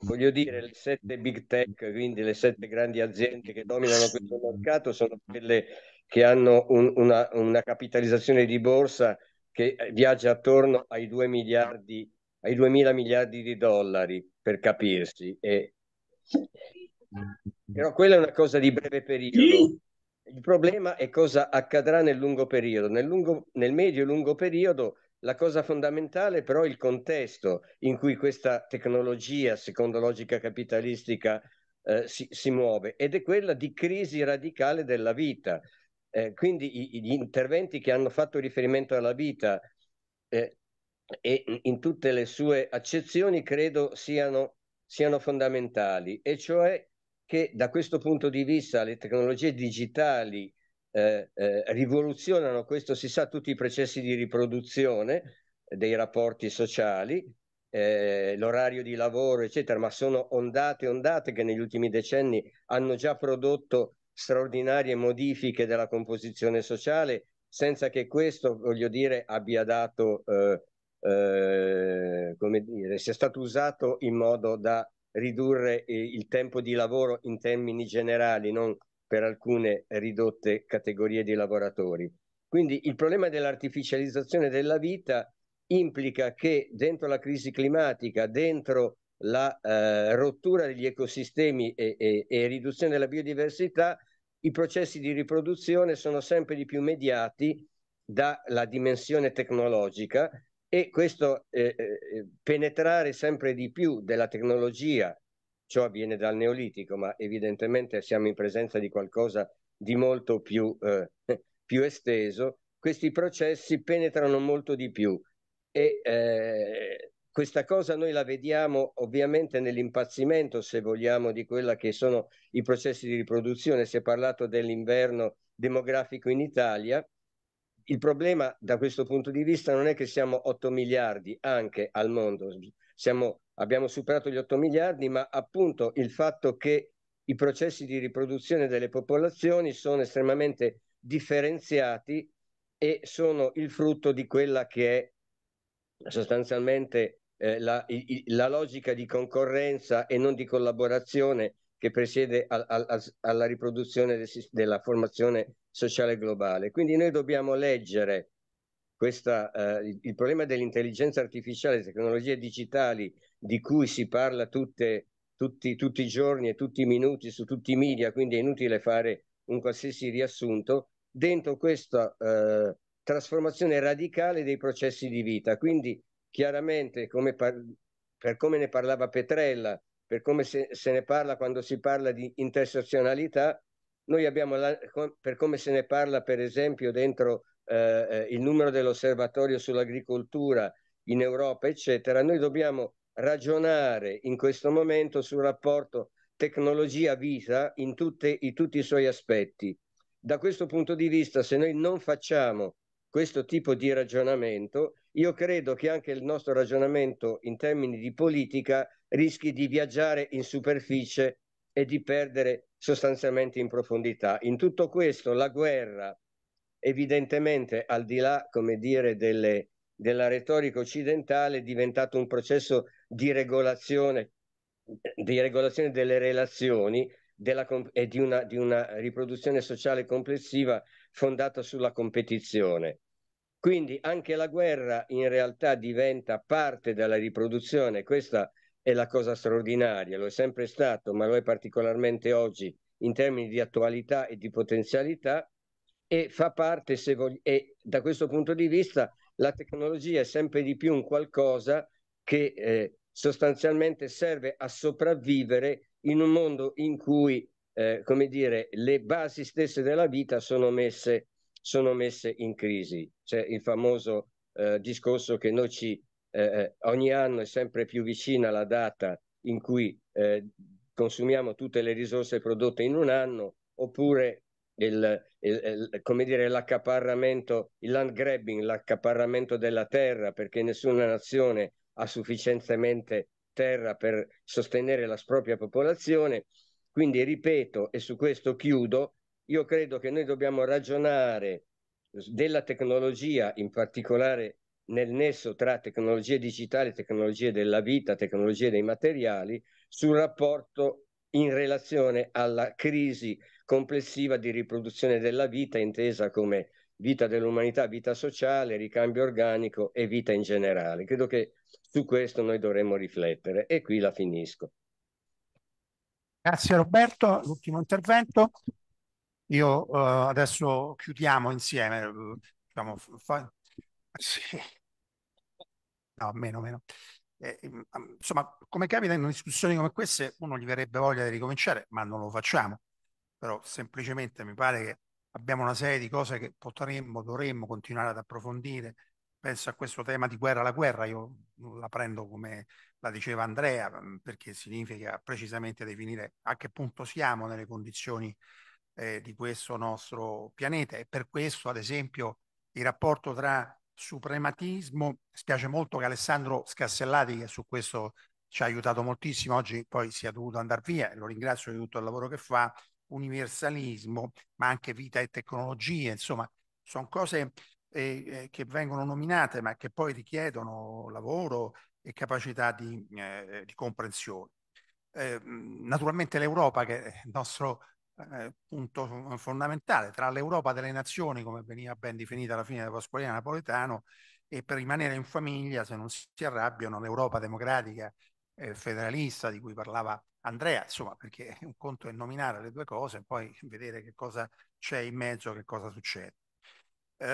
Voglio dire, le sette big tech, quindi le sette grandi aziende che dominano questo mercato, sono quelle che hanno un, una, una, capitalizzazione di borsa che eh, viaggia attorno ai 2 miliardi, ai 2 mila miliardi di dollari, per capirsi. E... Però quella è una cosa di breve periodo. Il problema è cosa accadrà nel lungo periodo. Nel, lungo, nel medio e lungo periodo la cosa fondamentale però è il contesto in cui questa tecnologia, secondo logica capitalistica, eh, si, si, muove ed è quella di crisi radicale della vita. Eh, quindi i, gli interventi che hanno fatto riferimento alla vita eh, e in tutte le sue accezioni credo siano, siano fondamentali, e cioè che da questo punto di vista le tecnologie digitali eh, eh, rivoluzionano, questo si sa, tutti i processi di riproduzione dei rapporti sociali, eh, l'orario di lavoro, eccetera, ma sono ondate e ondate che negli ultimi decenni hanno già prodotto straordinarie modifiche della composizione sociale senza che questo, voglio dire, abbia dato, eh, eh, come dire, sia stato usato in modo da ridurre eh, il tempo di lavoro in termini generali, non per alcune ridotte categorie di lavoratori. Quindi il problema dell'artificializzazione della vita implica che dentro la crisi climatica, dentro la eh, rottura degli ecosistemi e, e, e riduzione della biodiversità, i processi di riproduzione sono sempre di più mediati dalla dimensione tecnologica e questo eh, eh, eh penetrare sempre di più della tecnologia ciò avviene dal Neolitico, ma evidentemente siamo in presenza di qualcosa di molto più, eh, più esteso, questi processi penetrano molto di più e eh, questa cosa noi la vediamo ovviamente nell'impazzimento, se vogliamo, di quella che sono i processi di riproduzione. Si è parlato dell'inverno demografico in Italia. Il problema da questo punto di vista non è che siamo 8 miliardi anche al mondo, siamo abbiamo superato gli 8 miliardi, ma appunto il fatto che i processi di riproduzione delle popolazioni sono estremamente differenziati e sono il frutto di quella che è sostanzialmente eh, la, i, la, logica di concorrenza e non di collaborazione che presiede al, al, alla riproduzione del, della formazione sociale globale. Quindi noi dobbiamo leggere questa, eh, il, il problema dell'intelligenza artificiale, tecnologie digitali di cui si parla tutte, tutti, tutti i giorni e tutti i minuti su tutti i media, quindi è inutile fare un qualsiasi riassunto, dentro questa eh, trasformazione radicale dei processi di vita. Quindi chiaramente, come par- per come ne parlava Petrella, per come se, se, ne parla quando si parla di intersezionalità, noi abbiamo, la, per come se ne parla per esempio dentro eh, eh, il numero dell'osservatorio sull'agricoltura in Europa, eccetera, noi dobbiamo ragionare in questo momento sul rapporto tecnologia-vita in, tutte, in tutti i suoi aspetti. Da questo punto di vista, se noi non facciamo questo tipo di ragionamento, io credo che anche il nostro ragionamento in termini di politica rischi di viaggiare in superficie e di perdere sostanzialmente in profondità. In tutto questo la guerra, evidentemente al di là, come dire, delle, della retorica occidentale, è diventato un processo di regolazione, di regolazione delle relazioni della, e di una, di una riproduzione sociale complessiva fondata sulla competizione. Quindi anche la guerra in realtà diventa parte della riproduzione, questa è la cosa straordinaria, lo è sempre stato, ma lo è particolarmente oggi in termini di attualità e di potenzialità e fa parte, se vog- e da questo punto di vista, la tecnologia è sempre di più un qualcosa che eh, sostanzialmente serve a sopravvivere in un mondo in cui, eh, come dire, le basi stesse della vita sono messe, sono messe in crisi. C'è il famoso eh, discorso che noi ci, eh, eh, ogni anno è sempre più vicina la data in cui eh, consumiamo tutte le risorse prodotte in un anno, oppure il, il, il, come dire, l'accaparramento, il land grabbing, l'accaparramento della terra, perché nessuna nazione ha sufficientemente terra per sostenere la propria popolazione. Quindi ripeto, e su questo chiudo, io credo che noi dobbiamo ragionare della tecnologia, in particolare nel nesso tra tecnologie digitali, tecnologie della vita, tecnologie dei materiali, sul rapporto in relazione alla crisi complessiva di riproduzione della vita, intesa come vita dell'umanità, vita sociale, ricambio organico e vita in generale. Credo che su questo noi dovremmo riflettere e qui la finisco. Grazie Roberto, l'ultimo intervento. Io eh, adesso chiudiamo insieme. Eh, diciamo, fa... sì. No, meno, meno. Eh, insomma, come capita in discussioni come queste, uno gli verrebbe voglia di ricominciare, ma non lo facciamo. Però semplicemente mi pare che abbiamo una serie di cose che potremmo, dovremmo continuare ad approfondire penso a questo tema di guerra alla guerra, io la prendo come la diceva Andrea, mm, perché significa precisamente definire a che punto siamo nelle condizioni eh, di questo nostro pianeta e per questo, ad esempio, il rapporto tra suprematismo, spiace molto che Alessandro Scassellati, che su questo ci ha aiutato moltissimo, oggi poi sia dovuto andare via, lo ringrazio di tutto il lavoro che fa, universalismo, ma anche vita e tecnologie, insomma, sono cose eh, che vengono nominate ma che poi richiedono lavoro e capacità di, eh, di comprensione. Eh, naturalmente l'Europa, che è il nostro eh, punto fondamentale, tra l'Europa delle nazioni, come veniva ben definita alla fine da Pasqualina Napoletano, e per rimanere in famiglia, se non si arrabbiano, l'Europa democratica e eh, federalista di cui parlava Andrea, insomma, perché un conto è nominare le due cose e poi vedere che cosa c'è in mezzo, che cosa succede ha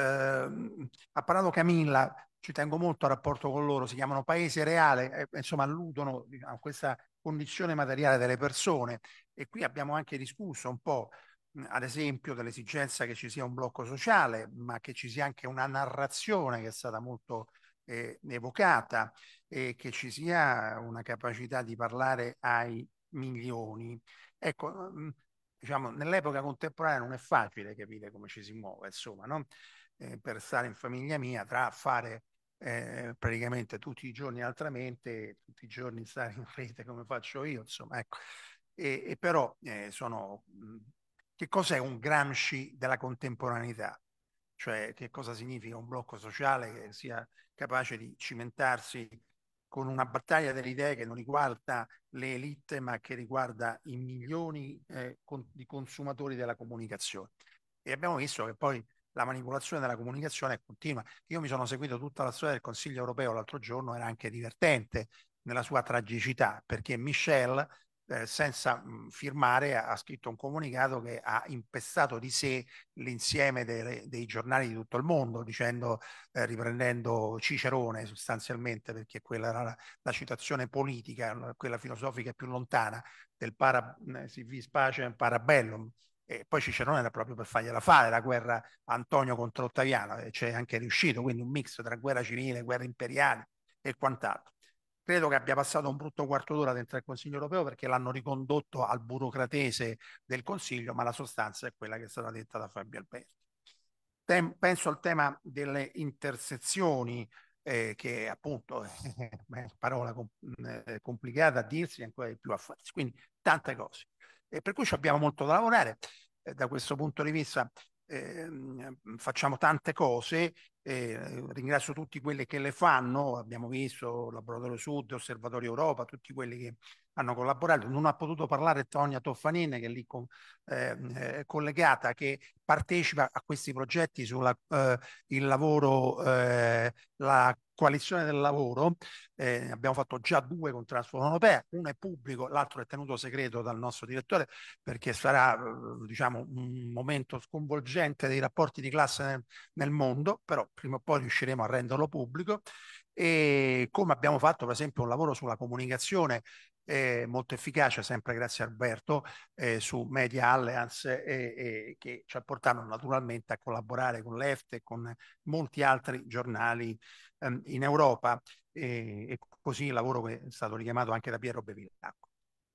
ehm, parlato Camilla, ci tengo molto al rapporto con loro, si chiamano paese reale, eh, insomma alludono diciamo, a questa condizione materiale delle persone e qui abbiamo anche discusso un po' ad esempio dell'esigenza che ci sia un blocco sociale, ma che ci sia anche una narrazione che è stata molto eh, evocata e che ci sia una capacità di parlare ai milioni. Ecco, diciamo, nell'epoca contemporanea non è facile capire come ci si muove, insomma, no? eh, per stare in famiglia mia, tra fare eh, praticamente tutti i giorni altramente, tutti i giorni stare in rete come faccio io, insomma, ecco. E, e però eh, sono... Mm, che cos'è un Gramsci della contemporaneità? Cioè che cosa significa un blocco sociale che sia capace di cimentarsi con una battaglia delle idee che non riguarda le elite, ma che riguarda i milioni eh, con, di consumatori della comunicazione. E abbiamo visto che poi la manipolazione della comunicazione è continua. Io mi sono seguito tutta la storia del Consiglio europeo l'altro giorno, era anche divertente nella sua tragicità, perché Michel eh, senza mhmm, firmare, ha, scritto un comunicato che ha impestato di sé l'insieme dei, dei giornali di tutto il mondo, dicendo, eh, riprendendo Cicerone sostanzialmente, perché quella era la, la citazione politica, quella filosofica più lontana del para, mhmm, eh, si vis pacem parabellum, e poi Cicerone era proprio per fargliela fare la guerra Antonio contro Ottaviano e c'è anche riuscito, quindi un mix tra guerra civile, guerra imperiale e quant'altro credo che abbia passato un brutto quarto d'ora dentro il Consiglio europeo perché l'hanno ricondotto al burocratese del Consiglio, ma la sostanza è quella che è stata detta da Fabio Alberti. Tem penso al tema delle intersezioni, eh, che appunto è una parola com mm, eh, complicata a dirsi ancora di più a farsi, quindi tante cose. E per cui abbiamo molto da lavorare. Eh, da questo punto di vista ehm, facciamo tante cose eh, ringrazio tutti quelli che le fanno, abbiamo visto Laboratorio Sud, Osservatorio Europa, tutti quelli che hanno collaborato. Non ha potuto parlare Tonia Toffanini che è lì con, eh, eh, collegata, che partecipa a questi progetti sulla eh, il lavoro, eh, la coalizione del lavoro. Eh, abbiamo fatto già due con Transform Europea, uno è pubblico, l'altro è tenuto segreto dal nostro direttore perché sarà diciamo, un momento sconvolgente dei rapporti di classe nel, nel mondo, però prima o poi riusciremo a renderlo pubblico e come abbiamo fatto per esempio un lavoro sulla comunicazione eh, molto efficace, sempre grazie a Alberto, eh, su Media Alliance eh, che ci ha portato naturalmente a collaborare con l'EFTE e con molti altri giornali ehm, in Europa e così il lavoro che è stato richiamato anche da Piero Bevilacqua.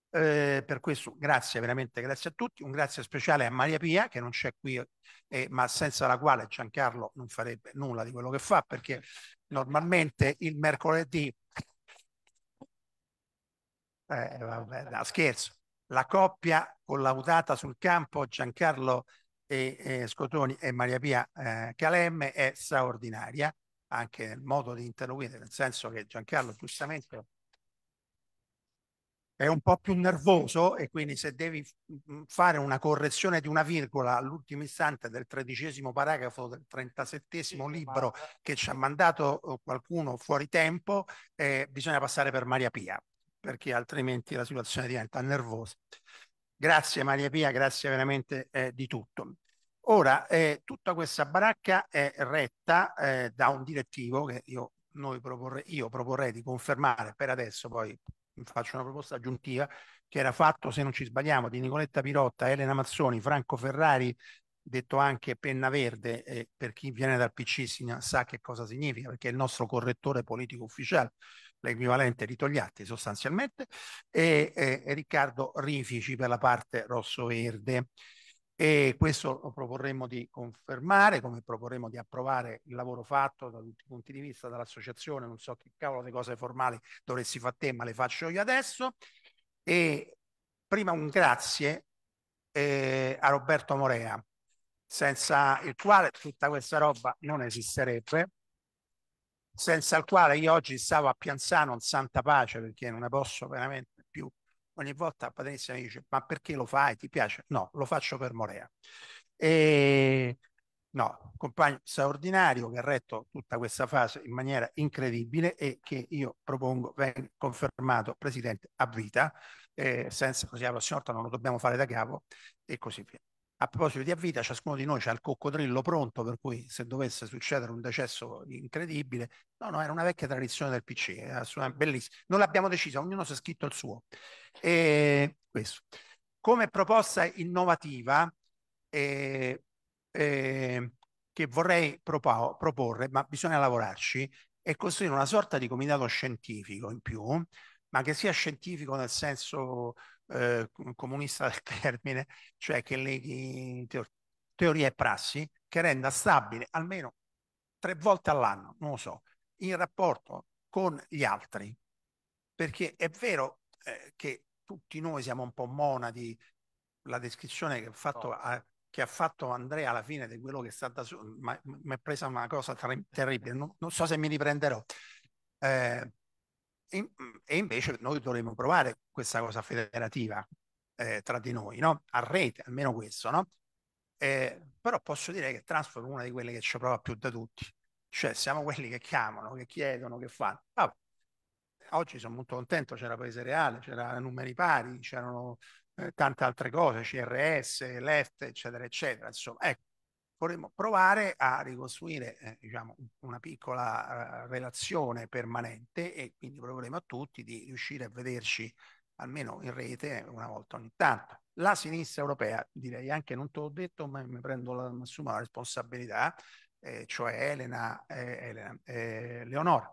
Eh, per questo grazie, veramente grazie a tutti. Un grazie speciale a Maria Pia che non c'è qui, eh, ma senza la quale Giancarlo non farebbe nulla di quello che fa perché normalmente il mercoledì... Eh, vabbè, no, scherzo. La coppia collaudata sul campo Giancarlo e, e Scotoni e Maria Pia eh, Calemme è straordinaria anche nel modo di interloquire, nel senso che Giancarlo giustamente è un po' più nervoso e quindi se devi fare una correzione di una virgola all'ultimo istante del tredicesimo paragrafo del trentasettesimo libro che ci ha mandato eh, qualcuno fuori tempo, eh, bisogna passare per Maria Pia, perché altrimenti la situazione diventa nervosa. Grazie Maria Pia, grazie veramente eh, di tutto. Ora, eh, tutta questa baracca è retta eh, da un direttivo che io noi proporre, io proporrei di confermare per adesso, poi faccio una proposta aggiuntiva, che era fatto, se non ci sbagliamo, di Nicoletta Pirotta, Elena Mazzoni, Franco Ferrari, detto anche penna verde, eh, per chi viene dal PC sa che cosa significa, perché è il nostro correttore politico ufficiale, l'equivalente di Togliatti sostanzialmente, e, e, e Riccardo Rifici per la parte rosso-verde e questo lo proporremo di confermare, come proporremo di approvare il lavoro fatto da tutti i punti di vista dall'associazione, non so che cavolo di cose formali dovresti fare te, ma le faccio io adesso. E prima un grazie eh, a Roberto Morea, senza il quale tutta questa roba non esisterebbe, senza il quale io oggi stavo a Pianzano in santa pace perché non ne posso veramente ogni volta Patrizia mi dice ma perché lo fai? Ti piace? No, lo faccio per Morea. E no, compagno straordinario che ha retto tutta questa fase in maniera incredibile e che io propongo venga confermato presidente a vita, eh, senza così la prossima volta non lo dobbiamo fare da capo e così via. A proposito di avvita, ciascuno di noi ha il coccodrillo pronto, per cui se dovesse succedere un decesso incredibile, no, no, era una vecchia tradizione del PC, eh, assolutamente bellissima. Non l'abbiamo decisa, ognuno si è scritto il suo. E questo. Come proposta innovativa, eh, eh, che vorrei proporre, ma bisogna lavorarci, è costruire una sorta di comitato scientifico in più, ma che sia scientifico nel senso eh, comunista del termine, cioè che leghi teoria e prassi, che renda stabile almeno tre volte all'anno, non lo so, in rapporto con gli altri. Perché è vero eh, che tutti noi siamo un po' monadi, la descrizione che, fatto, a, che ha fatto, Andrea alla fine di quello che sta da su, mi è presa una cosa terribile, non, non so se mi riprenderò. Eh, e, invece noi dovremmo provare questa cosa federativa eh, tra di noi, no? a rete, almeno questo. No? Eh, però posso dire che Transfer è una di quelle che ci prova più da tutti. Cioè siamo quelli che chiamano, che chiedono, che fanno. Vabbè. Oggi sono molto contento, c'era Paese Reale, c'era numeri pari, c'erano eh, tante altre cose, CRS, LEFT, eccetera, eccetera. Insomma, ecco, vorremmo provare a ricostruire eh, diciamo, una piccola eh, relazione permanente e quindi proveremo a tutti di riuscire a vederci almeno in rete una volta ogni tanto. La sinistra europea, direi anche, non te l'ho detto, ma mi prendo la massima responsabilità, eh, cioè Elena, eh, Elena eh, Leonora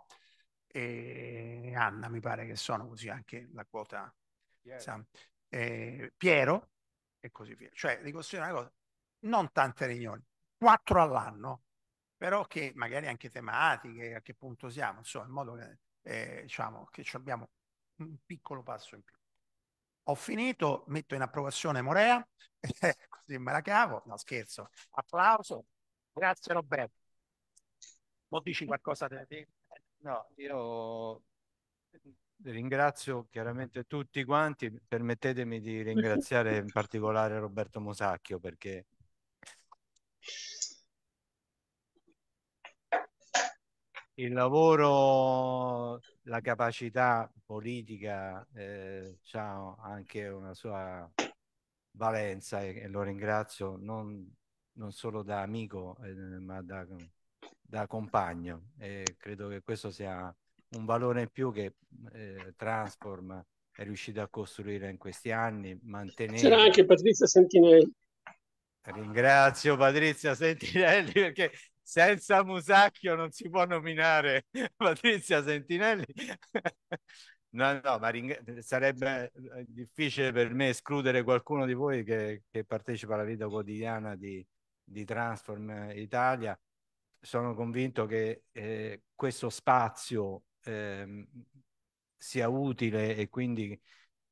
e Anna, mi pare che sono così anche la quota, Piero, eh, Piero e così via. Cioè ricostruire una cosa non tante riunioni, quattro all'anno, però che magari anche tematiche, a che punto siamo, insomma, in modo che, eh, diciamo, che abbiamo un piccolo passo in più. Ho finito, metto in approvazione Morea, eh, così me la cavo, no scherzo, applauso, grazie Roberto. Mo dici qualcosa da te? No, io ringrazio chiaramente tutti quanti, permettetemi di ringraziare in particolare Roberto Mosacchio perché il lavoro, la capacità politica eh, ha anche una sua valenza e, e lo ringrazio non, non, solo da amico eh, ma da, da compagno e credo che questo sia un valore in più che eh, Transform è riuscito a costruire in questi anni. Mantenere... C'era anche Patrizia Sentinelli. Ringrazio Patrizia Sentinelli perché senza Musacchio non si può nominare Patrizia Sentinelli. no, no, ma ring... sarebbe eh, difficile per me escludere qualcuno di voi che, che partecipa alla vita quotidiana di, di Transform Italia. Sono convinto che eh, questo spazio eh, sia utile e quindi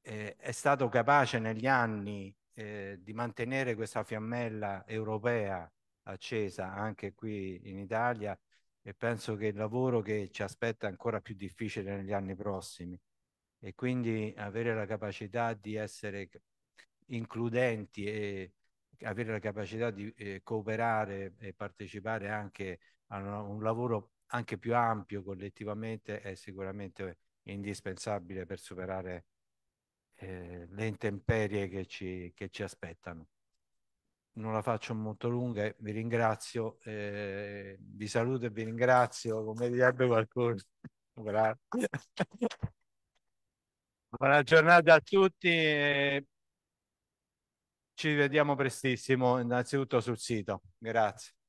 eh, è stato capace negli anni eh, di mantenere questa fiammella europea accesa anche qui in Italia e penso che il lavoro che ci aspetta è ancora più difficile negli anni prossimi e quindi avere la capacità di essere includenti e avere la capacità di eh, cooperare e partecipare anche a un lavoro anche più ampio collettivamente è sicuramente indispensabile per superare eh, le intemperie che ci, che ci aspettano non la faccio molto lunga, vi ringrazio, eh, vi saluto e vi ringrazio, come direbbe qualcuno. Grazie. Buona giornata a tutti, ci vediamo prestissimo innanzitutto sul sito. Grazie.